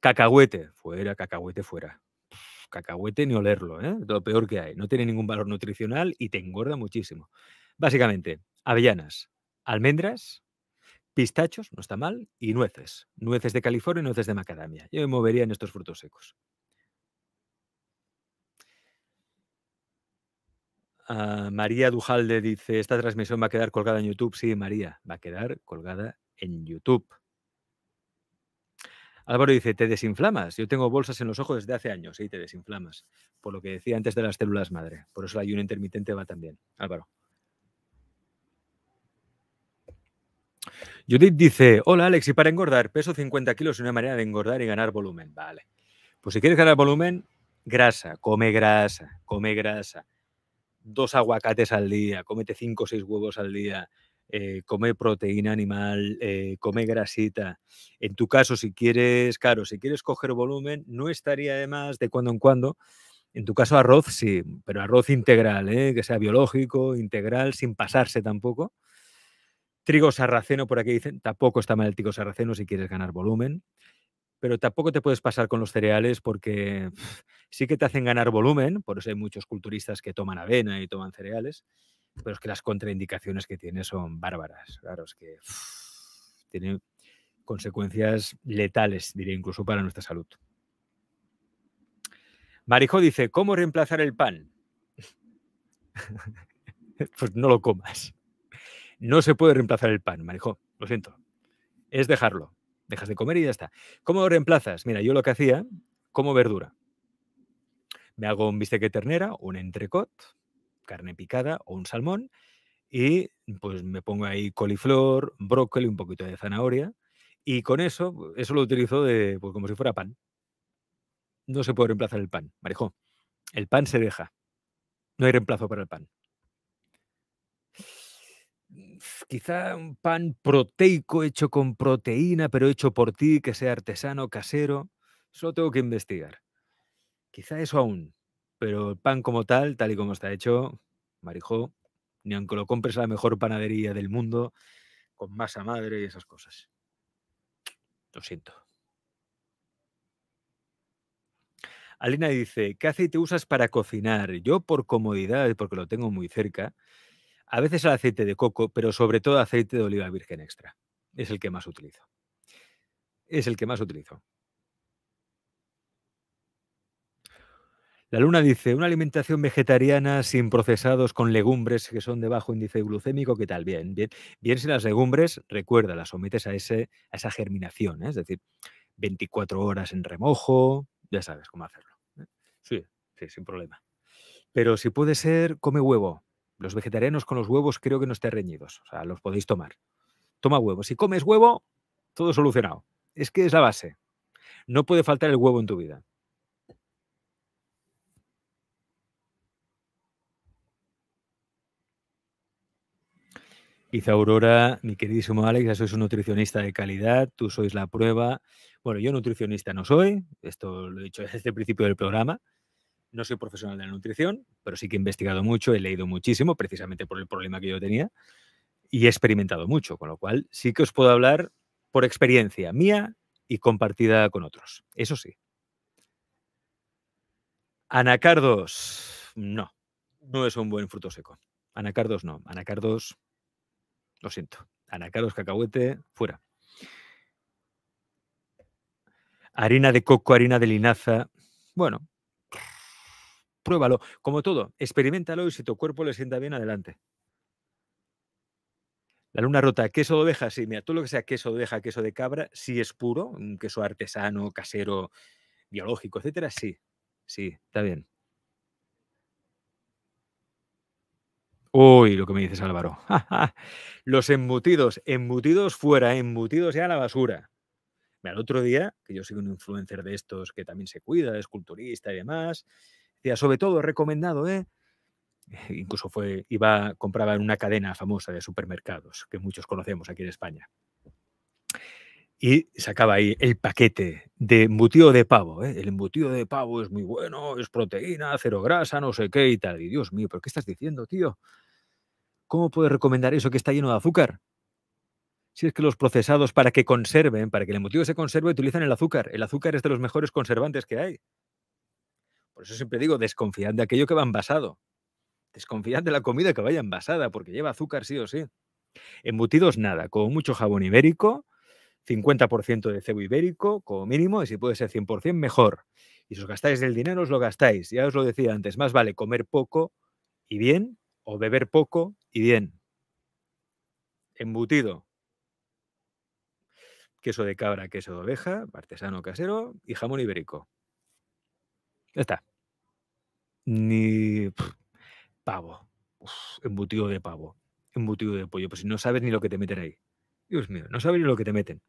cacahuete, fuera, cacahuete fuera cacahuete ni olerlo, ¿eh? lo peor que hay. No tiene ningún valor nutricional y te engorda muchísimo. Básicamente, avellanas, almendras, pistachos, no está mal, y nueces. Nueces de California y nueces de macadamia. Yo me movería en estos frutos secos. Ah, María Dujalde dice, esta transmisión va a quedar colgada en YouTube. Sí, María, va a quedar colgada en YouTube. Álvaro dice, te desinflamas. Yo tengo bolsas en los ojos desde hace años, sí, te desinflamas. Por lo que decía antes de las células madre. Por eso el ayuno intermitente va también. Álvaro. Judith dice, hola Alex, y para engordar, peso 50 kilos es una manera de engordar y ganar volumen. Vale. Pues si quieres ganar volumen, grasa, come grasa, come grasa. Dos aguacates al día, cómete cinco o seis huevos al día, eh, come proteína animal, eh, come grasita. En tu caso, si quieres, claro, si quieres coger volumen, no estaría de más de cuando en cuando. En tu caso, arroz sí, pero arroz integral, eh, que sea biológico, integral, sin pasarse tampoco. Trigo sarraceno, por aquí dicen, tampoco está mal el trigo sarraceno si quieres ganar volumen, pero tampoco te puedes pasar con los cereales porque [laughs] sí que te hacen ganar volumen, por eso hay muchos culturistas que toman avena y toman cereales, pero es que las contraindicaciones que tiene son bárbaras, claro, es que tienen [sighs] tiene consecuencias letales, diría incluso para nuestra salud. Marijo dice, ¿cómo reemplazar el pan? [laughs] pues no lo comas. No se puede reemplazar el pan, marijo. lo siento. Es dejarlo. Dejas de comer y ya está. ¿Cómo lo reemplazas? Mira, yo lo que hacía, como verdura. Me hago un bistec de ternera, un entrecot, carne picada o un salmón y pues me pongo ahí coliflor, brócoli, un poquito de zanahoria y con eso, eso lo utilizo de, pues, como si fuera pan. No se puede reemplazar el pan, marijo. El pan se deja. No hay reemplazo para el pan quizá un pan proteico hecho con proteína, pero hecho por ti, que sea artesano, casero. Solo tengo que investigar. Quizá eso aún, pero el pan como tal, tal y como está hecho, Marijo, ni aunque lo compres a la mejor panadería del mundo, con masa madre y esas cosas. Lo siento. Alina dice, ¿qué aceite usas para cocinar? Yo por comodidad, porque lo tengo muy cerca, a veces el aceite de coco, pero sobre todo aceite de oliva virgen extra. Es el que más utilizo. Es el que más utilizo. La Luna dice, una alimentación vegetariana sin procesados con legumbres que son de bajo índice glucémico, ¿qué tal? Bien, bien. Bien si las legumbres, recuerda, las sometes a, ese, a esa germinación, ¿eh? es decir, 24 horas en remojo, ya sabes cómo hacerlo. ¿eh? Sí, sí, sin problema. Pero si puede ser, come huevo, los vegetarianos con los huevos creo que no estén reñidos. O sea, los podéis tomar. Toma huevo. Si comes huevo, todo solucionado. Es que es la base. No puede faltar el huevo en tu vida. Isa Aurora, mi queridísimo Alex, ya sois un nutricionista de calidad, tú sois la prueba. Bueno, yo nutricionista no soy, esto lo he dicho [laughs] desde el principio del programa. No soy profesional de la nutrición, pero sí que he investigado mucho, he leído muchísimo, precisamente por el problema que yo tenía, y he experimentado mucho, con lo cual sí que os puedo hablar por experiencia mía y compartida con otros. Eso sí. Anacardos, no, no es un buen fruto seco. Anacardos no, anacardos, lo siento. Anacardos, cacahuete, fuera. Harina de coco, harina de linaza, bueno, pruébalo. Como todo, experimentalo y si tu cuerpo le sienta bien, adelante. La luna rota, queso de oveja, sí, mira, todo lo que sea queso de oveja, queso de cabra, si sí es puro, un mm, queso artesano, casero, biológico, etcétera, sí, sí, está bien. Uy, lo que me dices, Álvaro. [laughs] Los embutidos, embutidos fuera, embutidos ya a la basura. Mira, el otro día, que yo soy un influencer de estos que también se cuida, es culturista y demás, sobre todo recomendado, ¿eh? [laughs] Incluso fue, iba, compraba en una cadena famosa de supermercados que muchos conocemos aquí en España. Y sacaba ahí el paquete de embutido de pavo. ¿eh? El embutido de pavo es muy bueno, es proteína, cero grasa, no sé qué y tal. Y Dios mío, ¿pero qué estás diciendo, tío? ¿Cómo puedes recomendar eso que está lleno de azúcar? si es que los procesados para que conserven, para que el embutido se conserve, utilizan el azúcar. El azúcar es de los mejores conservantes que hay. Por eso siempre digo, desconfiad de aquello que va envasado. Desconfiad de la comida que vaya envasada, porque lleva azúcar sí o sí. Embutidos nada, con mucho jabón ibérico, 50% de cebo ibérico como mínimo, y si puede ser 100% mejor. Y si os gastáis el dinero, os lo gastáis. Ya os lo decía antes, más vale comer poco y bien o beber poco y bien. Embutido. Queso de cabra, queso de oveja, artesano casero y jamón ibérico. Ya está. Ni pavo. embutido de pavo. Embutido de pollo. Pues si no sabes ni lo que te meten ahí. Dios mío, no sabes ni lo que te meten.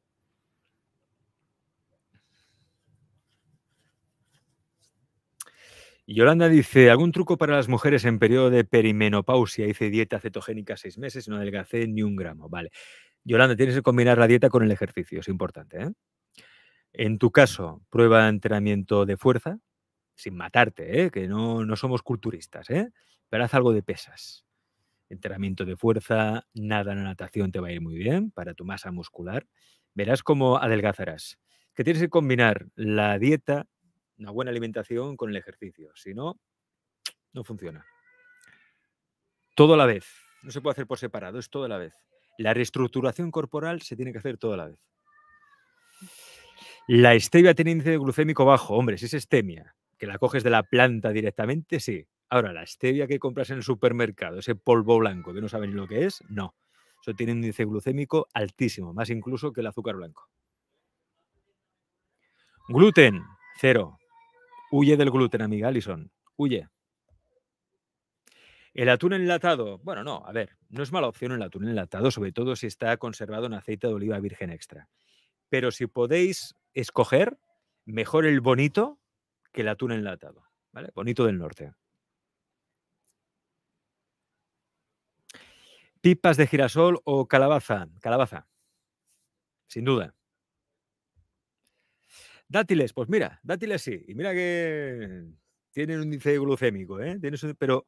Yolanda dice, ¿algún truco para las mujeres en periodo de perimenopausia? Hice dieta cetogénica seis meses y no adelgacé ni un gramo. Vale. Yolanda, tienes que combinar la dieta con el ejercicio, es importante. ¿eh? En tu caso, prueba entrenamiento de fuerza, sin matarte, ¿eh? que no, no somos culturistas, ¿eh? pero haz algo de pesas. Entrenamiento de fuerza, nada en la natación te va a ir muy bien para tu masa muscular. Verás cómo adelgazarás. Que tienes que combinar la dieta, una buena alimentación con el ejercicio. Si no, no funciona. Todo a la vez. No se puede hacer por separado, es todo a la vez. La reestructuración corporal se tiene que hacer toda la vez. La stevia tiene índice glucémico bajo. Hombre, si es estemia, que la coges de la planta directamente, sí. Ahora, la stevia que compras en el supermercado, ese polvo blanco que no saben lo que es, no. Eso tiene un índice glucémico altísimo, más incluso que el azúcar blanco. Gluten, cero. Huye del gluten, amiga Alison. Huye. El atún enlatado. Bueno, no, a ver, no es mala opción el atún enlatado, sobre todo si está conservado en aceite de oliva virgen extra. Pero si podéis escoger, mejor el bonito que el atún enlatado. ¿vale? Bonito del norte. Pipas de girasol o calabaza. Calabaza. Sin duda. Dátiles, pues mira, dátiles sí. Y mira que tienen un índice glucémico, ¿eh? pero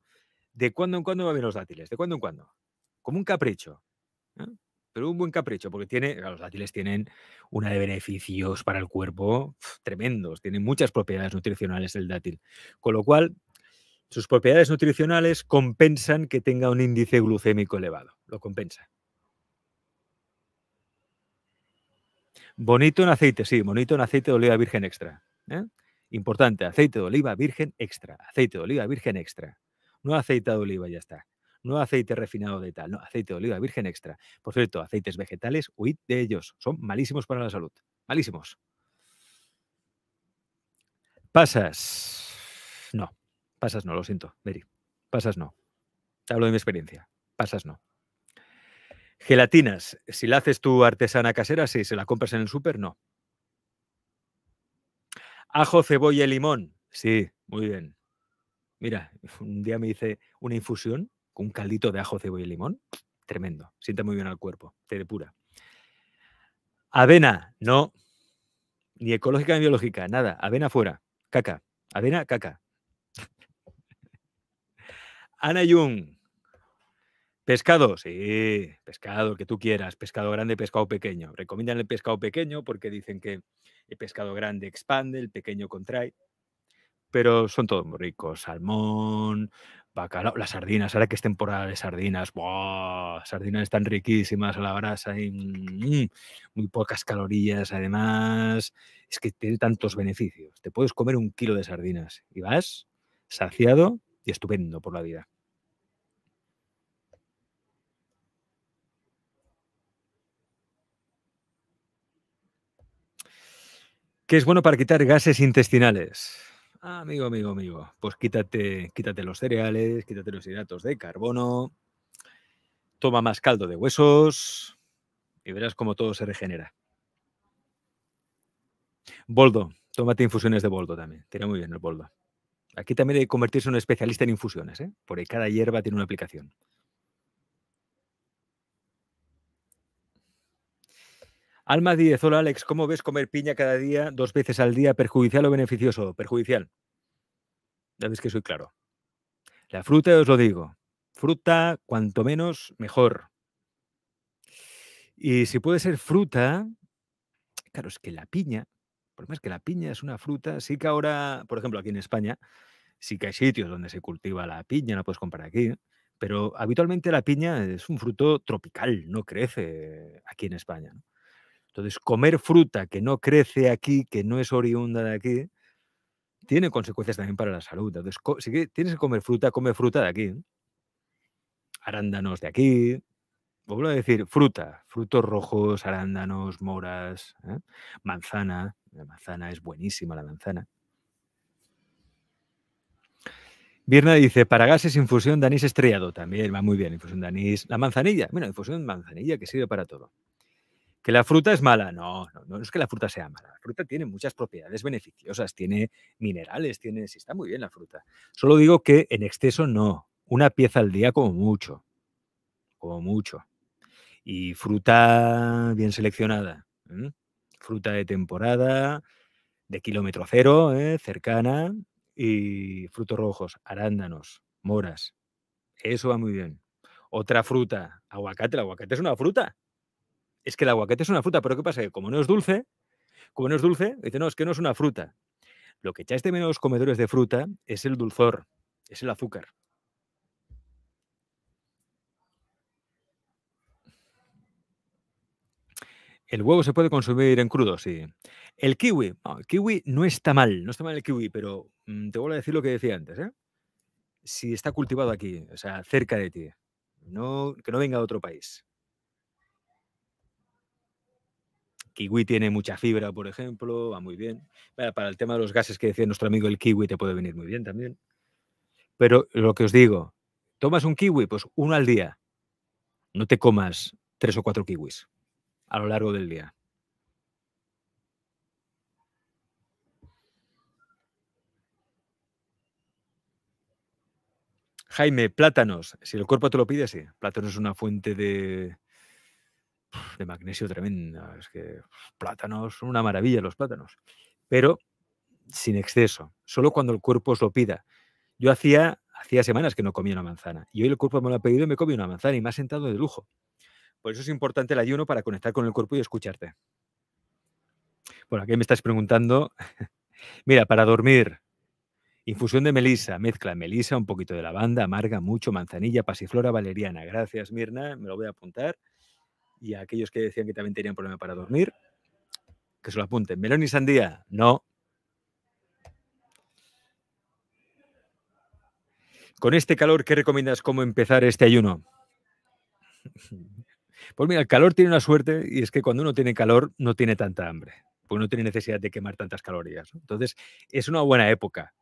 de cuando en cuando va bien los dátiles, de cuando en cuando. Como un capricho. ¿eh? pero un buen capricho, porque tiene, los dátiles tienen una de beneficios para el cuerpo tremendos, tienen muchas propiedades nutricionales el dátil, con lo cual sus propiedades nutricionales compensan que tenga un índice glucémico elevado, lo compensa. Bonito en aceite, sí, bonito en aceite de oliva virgen extra. ¿eh? Importante, aceite de oliva virgen extra, aceite de oliva virgen extra. No aceite de oliva, ya está no aceite refinado de tal, no, aceite de oliva virgen extra. Por cierto, aceites vegetales, huid de ellos, son malísimos para la salud, malísimos. Pasas. No, pasas no, lo siento, Meri. Pasas no. Te hablo de mi experiencia. Pasas no. Gelatinas, si la haces tu artesana casera, sí, si se la compras en el súper, no. Ajo, cebolla y limón, sí, muy bien. Mira, [laughs] un día me hice una infusión con un caldito de ajo, cebolla y limón, tremendo. Sienta muy bien al cuerpo, te depura. Avena, no. Ni ecológica ni biológica, nada. Avena fuera, caca. Avena, caca. [laughs] Ana Jung. Pescado, sí, pescado, que tú quieras, pescado grande, pescado pequeño. Recomiendan el pescado pequeño porque dicen que el pescado grande expande, el pequeño contrae, pero son todos muy ricos. Salmón, las sardinas, ahora que es temporada de sardinas, sardinas están riquísimas a la brasa y mm, muy pocas calorías, además es que tiene tantos beneficios, te puedes comer un kilo de sardinas y vas saciado y estupendo por la vida. ¿Qué es bueno para quitar gases intestinales? Ah, amigo, amigo, amigo, pues quítate, quítate los cereales, quítate los hidratos de carbono, toma más caldo de huesos y verás cómo todo se regenera. Boldo, tómate infusiones de boldo también. Tiene muy bien el boldo. Aquí también hay que convertirse en un especialista en infusiones, ¿eh? porque cada hierba tiene una aplicación. Alma 10, hola Alex, ¿cómo ves comer piña cada día, dos veces al día, perjudicial o beneficioso? Perjudicial. Ya ves que soy claro. La fruta, os lo digo. Fruta, cuanto menos, mejor. Y si puede ser fruta, claro, es que la piña, por más que la piña es una fruta, sí que ahora, por ejemplo, aquí en España, sí que hay sitios donde se cultiva la piña, la puedes comprar aquí, pero habitualmente la piña es un fruto tropical, no crece aquí en España. ¿no? Entonces, comer fruta que no crece aquí, que no es oriunda de aquí, tiene consecuencias también para la salud. Entonces, si tienes que comer fruta, come fruta de aquí. Arándanos de aquí. Vuelvo a decir, fruta, frutos rojos, arándanos, moras, ¿eh? manzana. La manzana es buenísima, la manzana. Vierna dice, para gases, infusión de anís estrellado. También va muy bien, infusión de anís. La manzanilla, bueno, infusión de manzanilla que sirve para todo. ¿Que la fruta es mala? No, no, no es que la fruta sea mala. La fruta tiene muchas propiedades beneficiosas, tiene minerales, tiene... está muy bien la fruta. Solo digo que en exceso no. Una pieza al día como mucho. Como mucho. Y fruta bien seleccionada. Fruta de temporada, de kilómetro cero, ¿eh? cercana. Y frutos rojos, arándanos, moras. Eso va muy bien. Otra fruta, aguacate. El aguacate es una fruta es que el aguacate es una fruta, pero ¿qué pasa? Que como no es dulce, como no es dulce, dice, no, es que no es una fruta. Lo que echáis de menos comedores de fruta es el dulzor, es el azúcar. El huevo se puede consumir en crudo, sí. El kiwi. No, el kiwi no está mal, no está mal el kiwi, pero mm, te vuelvo a decir lo que decía antes. ¿eh? Si está cultivado aquí, o sea, cerca de ti, no, que no venga de otro país. kiwi tiene mucha fibra, por ejemplo, va muy bien. Para, el tema de los gases que decía nuestro amigo el kiwi te puede venir muy bien también. Pero lo que os digo, tomas un kiwi, pues uno al día. No te comas tres o cuatro kiwis a lo largo del día. Jaime, plátanos. Si el cuerpo te lo pide, sí. Plátanos es una fuente de, de magnesio tremenda. Es que plátanos, son una maravilla los plátanos, pero sin exceso, solo cuando el cuerpo os lo pida. Yo hacía, hacía semanas que no comía una manzana y hoy el cuerpo me lo ha pedido y me comí una manzana y me ha sentado de lujo. Por eso es importante el ayuno para conectar con el cuerpo y escucharte. Bueno, aquí me estás preguntando, [laughs] mira, para dormir, infusión de melisa, mezcla melisa, un poquito de lavanda, amarga, mucho, manzanilla, pasiflora, valeriana. Gracias, Mirna, me lo voy a apuntar y a aquellos que decían que también tenían problema para dormir, que se lo apunten. Melón y sandía, no. Con este calor, ¿qué recomiendas cómo empezar este ayuno? [laughs] Pues mira, el calor tiene una suerte y es que cuando uno tiene calor no tiene tanta hambre, porque no tiene necesidad de quemar tantas calorías. Entonces, es una buena época,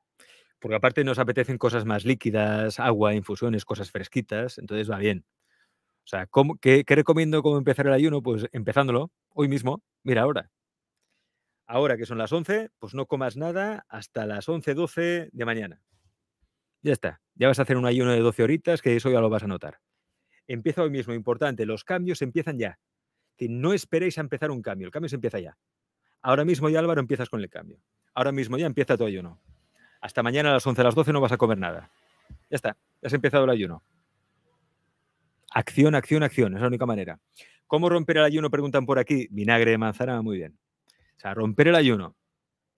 porque aparte nos apetecen cosas más líquidas, agua, infusiones, cosas fresquitas, entonces va bien. O sea, qué, recomiendo cómo empezar el ayuno? Pues empezándolo hoy mismo, mira ahora. Ahora que son las 11, pues no comas nada hasta las 11, 12 de mañana. Ya está, ya vas a hacer un ayuno de 12 horitas, que eso ya lo vas a notar. Empieza hoy mismo, importante, los cambios empiezan ya. No esperéis a empezar un cambio, el cambio se empieza ya. Ahora mismo ya, Álvaro, empiezas con el cambio. Ahora mismo ya empieza tu ayuno. Hasta mañana a las 11, a las 12 no vas a comer nada. Ya está, ya has empezado el ayuno. Acción, acción, acción, es la única manera. ¿Cómo romper el ayuno? Preguntan por aquí. Vinagre de manzana, muy bien. O sea, romper el ayuno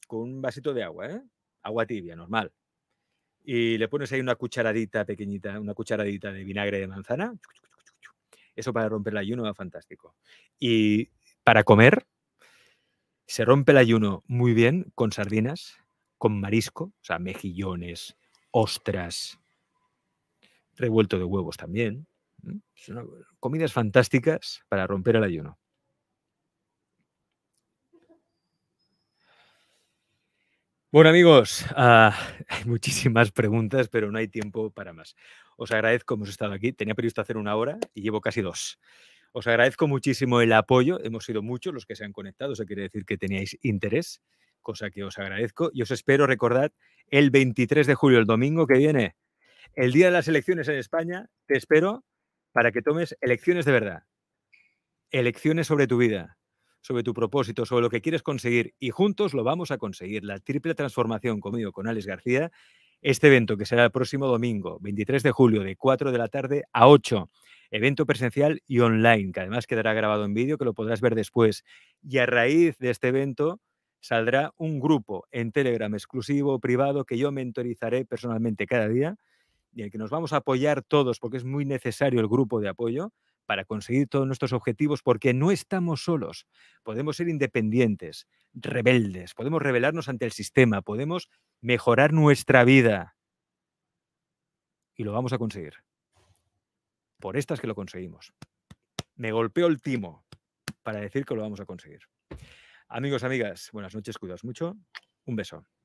con un vasito de agua, ¿eh? Agua tibia, normal. Y le pones ahí una cucharadita pequeñita, una cucharadita de vinagre de manzana. Eso para romper el ayuno va fantástico. Y para comer, se rompe el ayuno muy bien con sardinas, con marisco, o sea, mejillones, ostras, revuelto de huevos también, Mm, Son comidas fantásticas para romper el ayuno. Bueno amigos, ah, [laughs] hay muchísimas preguntas, pero no hay tiempo para más. Os agradezco, hemos estado aquí, tenía previsto hacer una hora y llevo casi dos. Os agradezco muchísimo el apoyo, hemos sido muchos los que se han conectado, eso quiere decir que teníais interés, cosa que os agradezco y os espero recordad el 23 de julio, el domingo que viene, el día de las elecciones en España, te espero para que tomes elecciones de verdad, elecciones sobre tu vida, sobre tu propósito, sobre lo que quieres conseguir y juntos lo vamos a conseguir. La triple transformación conmigo, con Alex García, este evento que será el próximo domingo, 23 de julio, de 4 de la tarde a 8. Evento presencial y online, que además quedará grabado en vídeo, que lo podrás ver después. Y a raíz de este evento saldrá un grupo en Telegram exclusivo, privado, que yo mentorizaré personalmente cada día y en el que nos vamos a apoyar todos, porque es muy necesario el grupo de apoyo para conseguir todos nuestros objetivos, porque no estamos solos. Podemos ser independientes, rebeldes, podemos rebelarnos ante el sistema, podemos mejorar nuestra vida. Y lo vamos a conseguir. Por estas que lo conseguimos. Me golpeo el timo para decir que lo vamos a conseguir. Amigos, amigas, buenas noches, cuidaos mucho. Un beso.